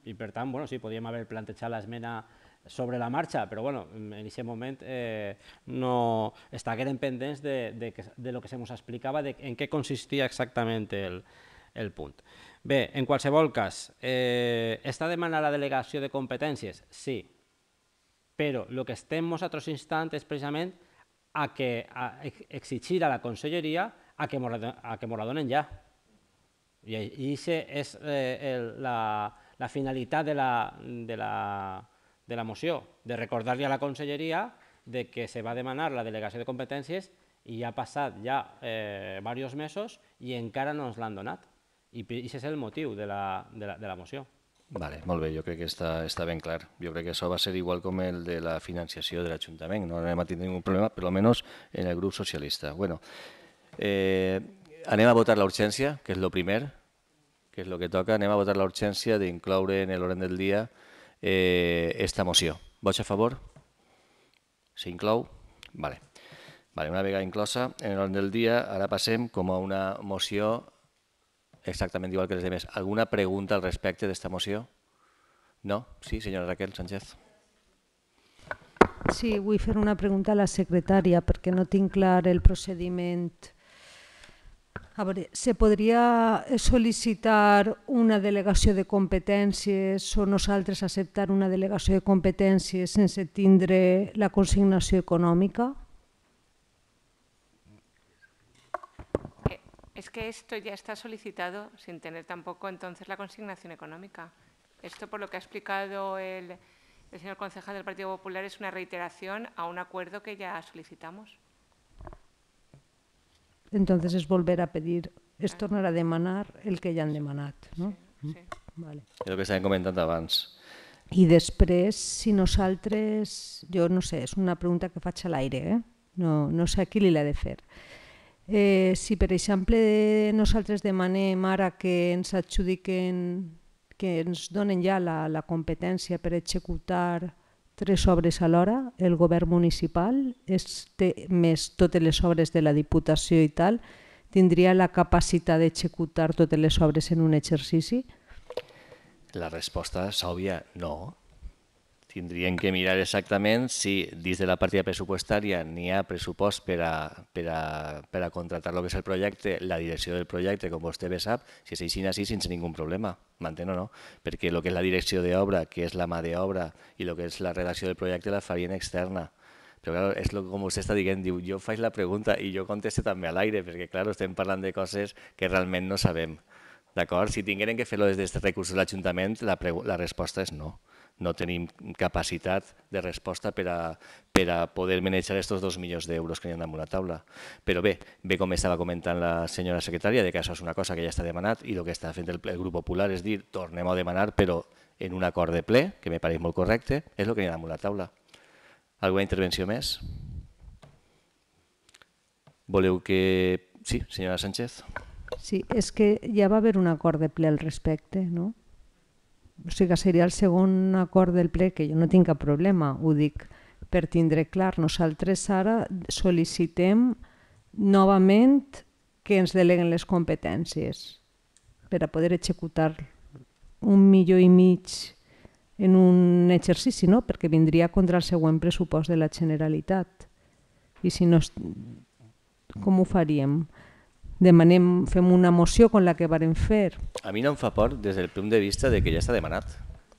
i, per tant, bueno, sí, podíem haver plantejat l'esmena sobre la marxa, però bueno, mm, en aquest moment eh, no estaven pendents de, de, de, de lo que se mos explicava, de en què consistia exactament el, el punt. Bé, en qualsevol cas, eh, està demanant la delegació de competències? Sí, però el que estem nosaltres instant és precisament a que a exigir a la conselleria a que mos la, que mos la donen ja. I, això és eh, el, la, la finalitat de la, de la, de la moció, de recordar-li a la conselleria de que se va demanar la delegació de competències i ha passat ja eh, diversos mesos i encara no ens l'han donat. I això és el motiu de la, de la, de la moció. Vale, molt bé, jo crec que està, està ben clar. Jo crec que això va ser igual com el de la financiació de l'Ajuntament. No anem a tenir ningú problema, però almenys en el grup socialista. Bueno, eh, anem a votar la urgència, que és el primer, que és el que toca. Anem a votar la urgència d'incloure en l'hora del dia eh, esta moció. Vots a favor? S'inclou? Vale. Vale, una vegada inclosa, en l'ordre del dia ara passem com a una moció exactament igual que les demés. Alguna pregunta al respecte d'esta moció? No? Sí, senyora Raquel Sánchez. Sí, vull fer una pregunta a la secretària perquè no tinc clar el procediment A se podría eh, solicitar una delegación de competencias o nosaltres aceptar una delegación de competencias en se tindre la consignación económica? Eh, es que esto ya está solicitado sin tener tampoco entonces la consignación económica. Esto, por lo que ha explicado el, el señor concejal del Partido Popular, es una reiteración a un acuerdo que ya solicitamos. entonces es volver a pedir, es tornar a demanar el que ja han demanat. No? Sí, sí. Vale. El que s'havien comentat abans. I després, si nosaltres... Jo no sé, és una pregunta que faig a l'aire, eh? no, no sé a qui li l'ha de fer. Eh, si, per exemple, nosaltres demanem ara que ens adjudiquen, que ens donen ja la, la competència per executar tres obres alhora, el govern municipal, este, més totes les obres de la Diputació i tal, tindria la capacitat d'executar totes les obres en un exercici? La resposta és òbvia, no tindríem que mirar exactament si dins de la partida pressupostària n'hi ha pressupost per a, per, a, per a contratar el que és el projecte, la direcció del projecte, com vostè bé sap, si és així, així sense ningun problema, m'entén o no? Perquè el que és la direcció d'obra, que és la mà d'obra, i el que és la redacció del projecte la farien externa. Però clar, és lo, com vostè està dient, diu, jo faig la pregunta i jo contesto també a l'aire, perquè clar, estem parlant de coses que realment no sabem. D'acord? Si tingueren que fer-ho des de recursos de l'Ajuntament, la, la resposta és no no tenim capacitat de resposta per a, per a poder manejar aquests dos milions d'euros que hi ha damunt la taula. Però bé, bé com estava comentant la senyora secretària, de que això és una cosa que ja està demanat i el que està fent el, el grup popular és dir, tornem a demanar, però en un acord de ple, que me pareix molt correcte, és el que hi ha damunt la taula. Alguna intervenció més? Voleu que... Sí, senyora Sánchez? Sí, és que ja va haver un acord de ple al respecte, no? o sigui seria el segon acord del ple, que jo no tinc cap problema, ho dic per tindre clar. Nosaltres ara sol·licitem novament que ens deleguen les competències per a poder executar un milió i mig en un exercici, no? perquè vindria contra el següent pressupost de la Generalitat. I si no... com ho faríem? demanem, fem una moció con la que varen fer. A mi no em fa por des del punt de vista de que ja està demanat.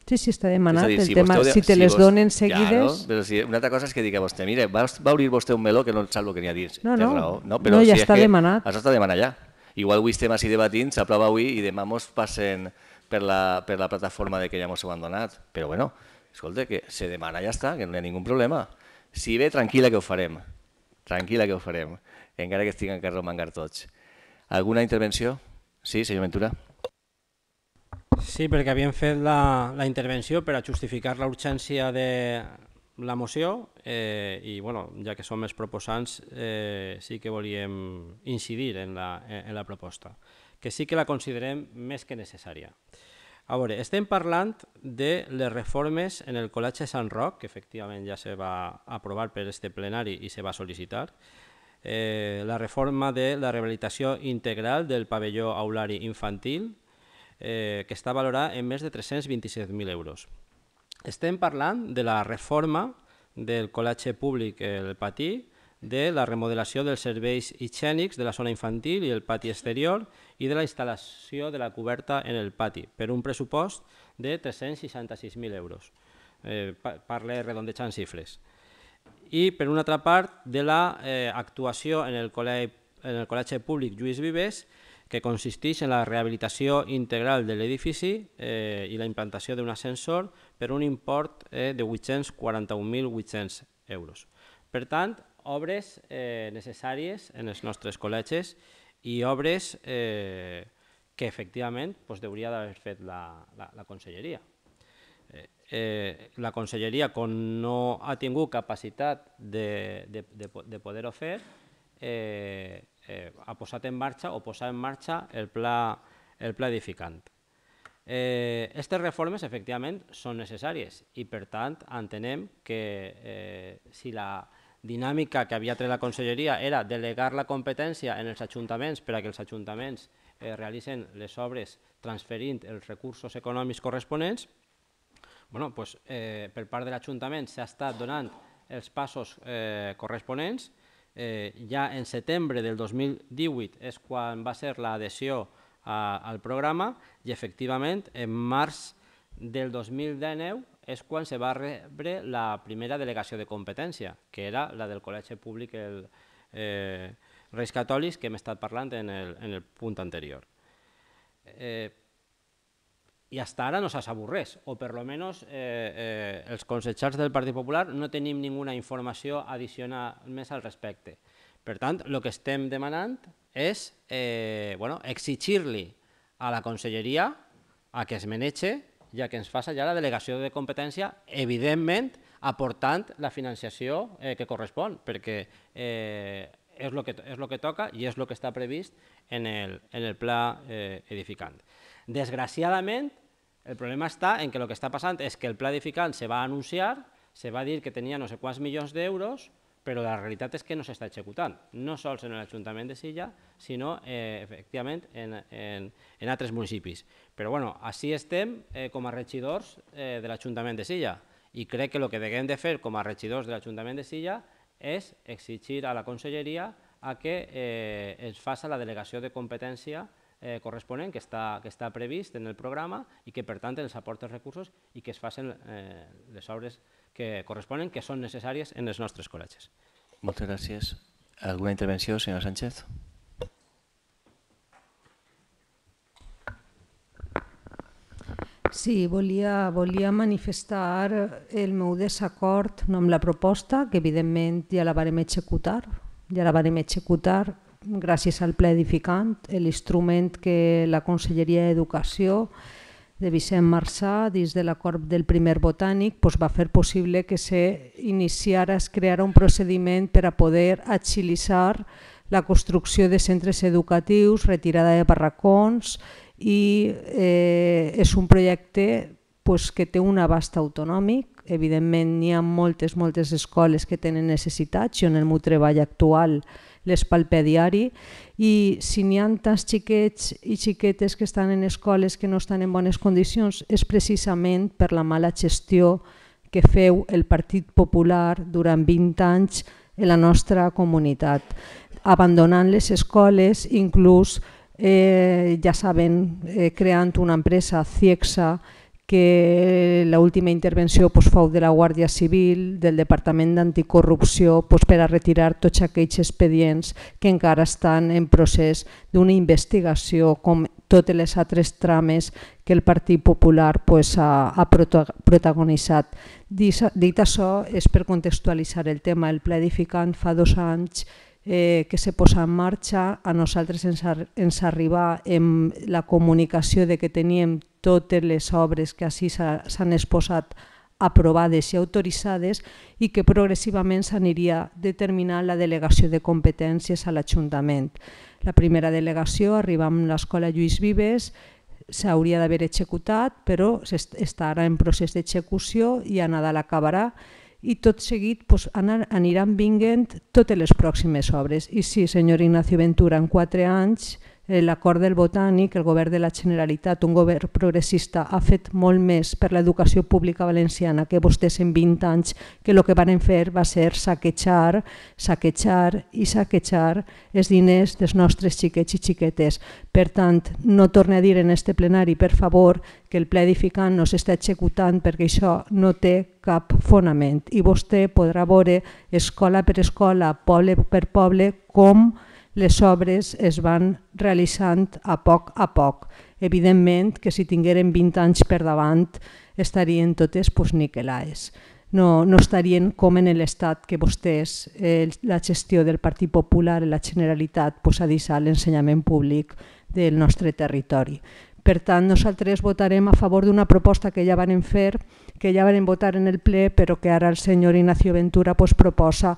Sí, sí, està demanat. dir, si el tema, de... si te si les vos... donen seguides... no? però si, una altra cosa és que digui a vostè, mire, va, va obrir vostè un meló que no sap el que n'hi ha dins. No, no, raó. no, però no ja si està demanat. Això està demanat ja. Igual avui estem així debatint, s'aprova avui i demà mos passen per la, per la plataforma de que ja mos ho han donat. Però bueno, escolta, que se demana ja està, que no hi ha ningú problema. Si ve, tranquil·la que ho farem. Tranquil·la que ho farem. Encara que estiguen que romangar tots. Alguna intervenció? Sí, senyor Ventura. Sí, perquè havien fet la, la intervenció per a justificar la urgència de la moció eh, i bueno, ja que som els proposants eh, sí que volíem incidir en la, en la proposta, que sí que la considerem més que necessària. A veure, estem parlant de les reformes en el Col·legi Sant Roc, que efectivament ja se va aprovar per este plenari i se va sol·licitar, eh, la reforma de la rehabilitació integral del pavelló aulari infantil, eh, que està valorat en més de 327.000 euros. Estem parlant de la reforma del col·legi públic El Patí, de la remodelació dels serveis higiènics de la zona infantil i el pati exterior i de la instal·lació de la coberta en el pati, per un pressupost de 366.000 euros. Eh, parle redondejant xifres i, per una altra part, de l'actuació la, eh, en, el col·legi, en el Col·legi Públic Lluís Vives, que consisteix en la rehabilitació integral de l'edifici eh, i la implantació d'un ascensor per un import eh, de 841.800 euros. Per tant, obres eh, necessàries en els nostres col·legis i obres eh, que efectivament doncs, hauria d'haver fet la, la, la conselleria eh, la conselleria, com no ha tingut capacitat de, de, de, de poder-ho fer, eh, eh, ha posat en marxa o posar en marxa el pla, el pla edificant. Aquestes eh, reformes, efectivament, són necessàries i, per tant, entenem que eh, si la dinàmica que havia tret la conselleria era delegar la competència en els ajuntaments per a que els ajuntaments eh, realicen les obres transferint els recursos econòmics corresponents, bueno, doncs, eh, per part de l'Ajuntament s'ha estat donant els passos eh, corresponents. Eh, ja en setembre del 2018 és quan va ser l'adhesió al programa i efectivament en març del 2019 és quan se va rebre la primera delegació de competència, que era la del Col·legi Públic el, eh, Reis Catòlics, que hem estat parlant en el, en el punt anterior. Eh, i hasta ara no se sap res, o per lo menos eh, eh, els consellers del Partit Popular no tenim ninguna informació addicional més al respecte. Per tant, el que estem demanant és eh, bueno, exigir-li a la conselleria a que es meneixi ja que ens fa ja la delegació de competència, evidentment aportant la financiació eh, que correspon, perquè eh, és el que, és lo que toca i és el que està previst en el, en el pla eh, edificant. Desgraciadament, el problema està en que el que està passant és que el pla edificant se va anunciar, se va dir que tenia no sé quants milions d'euros, però la realitat és que no s'està executant, no sols en l'Ajuntament de Silla, sinó eh, efectivament en, en, en altres municipis. Però bueno, així estem eh, com a regidors eh, de l'Ajuntament de Silla i crec que el que deguem de fer com a regidors de l'Ajuntament de Silla és exigir a la conselleria a que eh, ens faci la delegació de competència eh, corresponent que està, que està previst en el programa i que, per tant, els aporta els recursos i que es facin eh, les obres que corresponen, que són necessàries en els nostres col·legis. Moltes gràcies. Alguna intervenció, senyora Sánchez? Sí, volia, volia manifestar el meu desacord no amb la proposta, que evidentment ja la vàrem executar, ja la vàrem executar gràcies al ple edificant, l'instrument que la Conselleria d'Educació de Vicent Marçà, dins de l'acord del primer botànic, doncs va fer possible que se es creara un procediment per a poder agilitzar la construcció de centres educatius, retirada de barracons i eh, és un projecte pues, que té un abast autonòmic. Evidentment, n'hi ha moltes, moltes escoles que tenen necessitats. Jo en el meu treball actual diari i si n'hi ha tants xiquets i xiquetes que estan en escoles que no estan en bones condicions és precisament per la mala gestió que feu el Partit Popular durant 20 anys en la nostra comunitat, abandonant les escoles, inclús eh, ja saben, eh, creant una empresa CIEXA que la última intervenció pues, fou de la Guàrdia Civil, del Departament d'Anticorrupció, pues, per a retirar tots aquells expedients que encara estan en procés d'una investigació com totes les altres trames que el Partit Popular pues, ha, ha protagonitzat. Dit això, és per contextualitzar el tema. El pla edificant fa dos anys eh, que se posa en marxa, a nosaltres ens, ens arriba en la comunicació de que teníem totes les obres que així s'han exposat aprovades i autoritzades i que progressivament s'aniria determinant la delegació de competències a l'Ajuntament. La primera delegació arriba amb l'escola Lluís Vives, s'hauria d'haver executat, però està ara en procés d'execució i a Nadal acabarà i tot seguit pues, aniran vinguent totes les pròximes obres. I sí, senyor Ignacio Ventura, en quatre anys Eh, l'acord del Botànic, el govern de la Generalitat, un govern progressista, ha fet molt més per l'educació pública valenciana que vostès en 20 anys, que el que van fer va ser saquejar, saquejar i saquejar els diners dels nostres xiquets i xiquetes. Per tant, no torne a dir en este plenari, per favor, que el ple edificant no s'està executant perquè això no té cap fonament i vostè podrà veure escola per escola, poble per poble, com les obres es van realitzant a poc a poc. Evidentment que si tingueren 20 anys per davant estarien totes pues, niquelades. No, no estarien com en l'estat que vostès, eh, la gestió del Partit Popular i la Generalitat pues, ha deixat l'ensenyament públic del nostre territori. Per tant, nosaltres votarem a favor d'una proposta que ja van fer, que ja van votar en el ple, però que ara el senyor Ignacio Ventura pues, proposa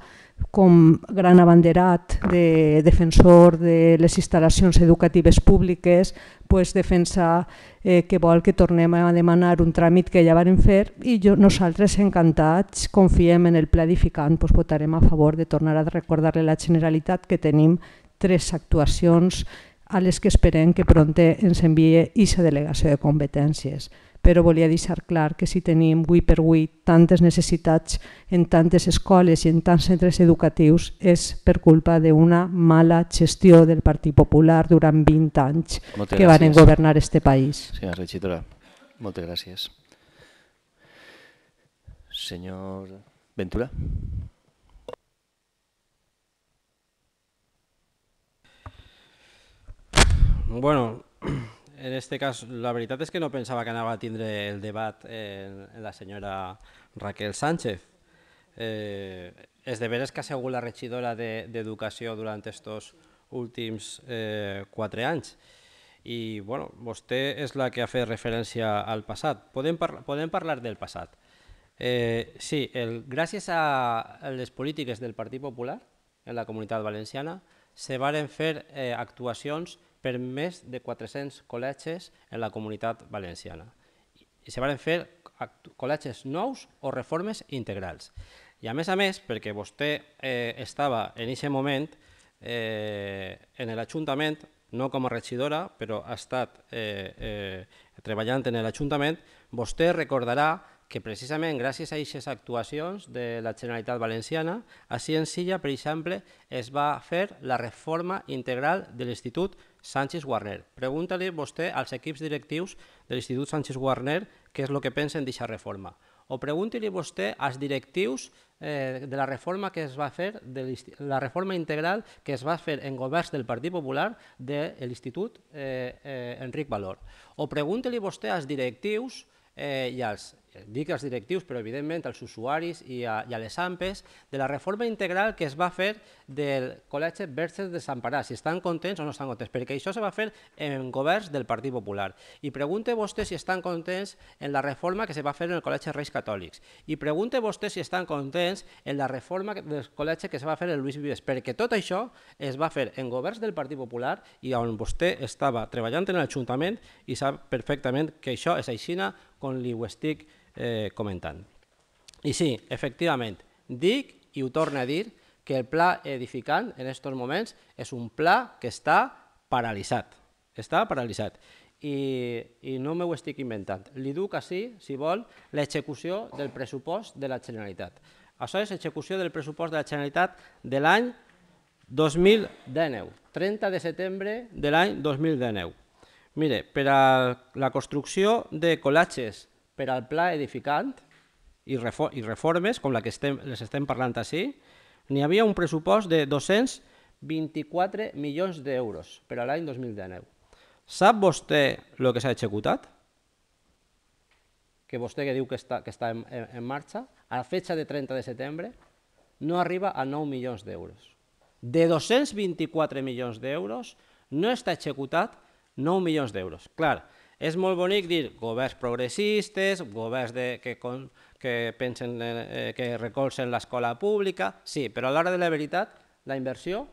com gran abanderat de defensor de les instal·lacions educatives públiques, pues defensa eh, que vol que tornem a demanar un tràmit que ja varen fer i jo, nosaltres encantats confiem en el pla edificant, pues votarem a favor de tornar a recordar-li a la Generalitat que tenim tres actuacions a les que esperem que pronte ens envie aquesta delegació de competències però volia deixar clar que si tenim avui per avui tantes necessitats en tantes escoles i en tants centres educatius és per culpa d'una mala gestió del Partit Popular durant 20 anys Moltes que van governar aquest país. Senyora regidora, moltes gràcies. Senyor Ventura. Bueno, en este cas, la veritat és que no pensava que anava a tindre el debat en, en la senyora Raquel Sánchez. Eh, és de veres que ha sigut la regidora d'Educació de, durant aquests últims eh, quatre anys i bueno, vostè és la que ha fet referència al passat. Podem, par podem parlar del passat. Eh, sí, el, gràcies a les polítiques del Partit Popular en la comunitat valenciana se varen fer eh, actuacions per més de 400 col·legis en la comunitat valenciana. I se van fer col·legis nous o reformes integrals. I a més a més, perquè vostè eh, estava en aquest moment eh, en l'Ajuntament, no com a regidora, però ha estat eh, eh, treballant en l'Ajuntament, vostè recordarà que precisament gràcies a aquestes actuacions de la Generalitat Valenciana, a Ciència, per exemple, es va fer la reforma integral de l'Institut Sánchez Warner. Pregúntale vostè als equips directius de l'Institut Sánchez Warner què és el que pensen d'aquesta reforma. O pregunti vostè als directius eh, de la reforma que es va fer, de la reforma integral que es va fer en governs del Partit Popular de l'Institut eh, eh, Enric Valor. O pregunti vostè als directius eh, i als Eh, dic els directius, però evidentment als usuaris i a, i a les AMPEs, de la reforma integral que es va fer del Col·legi Verges Parà, si estan contents o no estan contents, perquè això se va fer en governs del Partit Popular. I pregunte vostè si estan contents en la reforma que se va fer en el Col·legi Reis Catòlics. I pregunte vostè si estan contents en la reforma del col·legi que se va fer en Lluís Vives, perquè tot això es va fer en governs del Partit Popular i on vostè estava treballant en l'Ajuntament i sap perfectament que això és aixina com li ho estic dient eh, comentant. I sí, efectivament, dic i ho torno a dir que el pla edificant en aquests moments és un pla que està paralitzat. Està paralitzat. I, i no m'ho estic inventant. Li duc així, si vol, l'execució del pressupost de la Generalitat. Això és execució del pressupost de la Generalitat de l'any 2019, 30 de setembre de l'any 2019. Mire, per a la construcció de col·latges per al pla edificant i, i reformes, com la que estem, les estem parlant així, n'hi havia un pressupost de 224 milions d'euros per a l'any 2019. Sap vostè el que s'ha executat? Que vostè que diu que està, que està en, en marxa, a la fetxa de 30 de setembre, no arriba a 9 milions d'euros. De 224 milions d'euros, no està executat 9 milions d'euros. Clar, és molt bonic dir governs progressistes, governs de, que, con, que pensen eh, eh, que recolzen l'escola pública, sí, però a l'hora de la veritat la inversió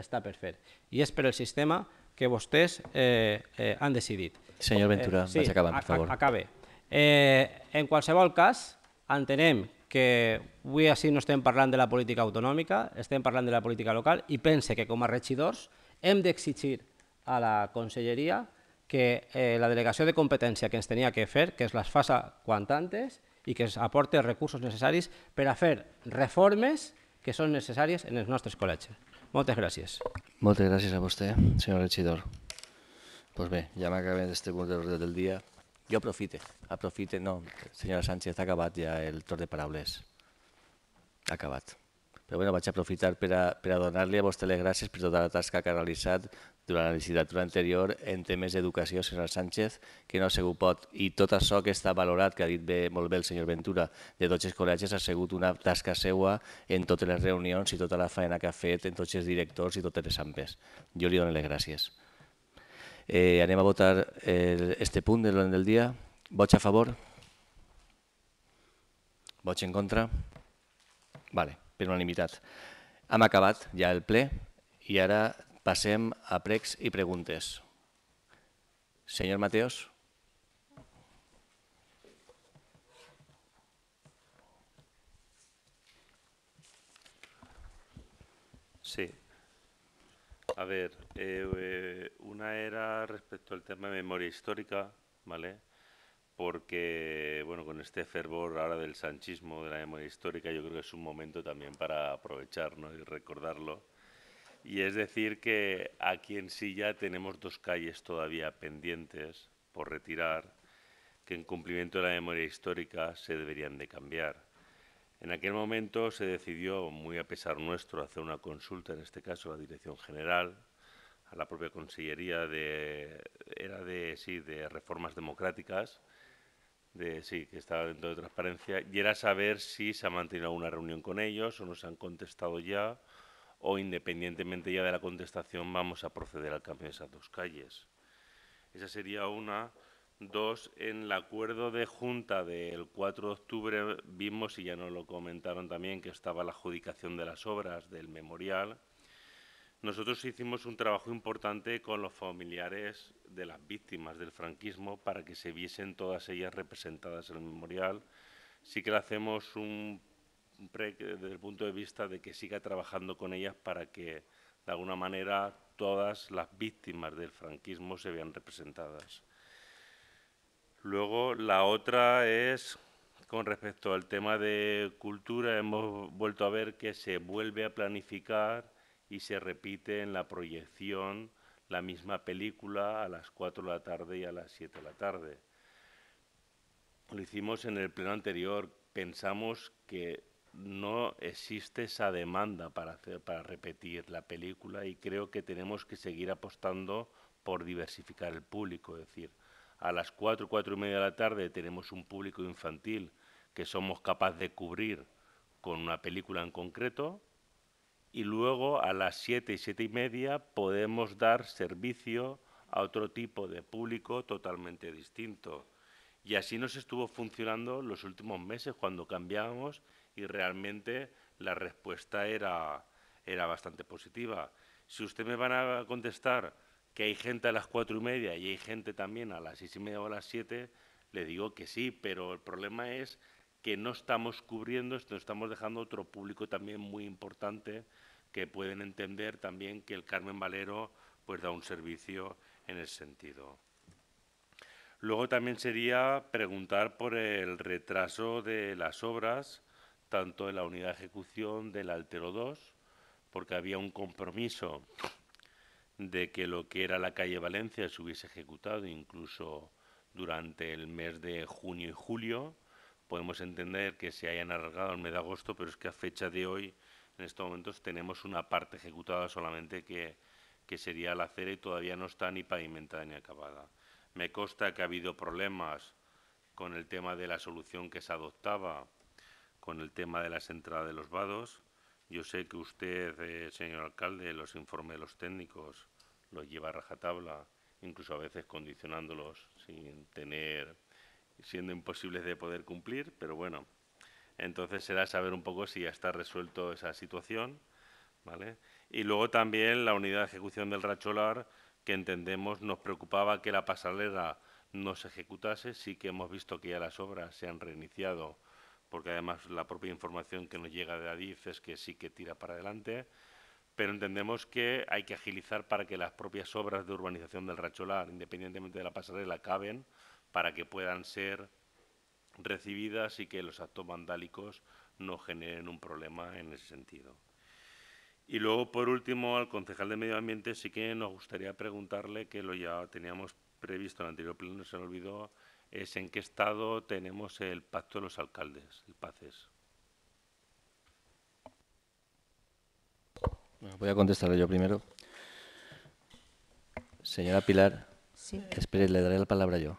està per fer i és per el sistema que vostès eh, eh, han decidit. Senyor eh, Ventura, eh, sí, vaig acabant, per favor. Acabe. Eh, en qualsevol cas, entenem que avui així no estem parlant de la política autonòmica, estem parlant de la política local i pense que com a regidors hem d'exigir a la conselleria que eh, la delegació de competència que ens tenia que fer, que es les faça quan tantes i que es aporti els recursos necessaris per a fer reformes que són necessàries en els nostres col·legis. Moltes gràcies. Moltes gràcies a vostè, senyor regidor. pues bé, ja m'acabem d'aquest punt de del dia. Jo aprofite, aprofite, no, senyora Sánchez, ha acabat ja el torn de paraules. Ha acabat. Però bueno, vaig aprofitar per a, per a donar-li a vostè les gràcies per tota la tasca que ha realitzat durant la legislatura anterior en temes d'educació, senyor Sánchez, que no segur pot. I tot això que està valorat, que ha dit bé, molt bé el senyor Ventura, de tots els col·legis, ha sigut una tasca seua en totes les reunions i tota la feina que ha fet en tots els directors i totes les ampes. Jo li dono les gràcies. Eh, anem a votar eh, este punt de l'ordre del dia. Vots a favor? Vots en contra? Vale per unanimitat. Hem acabat ja el ple i ara passem a pregs i preguntes. Senyor Mateos. Sí. A ver, eh, eh una era respecto al tema de memoria histórica, ¿vale? porque bueno, con este fervor ahora del sanchismo, de la memoria histórica, yo creo que es un momento también para aprovecharnos y recordarlo. Y es decir que aquí en Silla tenemos dos calles todavía pendientes por retirar, que en cumplimiento de la memoria histórica se deberían de cambiar. En aquel momento se decidió, muy a pesar nuestro, hacer una consulta, en este caso a la Dirección General, a la propia Consellería de, era de, sí, de Reformas Democráticas, de, sí, que estaba dentro de transparencia, y era saber si se ha mantenido una reunión con ellos o nos han contestado ya, o independientemente ya de la contestación vamos a proceder al cambio de esas dos calles. Esa sería una. Dos, en el acuerdo de junta del 4 de octubre vimos, y ya nos lo comentaron también, que estaba la adjudicación de las obras del memorial nosotros hicimos un trabajo importante con los familiares de las víctimas del franquismo para que se viesen todas ellas representadas en el memorial. Sí que le hacemos un pre desde el punto de vista de que siga trabajando con ellas para que, de alguna manera, todas las víctimas del franquismo se vean representadas. Luego, la otra es con respecto al tema de cultura, hemos vuelto a ver que se vuelve a planificar y se repite en la proyección la misma película a las 4 de la tarde y a las 7 de la tarde. Lo hicimos en el pleno anterior, pensamos que no existe esa demanda para, repetir la película y creo que tenemos que seguir apostando por diversificar el público, es decir, a las 4, cuatro y media de la tarde tenemos un público infantil que somos capaces de cubrir con una película en concreto, y luego a las siete y siete y media podemos dar servicio a otro tipo de público totalmente distinto. Y así nos estuvo funcionando los últimos meses cuando cambiábamos y realmente la respuesta era, era bastante positiva. Si usted me van a contestar que hay gente a las cuatro y media y hay gente también a las seis y media o a las siete, le digo que sí, pero el problema es que no estamos cubriendo, estamos dejando otro público también muy importante que pueden entender también que el Carmen Valero pues da un servicio en ese sentido. Luego también sería preguntar por el retraso de las obras, tanto en la unidad de ejecución del Altero 2, porque había un compromiso de que lo que era la calle Valencia se hubiese ejecutado incluso durante el mes de junio y julio, podemos entender que se hayan alargado el mes de agosto, pero es que a fecha de hoy, en estos momentos, tenemos una parte ejecutada solamente que, sería la acera y todavía no está ni pavimentada ni acabada. Me consta que ha habido problemas con el tema de la solución que se adoptaba, con el tema de las entradas de los vados. Yo sé que usted, eh, señor alcalde, los informes de los técnicos los lleva a rajatabla, incluso a veces condicionándolos sin tener siendo imposibles de poder cumplir, pero bueno, entonces será saber un poco si ya está resuelto esa situación, ¿vale? Y luego también la unidad de ejecución del Racholar, que entendemos nos preocupaba que la pasarela no se ejecutase, sí que hemos visto que ya las obras se han reiniciado, porque además la propia información que nos llega de Adif es que sí que tira para adelante, pero entendemos que hay que agilizar para que las propias obras de urbanización del Racholar, independientemente de la pasarela, acaben, para que puedan ser recibidas y que los actos vandálicos no generen un problema en ese sentido. Y luego, por último, al concejal de Medio Ambiente sí que nos gustaría preguntarle, que lo ya teníamos previsto en el anterior pleno, se me olvidó, es en qué estado tenemos el pacto de los alcaldes, el PACES. voy a contestarle yo primero. Señora Pilar, le daré la palabra yo.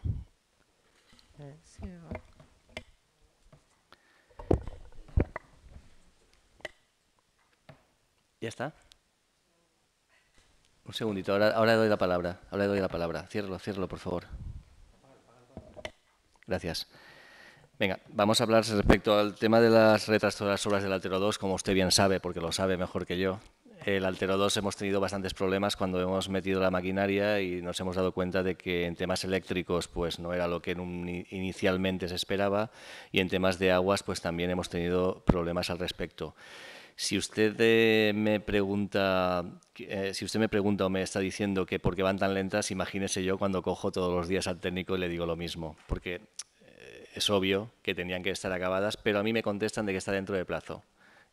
¿Ya está? Un segundito, ahora, le doy la palabra. Ahora doy la palabra. Ciérralo, ciérralo, por favor. Gracias. Venga, vamos a hablar respecto al tema de las las obras del Altero 2, como usted bien sabe, porque lo sabe mejor que yo el Altero 2 hemos tenido bastantes problemas cuando hemos metido la maquinaria y nos hemos dado cuenta de que en temas eléctricos pues no era lo que inicialmente se esperaba y en temas de aguas pues también hemos tenido problemas al respecto. Si usted eh, me pregunta, eh, si usted me pregunta o me está diciendo que por qué van tan lentas, imagínese yo cuando cojo todos los días al técnico y le digo lo mismo, porque eh, es obvio que tenían que estar acabadas, pero a mí me contestan de que está dentro de plazo.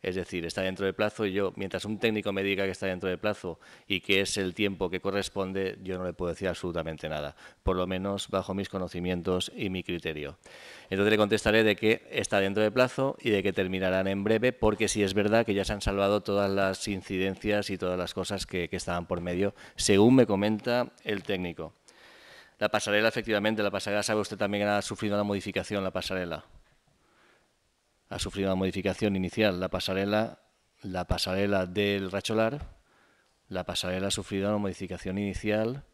Es decir, está dentro de plazo y yo, mientras un técnico me diga que está dentro de plazo y que es el tiempo que corresponde, yo no le puedo decir absolutamente nada, por lo menos bajo mis conocimientos y mi criterio. Entonces le contestaré de que está dentro de plazo y de que terminarán en breve, porque si es verdad que ya se han salvado todas las incidencias y todas las cosas que, estaban por medio, según me comenta el técnico. La pasarela, efectivamente, la pasarela, sabe usted también que ha sufrido una modificación, la pasarela ha sufrido una modificación inicial la pasarela, la pasarela del Racholar. La pasarela ha sufrido una modificación inicial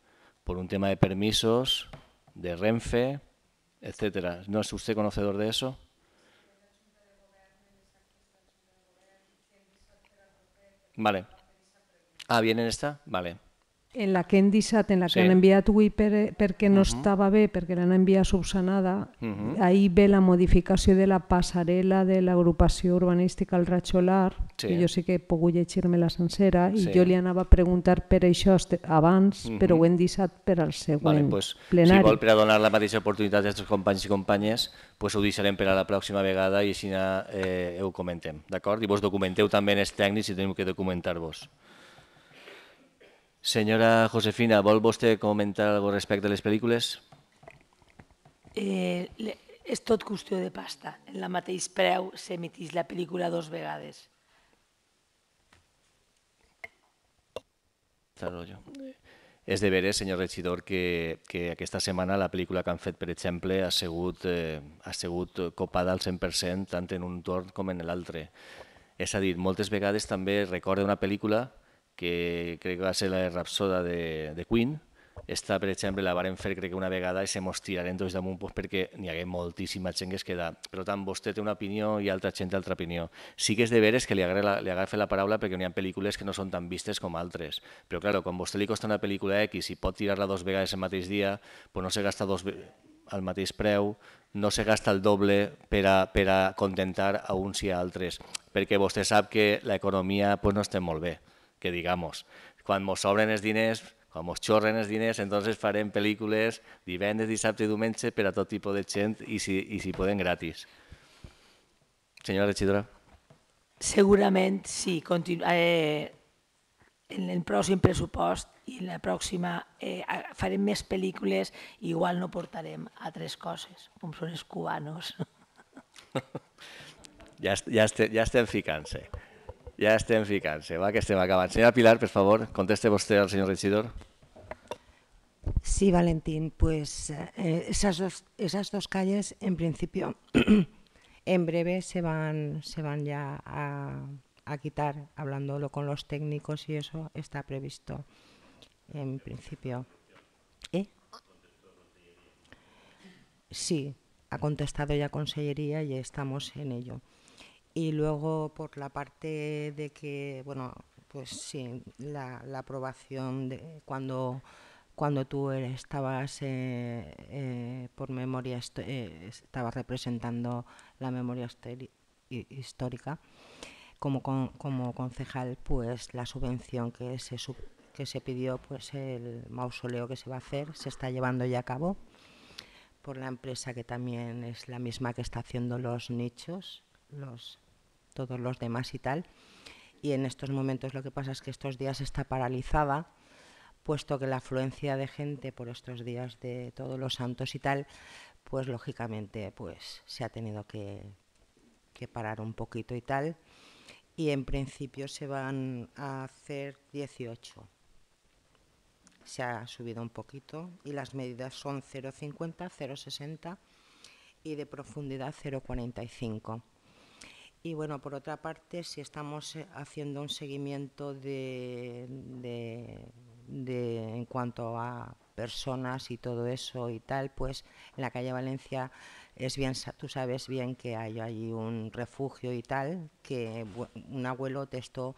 por un tema de permisos, de Renfe, etcétera. ¿No es usted conocedor de eso? Vale. Ah, ¿viene en esta? Vale. en la que hem deixat, en la sí. que han enviat avui per, perquè no uh -huh. estava bé, perquè l'han enviat subsanada, uh -huh. ahir ve la modificació de la passarel·la de l'agrupació urbanística al Ratxolar, sí. que jo sí que he pogut llegir-me la sencera, sí. i jo li anava a preguntar per això abans, uh -huh. però ho hem deixat per al següent vale, pues, plenari. Si vol, per a donar la mateixa oportunitat als companys i companyes, pues ho deixarem per a la pròxima vegada i així eh, ho comentem, d'acord? I vos documenteu també els tècnics i teniu que documentar-vos. Senyora Josefina, vol vostè comentar alguna respecte a les pel·lícules? Eh, és tot qüestió de pasta. En la mateix preu s'emitís la pel·lícula dos vegades. Tarollo. És de veres, senyor regidor, que, que aquesta setmana la pel·lícula que han fet, per exemple, ha sigut, eh, ha sigut copada al 100% tant en un torn com en l'altre. És a dir, moltes vegades també recorda una pel·lícula que crec que va ser la de Rapsoda de, de Queen, esta, per exemple, la varen fer crec que una vegada i se mos tiraren tots damunt pues, perquè n'hi hagué moltíssima gent que es queda. Per tant, vostè té una opinió i altra gent altra opinió. Sí que és de veres que li, agrega, li agafa la paraula perquè n'hi ha pel·lícules que no són tan vistes com altres. Però, claro, quan vostè li costa una pel·lícula X i pot tirar-la dos vegades el mateix dia, pues no se gasta dos al mateix preu, no se gasta el doble per a, per a contentar a uns i a altres, perquè vostè sap que l'economia pues, no està molt bé que digamos. Quan mos sobren els diners, quan mos xorren els diners, entonces farem pel·lícules divendres, dissabte i diumenge per a tot tipus de gent i si, i si podem gratis. Senyora regidora. Segurament sí. Continu eh, en el pròxim pressupost i en la pròxima eh, farem més pel·lícules i igual no portarem a tres coses, com són els cubanos. Ja, ja, estem, ja estem ficant-se. Ya estén que se va, que estén acabando. Señora Pilar, por favor, conteste usted al señor regidor. Sí, Valentín, pues eh, esas, dos, esas dos calles en principio en breve se van, se van ya a, a, quitar, hablándolo con los técnicos y eso está previsto en principio. ¿Eh? Sí, ha contestado ya Consellería y estamos en ello y luego por la parte de que, bueno, pues sí, la, la aprobación de cuando, cuando tú estabas eh, eh, por memoria, eh, estabas representando la memoria histórica como, como concejal, pues la subvención que se, que se pidió, pues el mausoleo que se va a hacer, se está llevando ya a cabo por la empresa que también es la misma que está haciendo los nichos, los todos los demás y tal. Y en estos momentos lo que pasa es que estos días está paralizada, puesto que la afluencia de gente por estos días de todos los santos y tal, pues lógicamente pues se ha tenido que, que parar un poquito y tal. Y en principio se van a hacer 18 se ha subido un poquito y las medidas son 0,50, 0,60 y de profundidad 0,45. Y bueno, por otra parte, si estamos eh, haciendo un seguimiento de, de, en cuanto a personas y todo eso y tal, pues en la calle Valencia es bien, tú sabes bien que hay allí un refugio y tal, que un abuelo testó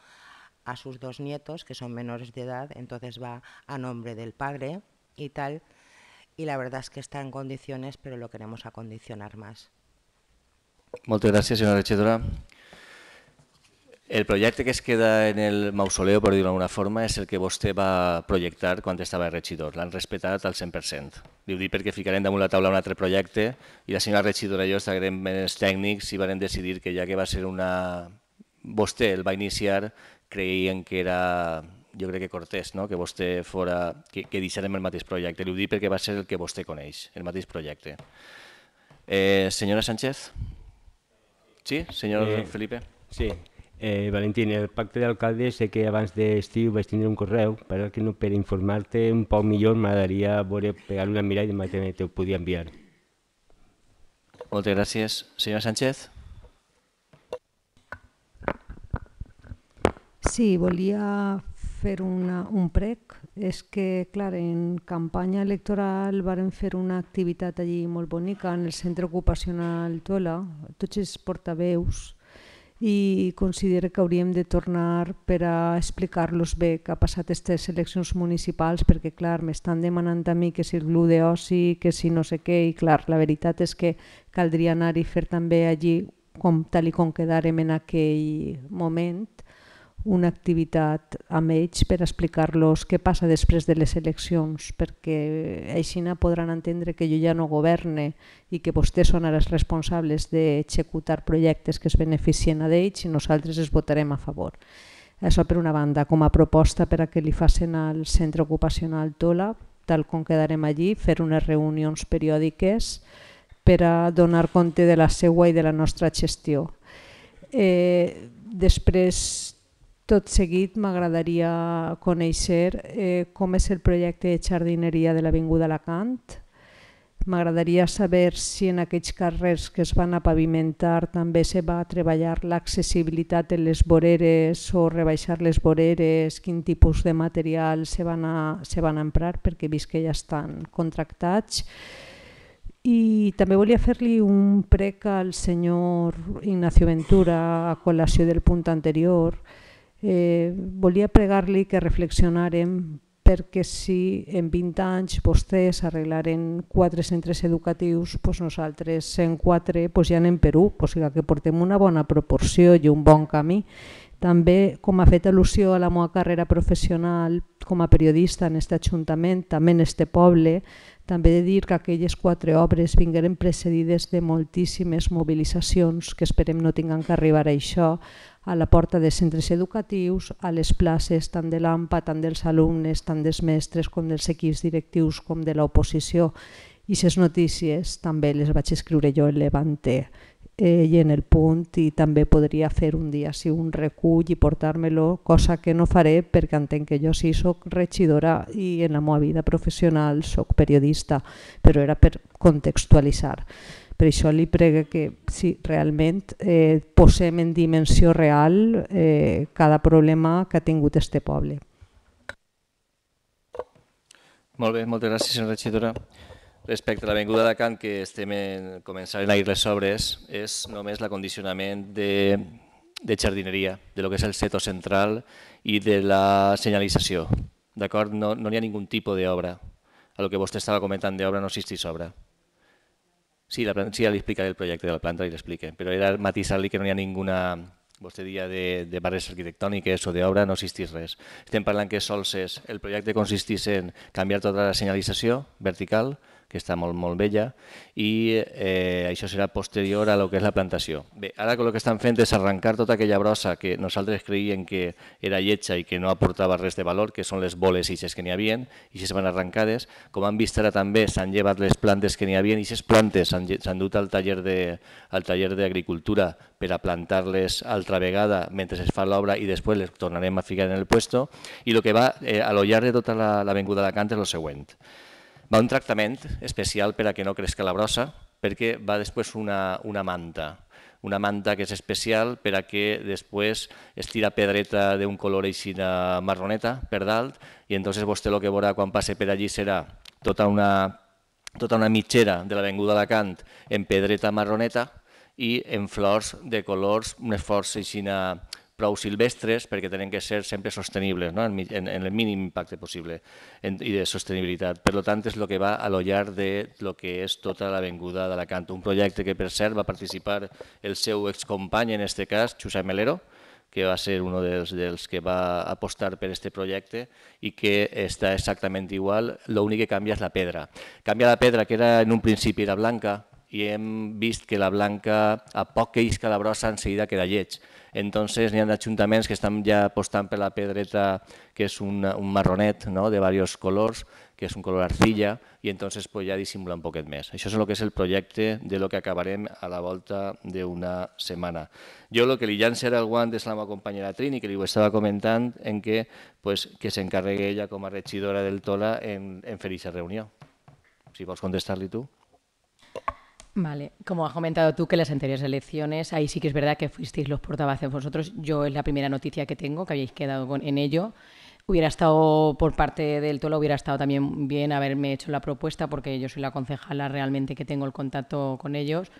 a sus dos nietos, que son menores de edad, entonces va a nombre del padre y tal, y la verdad es que está en condiciones, pero lo queremos acondicionar más. Moltes gràcies, senyora regidora. El projecte que es queda en el mausoleu, per dir-ho d'alguna forma, és el que vostè va projectar quan estava regidor. L'han respetat al 100%. Li ho dic perquè ficarem damunt la taula un altre projecte i la senyora regidora i jo estarem més tècnics i vam decidir que ja que va ser una... Vostè el va iniciar, creien que era jo crec que cortés, no? que vostè fora, que, que deixarem el mateix projecte. Li ho dic perquè va ser el que vostè coneix, el mateix projecte. Eh, senyora Sánchez. Sí, senyor eh, Felipe. Sí, Eh, Valentín, el pacte d'alcaldes sé que abans d'estiu vaig tindre un correu, però que no per informar-te un poc millor m'agradaria veure pegar una mirada i demà te ho podia enviar. Moltes gràcies. Senyora Sánchez? Sí, volia fer una, un prec és que, clar, en campanya electoral varen fer una activitat allí molt bonica en el centre ocupacional Tola, tots els portaveus, i considero que hauríem de tornar per a explicar-los bé que ha passat aquestes eleccions municipals perquè, clar, m'estan demanant a mi que si el glu d'oci, que si no sé què, i clar, la veritat és que caldria anar i fer també allí com tal i com quedarem en aquell moment, una activitat amb ells per explicar-los què passa després de les eleccions, perquè així podran entendre que jo ja no governe i que vostès són els responsables d'executar projectes que es beneficien a d'ells i nosaltres es votarem a favor. Això per una banda, com a proposta per a que li facin al centre ocupacional Tola, tal com quedarem allí, fer unes reunions periòdiques per a donar compte de la seua i de la nostra gestió. Eh, després tot seguit m'agradaria conèixer eh, com és el projecte de jardineria de l'Avinguda Alacant. M'agradaria saber si en aquests carrers que es van a pavimentar també se va treballar l'accessibilitat en les voreres o rebaixar les voreres, quin tipus de material se van a, se van a emprar perquè he vist que ja estan contractats. I també volia fer-li un prec al senyor Ignacio Ventura a col·lació del punt anterior, Eh, volia pregar-li que reflexionàrem perquè si en 20 anys vostès arreglaren quatre centres educatius, doncs nosaltres en quatre doncs ja anem per un, o sigui que portem una bona proporció i un bon camí. També, com ha fet al·lusió a la meva carrera professional com a periodista en aquest Ajuntament, també en este poble, també he de dir que aquelles quatre obres vingueren precedides de moltíssimes mobilitzacions que esperem no tinguin que arribar a això, a la porta de centres educatius, a les places tant de l'AMPA, tant dels alumnes, tant dels mestres com dels equips directius com de l'oposició. I ses notícies també les vaig escriure jo en Levante eh, i en el punt i també podria fer un dia si un recull i portar-me-lo, cosa que no faré perquè entenc que jo sí sóc regidora i en la meva vida professional sóc periodista, però era per contextualitzar. Per això li pregue que si realment eh, posem en dimensió real eh, cada problema que ha tingut este poble. Molt bé, moltes gràcies, senyora regidora. Respecte a l'avinguda de Can, que estem començant a ir les obres, és només l'acondicionament de, de jardineria, de lo que és el seto central i de la senyalització. D'acord? No no hi ha ningun tipus d'obra. A lo que vostè estava comentant d'obra no existeix obra. Sí, la, sí, ja li explicaré el projecte de la planta i l'explique, però era matisar-li que no hi ha ninguna, vostè dia de, de barres arquitectòniques o d'obra, no existeix res. Estem parlant que sols és, el projecte consisteix en canviar tota la senyalització vertical, que està molt, molt vella, i eh, això serà posterior a lo que és la plantació. Bé, ara el que estan fent és arrencar tota aquella brossa que nosaltres creiem que era lletja i que no aportava res de valor, que són les boles ixes que n'hi havia, i se van arrencades. Com han vist ara també, s'han llevat les plantes que n'hi havia, i aquestes plantes s'han dut al taller de, al taller d'agricultura per a plantar-les altra vegada mentre es fa l'obra i després les tornarem a ficar en el puesto. I el que va eh, a lo llarg de tota l'avenguda la, Cant és el següent va un tractament especial per a que no cresca la brossa, perquè va després una, una manta, una manta que és especial per a que després es tira pedreta d'un color així marroneta per dalt i entonces vostè el que veurà quan passe per allí serà tota una, tota una mitgera de l'Avinguda Alacant en pedreta marroneta i en flors de colors, unes forts així prou silvestres perquè tenen que ser sempre sostenibles, no? en, en, en el mínim impacte possible en, i de sostenibilitat. Per tant, és el que va a lo llarg de lo que és tota l'avenguda Canta. un projecte que, per cert, va participar el seu excompany, en este cas, Xusa Melero, que va ser un dels, dels que va apostar per aquest projecte i que està exactament igual, l'únic que canvia és la pedra. Canvia la pedra, que era en un principi era blanca, i hem vist que la blanca, a poc que isca la brossa, en seguida queda lleig. Entonces n'hi ha ajuntaments que estan ja apostant per la pedreta, que és un, un marronet no? de diversos colors, que és un color arcilla, i entonces pues, ja dissimula un poquet més. Això és el que és el projecte de lo que acabarem a la volta d'una setmana. Jo el que li llanço era el guant és la meva companyera Trini, que li ho estava comentant, en que, pues, que s'encarregui ella com a regidora del Tola en, en fer aquesta reunió. Si vols contestar-li tu. Vale, como has comentado tú que las anteriores elecciones, ahí sí que es verdad que fuisteis los portavoces vosotros. Yo es la primera noticia que tengo, que habéis quedado con, en ello. Hubiera estado por parte del Tolo, hubiera estado también bien haberme hecho la propuesta, porque yo soy la concejala realmente que tengo el contacto con ellos.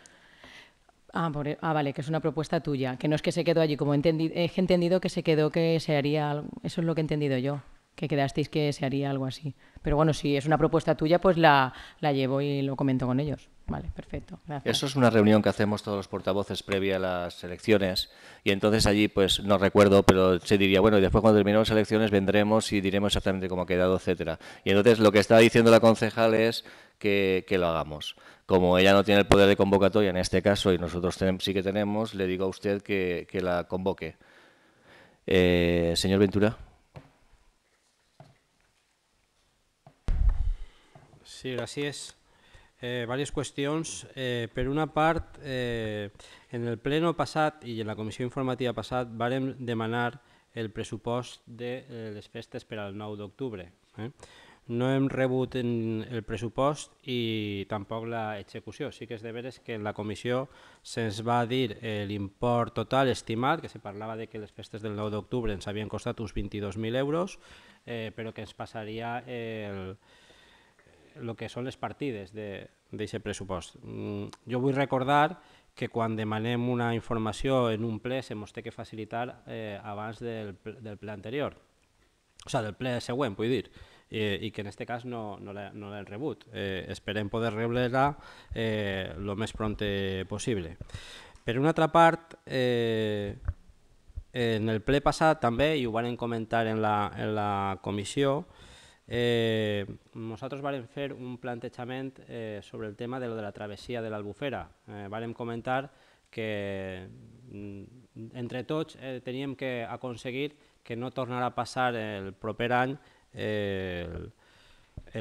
Ah, e, ah vale, que es una propuesta tuya, que no es que se quedó allí, como he entendido, he entendido que se quedó que se haría algo, eso es lo que he entendido yo, que quedasteis que se haría algo así. Pero bueno, si es una propuesta tuya, pues la, la llevo y lo comento con ellos. Vale, perfecto. Eso es una reunión que hacemos todos los portavoces previa a las elecciones y entonces allí, pues no recuerdo, pero se diría, bueno, y después cuando terminemos las elecciones vendremos y diremos exactamente cómo ha quedado, etcétera. Y entonces lo que está diciendo la concejal es que, lo hagamos. Como ella no tiene el poder de convocatoria en este caso y nosotros sí que tenemos, le digo a usted que, la convoque. Eh, señor Ventura. Sí, así es. eh, diverses qüestions. Eh, per una part, eh, en el pleno passat i en la comissió informativa passat vàrem demanar el pressupost de eh, les festes per al 9 d'octubre. Eh? No hem rebut en el pressupost i tampoc l'execució. Sí que és de veres que en la comissió se'ns va dir el eh, l'import total estimat, que se parlava de que les festes del 9 d'octubre ens havien costat uns 22.000 euros, eh, però que ens passaria el el que són les partides d'aquest pressupost. Mm, jo vull recordar que quan demanem una informació en un ple se mos que facilitar eh, abans del, del ple anterior, o sigui, del ple següent, vull dir, eh, i que en aquest cas no, no l'hem no rebut. Eh, esperem poder rebre-la eh, lo més pront possible. Per una altra part, eh, en el ple passat també, i ho van comentar en la, en la comissió, Eh, nosaltres vàrem fer un plantejament eh, sobre el tema de, lo de la travessia de l'Albufera. Eh, vàrem comentar que mm, entre tots eh, teníem que aconseguir que no tornarà a passar el proper any eh, el,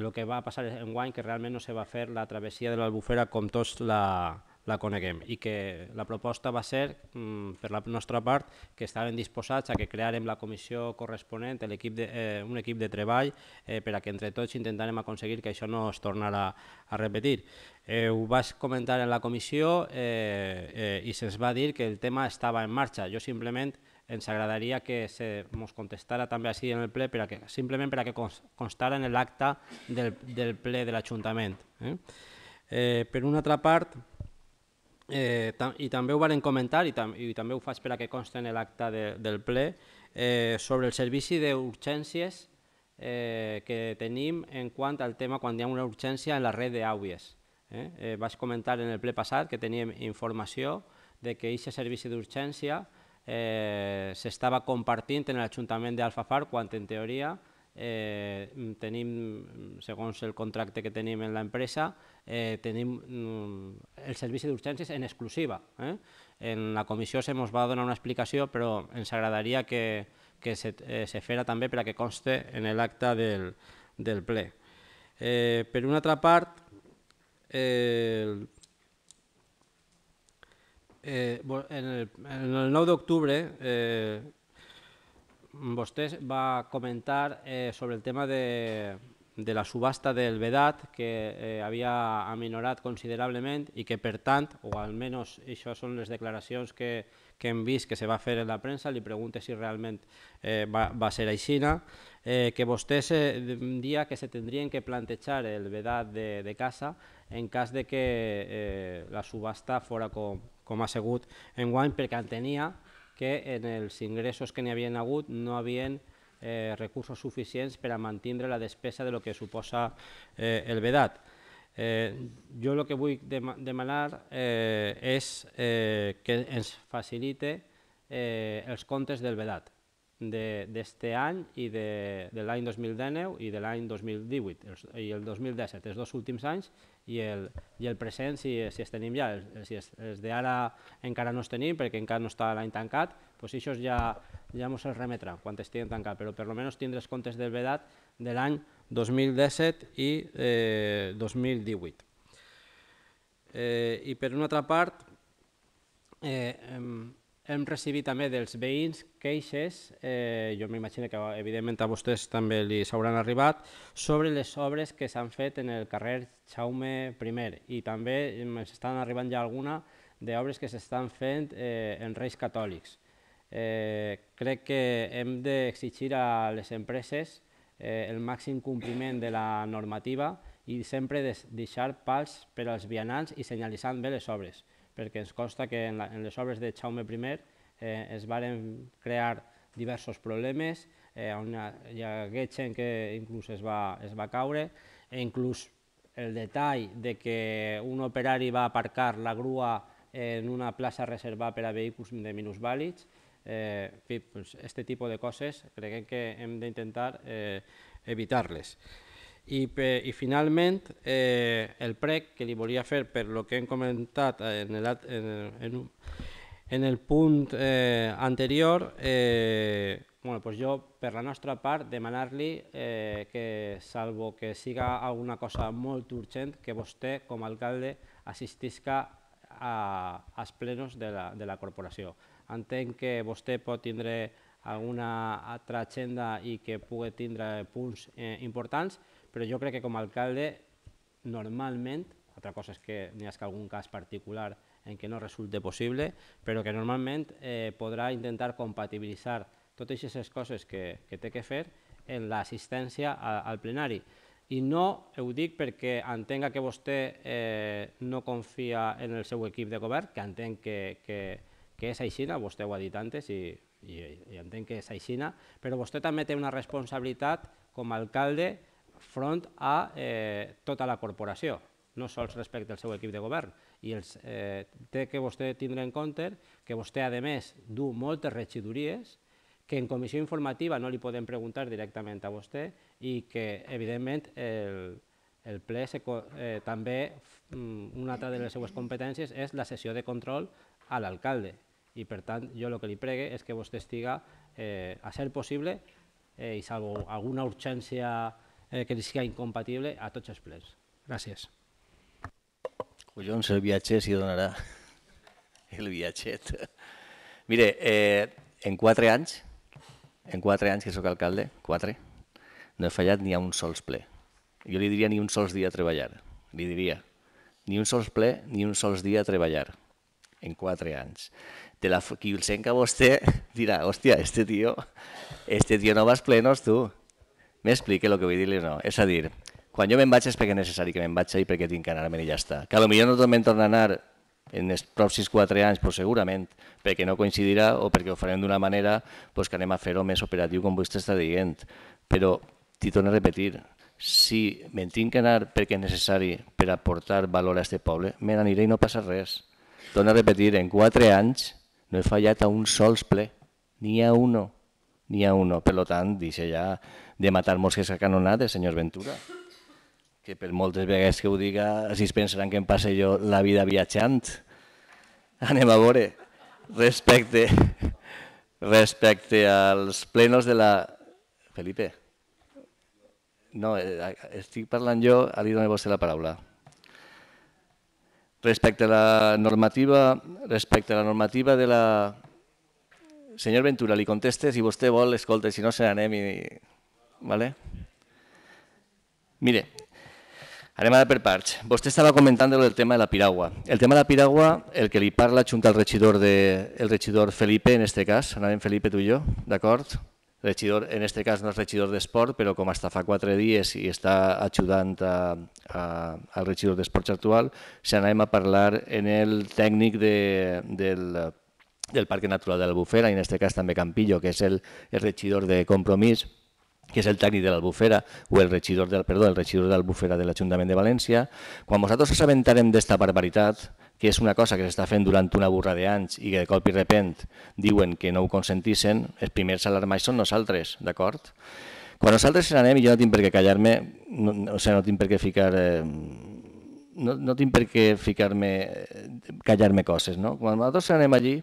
el que va passar en guany, que realment no se va fer la travessia de l'Albufera com tots la, la coneguem i que la proposta va ser, mm, per la nostra part, que estàvem disposats a que crearem la comissió corresponent, equip de, eh, un equip de treball, eh, per a que entre tots intentarem aconseguir que això no es tornarà a repetir. Eh, ho vas comentar en la comissió eh, eh, i se'ns va dir que el tema estava en marxa. Jo simplement ens agradaria que se mos contestara també així en el ple, per a que, simplement per a que constara en l'acte del, del ple de l'Ajuntament. Eh? Eh, per una altra part, Eh, tam I també ho varen comentar, i, tam i també ho faig per a que consten en l'acte de del ple, eh, sobre el servici d'urgències eh, que tenim en quant al tema quan hi ha una urgència en la red d'àudies. Eh? Eh, vaig comentar en el ple passat que teníem informació de que aquest servici d'urgència eh, s'estava compartint en l'Ajuntament d'Alfafar quan en teoria eh, mm, tenim, mm, segons el contracte que tenim en l'empresa, eh, tenim mm, el servici d'urgències en exclusiva. Eh? En la comissió se mos va donar una explicació, però ens agradaria que, que se, eh, se fera també per a que conste en l'acte del, del ple. Eh, per una altra part, eh, Eh, en, el, en el 9 d'octubre eh, vostè va comentar eh, sobre el tema de, de la subhasta del Vedat, que eh, havia aminorat considerablement i que, per tant, o almenys això són les declaracions que, que hem vist que se va fer en la premsa, li pregunte si realment eh, va, va ser aixina, eh, que vostè eh, dia que se tindrien que plantejar el Vedat de, de casa en cas de que eh, la subhasta fora com, com ha segut en guany, perquè entenia que en els ingressos que n'hi havien hagut no havien eh, recursos suficients per a mantenir la despesa de lo que suposa eh, el vedat. Eh, jo el que vull demanar eh, és eh, que ens facilite eh, els comptes del vedat d'aquest de, any i de, de l'any 2019 i de l'any 2018 i el 2017, els dos últims anys, i el, i el present si, si els tenim ja. Els, si els, els d'ara encara no els tenim perquè encara no està l'any tancat, doncs això ja ja ens els remetrà quan estiguin tancat, però per almenys els comptes del vedat de l'any 2017 i eh, 2018. Eh, I per una altra part, eh, eh hem recibit també dels veïns queixes, eh, jo m'imagino que evidentment a vostès també li s'hauran arribat, sobre les obres que s'han fet en el carrer Jaume I i també ens estan arribant ja alguna d'obres que s'estan fent eh, en Reis Catòlics. Eh, crec que hem d'exigir a les empreses eh, el màxim compliment de la normativa i sempre deixar pals per als vianants i senyalitzant bé les obres perquè ens consta que en, la, en les obres de Jaume I eh, es varen crear diversos problemes, eh, on hi hagué gent que inclús es va, es va caure, e inclús el detall de que un operari va aparcar la grua en una plaça reservada per a vehicles de minusvàlids, eh, en fi, este tipus de coses creguem que hem d'intentar eh, evitar-les. I, per, i finalment, eh, el prec que li volia fer per lo que hem comentat en el, en, en, en el punt eh, anterior, eh, bueno, pues jo, per la nostra part, demanar-li eh, que, salvo que siga alguna cosa molt urgent, que vostè, com a alcalde, assistisca a, als plenos de la, de la corporació. Entenc que vostè pot tindre alguna altra agenda i que pugui tindre punts eh, importants, però jo crec que com a alcalde normalment, altra cosa és que n'hi ha algun cas particular en què no resulte possible, però que normalment eh, podrà intentar compatibilitzar totes aquestes coses que, que té que fer en l'assistència al plenari. I no eh, ho dic perquè entenga que vostè eh, no confia en el seu equip de govern, que entenc que, que, que és així, vostè ho ha dit antes i, i, i entenc que és així, però vostè també té una responsabilitat com a alcalde front a eh, tota la corporació, no sols respecte al seu equip de govern. I els, eh, té que vostè tindre en compte que vostè, a més, du moltes regidories que en comissió informativa no li podem preguntar directament a vostè i que, evidentment, el, el ple se, eh, també, mm, una altra de les seues competències és la sessió de control a l'alcalde. I, per tant, jo el que li pregue és que vostè estiga, eh, a ser possible, eh, i salvo alguna urgència eh, que sigui incompatible a tots els plens. Gràcies. Collons, el viatger s'hi donarà. El viatget. Mire, eh, en quatre anys, en quatre anys que sóc alcalde, quatre, no he fallat ni a un sols ple. Jo li diria ni un sols dia a treballar. Li diria ni un sols ple, ni un sols dia a treballar en quatre anys. De la, qui el que vostè dirà, hòstia, este tio, este tio no vas plenos tu. M'explica el que vull dir-li o no? És a dir, quan jo me'n vaig és perquè és necessari que me'n vaig i perquè tinc que anar-me'n i ja està. Que potser no me'n torna a anar en els pròxims quatre anys, però segurament, perquè no coincidirà o perquè ho farem d'una manera pues, que anem a fer-ho més operatiu, com vostè està dient. Però t'hi torno a repetir, si me'n tinc que anar perquè és necessari per aportar valor a aquest poble, me n'aniré i no passa res. Torno a repetir, en quatre anys no he fallat a un sols ple, ni a uno, ni a uno. Per tant, deixa ja de matar mosques a canonades, senyor Ventura que per moltes vegades que ho diga, si es pensaran que em passe jo la vida viatjant. Anem a veure. Respecte, respecte als plenos de la... Felipe, no, eh, estic parlant jo, ara li dono vostè la paraula. Respecte a la normativa, respecte a la normativa de la... Senyor Ventura, li conteste, si vostè vol, escolta, si no se n'anem i Vale? Mire, Anem ara per parts. Vostè estava comentant el tema de la piragua. El tema de la piragua, el que li parla junta al regidor, de, el regidor Felipe, en este cas, anàvem Felipe, tu i jo, d'acord? Regidor, en este cas no és regidor d'esport, però com està fa quatre dies i està ajudant a, a, al regidor d'esports actual, se anem a parlar en el tècnic de, del, del Parc Natural de Bufera, i en este cas també Campillo, que és el, el regidor de compromís, que és el tècnic de l'Albufera o el regidor del perdó, el regidor l'Albufera de l'Ajuntament de València, quan nosaltres ens assabentarem d'esta barbaritat, que és una cosa que s'està fent durant una burra d'anys i que de cop i repent diuen que no ho consentissen, els primers alarmats són nosaltres, d'acord? Quan nosaltres anem, i jo no tinc per què callar-me, no, no, o sigui, no tinc per què ficar... Eh, no, no tinc per què ficar-me, callar-me coses, no? Quan nosaltres anem allí,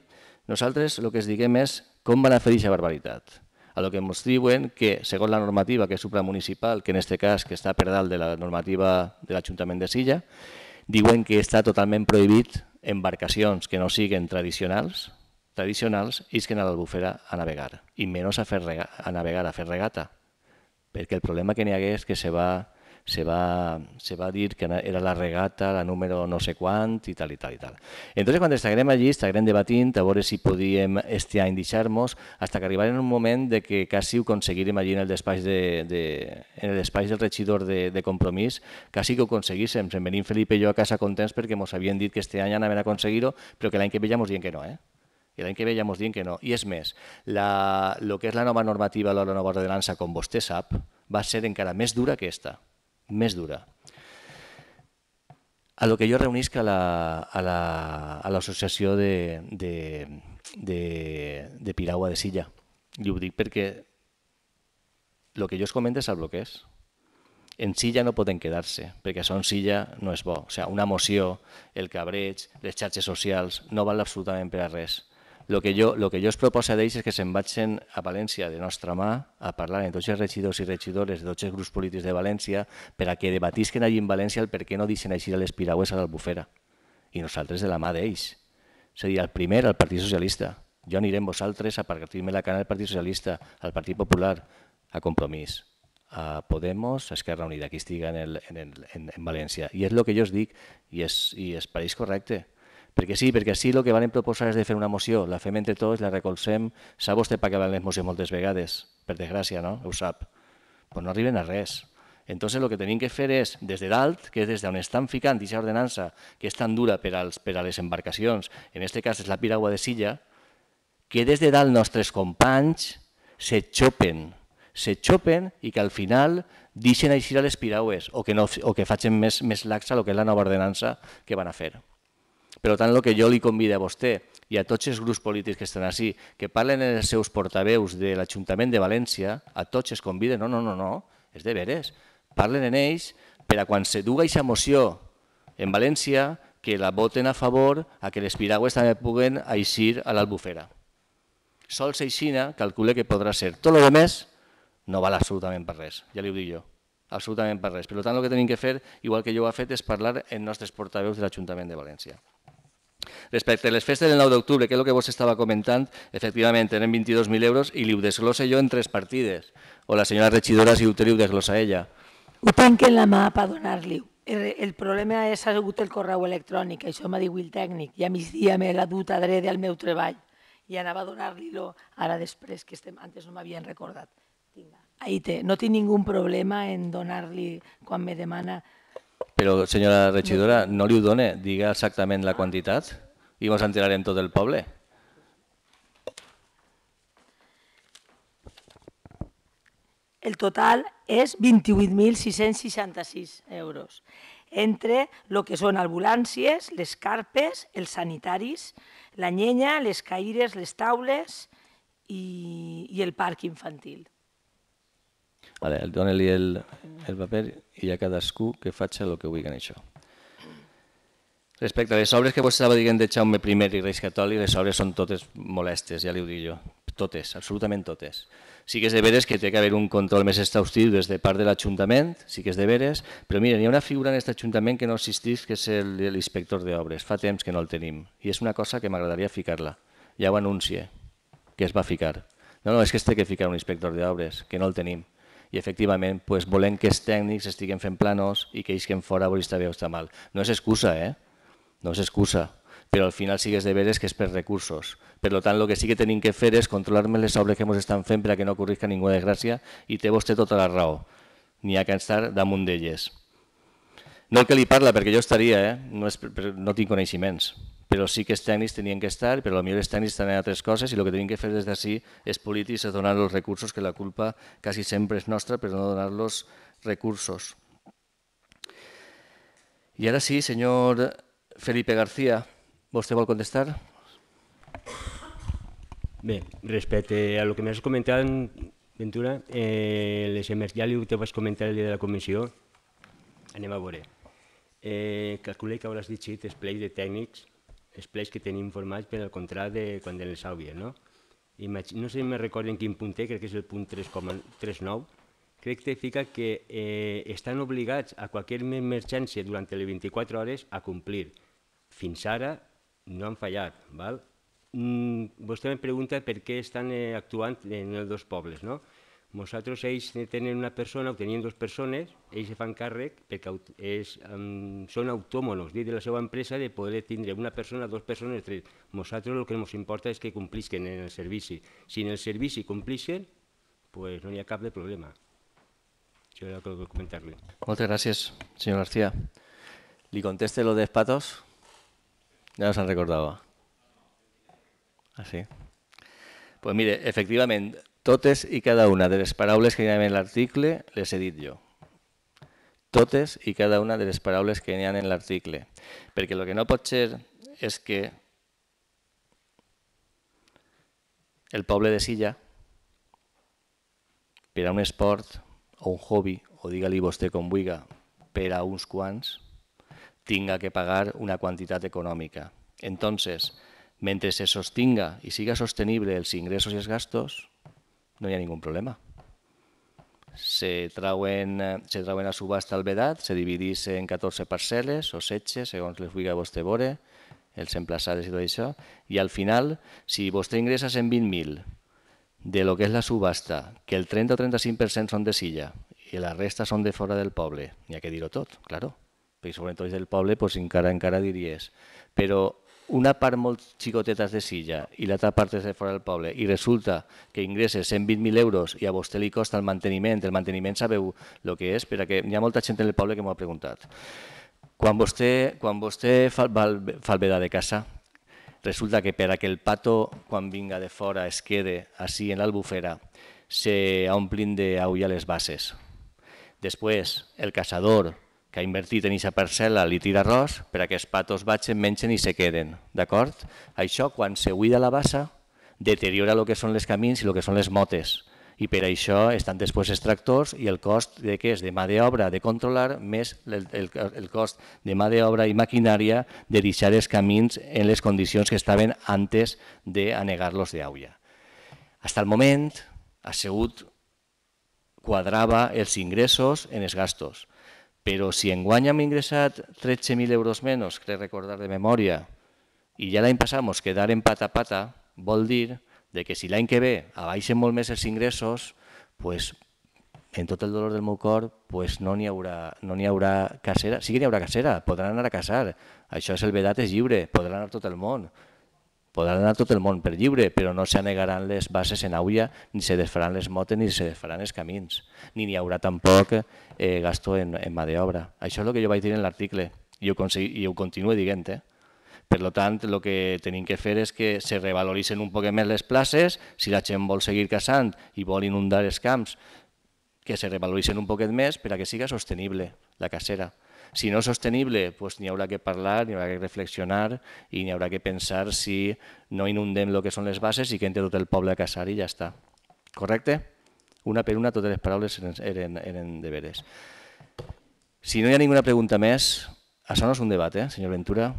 nosaltres el que es diguem és com van a fer aquesta barbaritat a lo que ens diuen que, segons la normativa que és supramunicipal, que en aquest cas que està per dalt de la normativa de l'Ajuntament de Silla, diuen que està totalment prohibit embarcacions que no siguin tradicionals, tradicionals isquen a l'Albufera a navegar, i menys a, fer rega, a navegar, a fer regata, perquè el problema que n'hi hagués és que se va se va, se va dir que era la regata, la número no sé quant, i tal, i tal, i tal. Entonces, quan estarem allí, estarem debatint, a veure si podíem este any deixar-nos, hasta que arribarem un moment de que quasi ho aconseguirem allí en el despatx, de, de, en el despatx del regidor de, de Compromís, quasi que ho aconseguíssim. Se'n venim Felipe i jo a casa contents perquè ens havien dit que este any anaven a aconseguir-ho, però que l'any que ve ja ens diuen que no, eh? i l'any que ve ja ens diuen que no. I és més, la, el que és la nova normativa, la nova ordenança, com vostè sap, va ser encara més dura que aquesta més dura. A lo que jo reunisc a l'associació la, a la, a de, de, de, de Piragua de Silla. I ho dic perquè el que jo es comento és el bloqueig. En Silla no poden quedar-se, perquè això en Silla no és bo. O sigui, una moció, el cabreig, les xarxes socials, no val absolutament per a res el que jo, el que jo es proposa d'ells és que se'n vagin a València de nostra mà a parlar amb tots els regidors i regidores de tots els grups polítics de València per a que debatisquen allí en València el per què no deixen així les piragües a l'Albufera. I nosaltres de la mà d'ells. És a dir, el primer, el Partit Socialista. Jo aniré amb vosaltres a partir-me la cara del Partit Socialista, al Partit Popular, a Compromís, a Podemos, a Esquerra Unida, que estiguen en, el, en, el, en, en València. I és el que jo us dic, i és, i és pareix correcte. Perquè sí, perquè així el que varen proposar és de fer una moció, la fem entre tots, la recolzem, sap vostè per què van les mocions moltes vegades, per desgràcia, no? Ho sap. Però no arriben a res. Entonces el que hem que fer és, des de dalt, que és des d'on estan ficant aquesta ordenança, que és tan dura per, als, per a les embarcacions, en aquest cas és la piragua de Silla, que des de dalt nostres companys se xopen, se xopen i que al final deixen així a les piraues o que, no, o que facin més, més laxa el que és la nova ordenança que van a fer. Per tant, el que jo li convido a vostè i a tots els grups polítics que estan així, que parlen els seus portaveus de l'Ajuntament de València, a tots els convide, no, no, no, no, és de veres, parlen en ells per a quan se duga aquesta moció en València, que la voten a favor a que les piragües també puguen aixir a l'Albufera. Sols Eixina calcula que podrà ser. Tot el que més no val absolutament per res, ja li ho dic jo, absolutament per res. Per tant, el que hem que fer, igual que jo ho ha fet, és parlar els nostres portaveus de l'Ajuntament de València. Respecte a les festes del 9 d'octubre, que és el que vos estava comentant, efectivament, tenen 22.000 euros i li ho desglosa jo en tres partides. O la senyora regidora, si ho té, ho desglossa ella. Ho tanquen la mà per donar-li-ho. El problema és ha sigut el correu electrònic, això m'ha dit el tècnic, i a migdia me l'ha dut a dret al meu treball i anava a donar-li-lo ara després, que estem, antes no m'havien recordat. Tinga. Ahí té, no tinc ningú problema en donar-li quan me demana però, senyora regidora, no li ho dona, diga exactament la quantitat i ens enterarem tot el poble. El total és 28.666 euros, entre el que són ambulàncies, les carpes, els sanitaris, la nyenya, les caires, les taules i, i el parc infantil. Vale, Dóna-li el, el paper i a cadascú que faci el que vulgui en això. Respecte a les obres que vos estava dient de Jaume I i Reis Catòlic, les obres són totes molestes, ja li ho dic jo. Totes, absolutament totes. Sí que és de veres que té que haver un control més exhaustiu des de part de l'Ajuntament, sí que és de veres, però mira, hi ha una figura en aquest Ajuntament que no existeix, que és l'inspector d'obres. Fa temps que no el tenim i és una cosa que m'agradaria ficar-la. Ja ho anuncie, que es va ficar. No, no, és que es té que ficar un inspector d'obres, que no el tenim i efectivament pues, volem que els tècnics estiguen fent planos i que ells que en fora vos estar bé o està mal. No és excusa, eh? no és excusa, però al final sí que és de veres que és per recursos. Per tant, el que sí que tenim que fer és controlar-me les obres que ens estan fent perquè no ocorrisca ninguna desgràcia i té vostè tota la raó. N'hi ha que estar damunt d'elles. No el que li parla, perquè jo estaria, eh? no, és, no tinc coneixements però sí que els tècnics tenien que estar, però potser els tècnics estan altres coses i el que hem que fer des d'ací és polítics, i donar els recursos, que la culpa quasi sempre és nostra, però no donar-los recursos. I ara sí, senyor Felipe García, vostè vol contestar? Bé, respecte a lo que m'has comentat, Ventura, eh, les emergèlies que vas comentar el dia de la comissió, anem a veure. Eh, que hauràs dit sí, play de tècnics, els plecs que tenim formats per al contrari de quan tenen les àvies, no? Imagina, no sé si me recordo en quin punt té, crec que és el punt 3,39, crec que fica que eh, estan obligats a qualsevol emergència durant les 24 hores a complir. Fins ara no han fallat, val? Mm, vostè em pregunta per què estan eh, actuant en els dos pobles, no? Nosaltres, ells tenen una persona o tenien dues persones, ells se fan càrrec perquè és, um, són autòmonos dins de la seva empresa de poder tindre una persona, dues persones, tres. Nosaltres el que ens importa és que complisquen en el servici. Si en el servici complixen, pues no hi ha cap de problema. Això era el que vull comentar-li. Moltes gràcies, senyor García. Li conteste lo de espatos? Ja no se'n recordava. Ah, sí? Pues mire, efectivament, totes i cada una de les paraules que hi ha en l'article les he dit jo. Totes i cada una de les paraules que hi ha en l'article. Perquè el que no pot ser és que el poble de Silla, per a un esport o un hobby, o digue-li vostè com vulgui, per a uns quants, tinga que pagar una quantitat econòmica. Entonces, mentre se sostinga i siga sostenible els ingressos i els gastos, no hi ha ningú problema. Se trauen, eh, se trauen a subhasta el vedat, se dividís en 14 parcel·les o setge, segons les vulgui vostè veure, els emplaçades i tot això, i al final, si vostè ingressa en 20.000 de lo que és la subhasta, que el 30 o 35% són de Silla i la resta són de fora del poble, n'hi ha que dir-ho tot, claro, perquè sobretot del poble pues, encara encara diries, però una part molt xicoteta de silla i l'altra part és de fora del poble i resulta que ingressa 120.000 euros i a vostè li costa el manteniment, el manteniment sabeu el que és, perquè hi ha molta gent en el poble que m'ho ha preguntat. Quan vostè, quan vostè fa, fa el vedar de casa, resulta que per a que el pato, quan vinga de fora, es quede així en l'albufera, se omplin a les bases. Després, el caçador, que ha invertit en aquesta parcel·la li tira arròs perquè els patos baixen, mengen i se queden. D'acord? Això, quan se buida la bassa, deteriora el que són els camins i el que són les motes i per això estan després els tractors i el cost de què és de mà d'obra de controlar més el, el, el cost de mà d'obra i maquinària de deixar els camins en les condicions que estaven antes d'anegar-los d'aula. Hasta el moment, ha sigut quadrava els ingressos en els gastos però si guany hem ingressat 13.000 euros menys, crec recordar de memòria, i ja l'any passat ens quedarem pata a pata, vol dir de que si l'any que ve abaixen molt més els ingressos, pues, en tot el dolor del meu cor pues, no n'hi haurà, no hi haurà casera. Sí que n'hi haurà casera, podran anar a casar, això és el vedat és lliure, podran anar tot el món, podran anar tot el món per lliure, però no s'anegaran les bases en aulla, ni se desfaran les motes, ni se desfaran els camins, ni n'hi haurà tampoc eh, gasto en, en mà d'obra. Això és el que jo vaig dir en l'article, i, ho i ho continuo dient. Eh? Per tant, el que tenim que fer és que se revaloritzen un poc més les places, si la gent vol seguir caçant i vol inundar els camps, que se revaloritzen un poquet més per a que siga sostenible la cacera. Si no és sostenible, doncs n'hi haurà que parlar, n'hi haurà que reflexionar i n'hi haurà que pensar si no inundem el que són les bases i que entre tot el poble a caçar i ja està. Correcte? Una per una totes les paraules eren, eren, eren deberes. Si no hi ha ninguna pregunta més, això no és un debat, eh, senyor Ventura?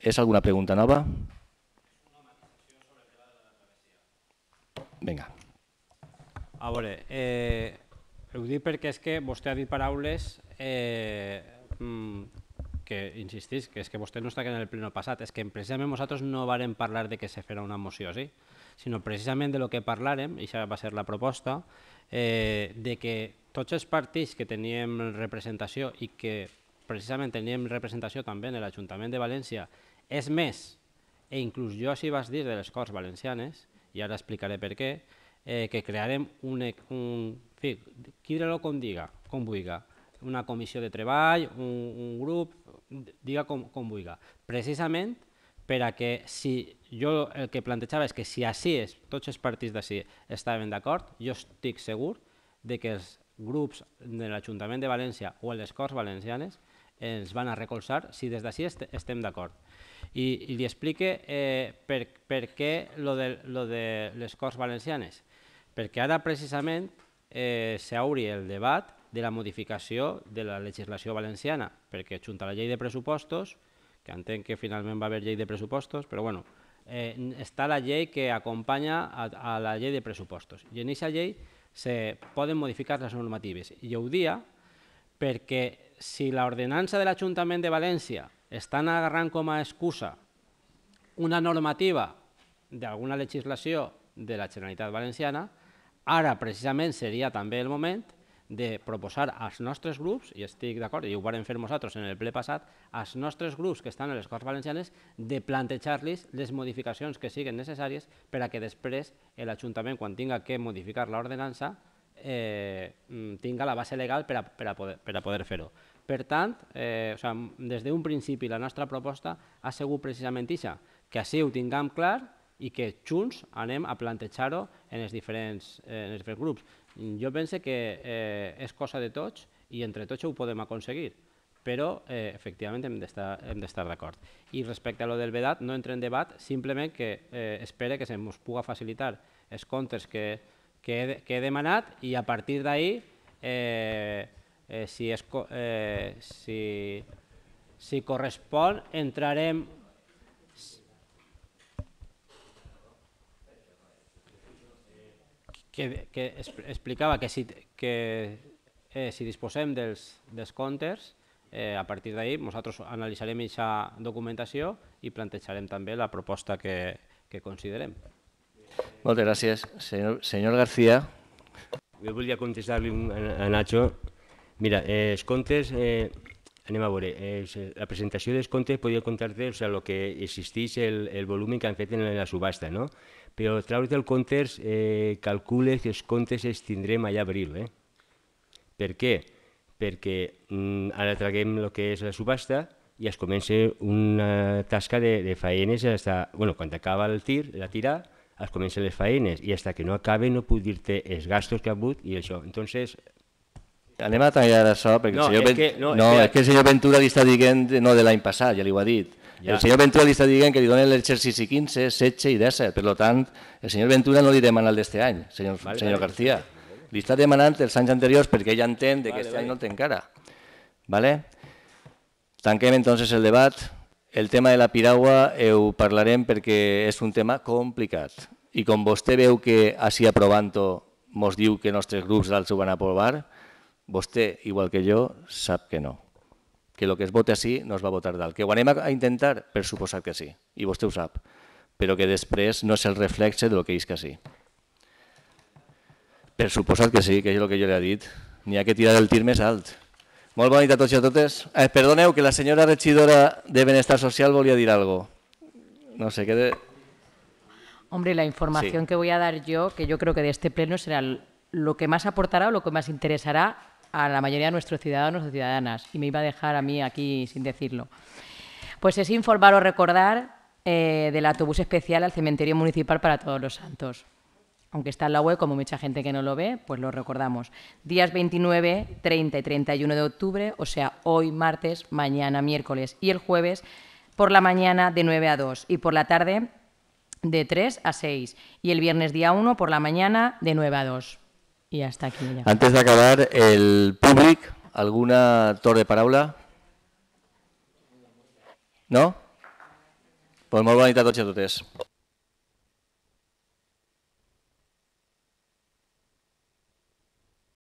És alguna pregunta nova? Vinga. A veure, eh, ho dic perquè és que vostè ha dit paraules eh, Mm, que insistís, que és que vostè no està en el pleno passat, és que precisament nosaltres no vàrem parlar de que se farà una moció, sí? sinó precisament de lo que parlarem, i això va ser la proposta, eh, de que tots els partits que teníem representació i que precisament teníem representació també en l'Ajuntament de València, és més, e inclús jo si vas dir de les Corts Valencianes, i ara explicaré per què, eh, que crearem un... E, un fi, qui lo com diga, com vulga, una comissió de treball, un, un grup, diga com, com vulgui. Precisament per a que si jo el que plantejava és que si així és, tots els partits d'ací estaven d'acord, jo estic segur de que els grups de l'Ajuntament de València o les Corts Valencianes ens van a recolzar si des d'ací est estem d'acord. I, I li explique eh, per, per què lo de, lo de les Corts Valencianes. Perquè ara precisament eh, s'auri el debat de la modificació de la legislació valenciana, perquè junta la llei de pressupostos, que entenc que finalment va haver llei de pressupostos, però bueno, eh, està la llei que acompanya a, a la llei de pressupostos. I en aquesta llei se poden modificar les normatives. I ho dia perquè si l'ordenança de l'Ajuntament de València estan agarrant com a excusa una normativa d'alguna legislació de la Generalitat Valenciana, ara precisament seria també el moment de proposar als nostres grups, i estic d'acord, i ho vam fer nosaltres en el ple passat, als nostres grups que estan a les Corts Valencianes de plantejar-los les modificacions que siguin necessàries per a que després l'Ajuntament, quan tinga que modificar l'ordenança, eh, mm, tinga la base legal per a, per a poder, per a poder fer-ho. Per tant, eh, o sea, des d'un principi la nostra proposta ha sigut precisament això, que així ho tinguem clar i que junts anem a plantejar-ho en, els diferents, eh, en els diferents grups. Mm, jo pense que eh, és cosa de tots i entre tots ho podem aconseguir, però eh, efectivament hem d'estar d'acord. I respecte a lo del vedat, no entra en debat, simplement que eh, espere que se'ns puga facilitar els comptes que, que, he, que he demanat i a partir d'ahí, eh, eh, si, es, eh, si, si correspon, entrarem que, que explicava que si, que, eh, si disposem dels, dels counters, eh, a partir d'ahir nosaltres analitzarem aquesta documentació i plantejarem també la proposta que, que considerem. Moltes gràcies. Senyor, senyor García. Jo volia contestar-li a Nacho. Mira, eh, els comptes, eh, anem a veure, eh, la presentació dels comptes podia contar-te o sigui, el que existeix, el, el volum que han fet en la subhasta, no? però traure't el comptes eh, calcules que els comptes els tindrem allà a abril. Eh? Per què? Perquè mm, ara traguem el que és la subhasta i es comença una tasca de, de faenes, hasta, bueno, quan acaba el tir, la tira, es comencen les faenes i fins que no acabe no puc dir-te els gastos que ha hagut i això. Entonces, Anem a tallar això, perquè no, el senyor, és que, no, no és que el senyor Ventura li està dient no de l'any passat, ja li ho ha dit. Ja. El senyor Ventura li està dient que li donen l'exercici 15, 16 i 17. Per tant, el senyor Ventura no li demana el d'este any, senyor, vale, senyor vale. García. Li està demanant els anys anteriors perquè ell entén que aquest vale. any no el té encara. Vale? Tanquem entonces el debat. El tema de la piragua eh, ho parlarem perquè és un tema complicat. I com vostè veu que així aprovant-ho mos diu que nostres grups els ho van aprovar, vostè, igual que jo, sap que no que el que es vota sí no es va votar dalt. Que ho anem a intentar? Per suposat que sí, i vostè ho sap, però que després no és el reflexe del que és que sí. Per suposat que sí, que és el que jo li he dit, n'hi ha que tirar el tir més alt. Molt bona nit a tots i a totes. Eh, perdoneu, que la senyora regidora de Benestar Social volia dir algo. No sé, què... De... Hombre, la informació sí. que voy a dar jo, que jo crec que de este pleno serà lo que más aportará o lo que más interesará a la mayoría de nuestros ciudadanos o ciudadanas, y me iba a dejar a mí aquí sin decirlo. Pues es informar o recordar eh, del autobús especial al cementerio municipal para todos los santos. Aunque está en la web, como mucha gente que no lo ve, pues lo recordamos. Días 29, 30 y 31 de octubre, o sea, hoy martes, mañana miércoles y el jueves, por la mañana de 9 a 2 y por la tarde de 3 a 6 y el viernes día 1 por la mañana de 9 a 2. Y hasta aquí. Ya. Antes de acabar, el públic, ¿alguna torre de paraula? No? Pues molt bona nit a tots i a totes.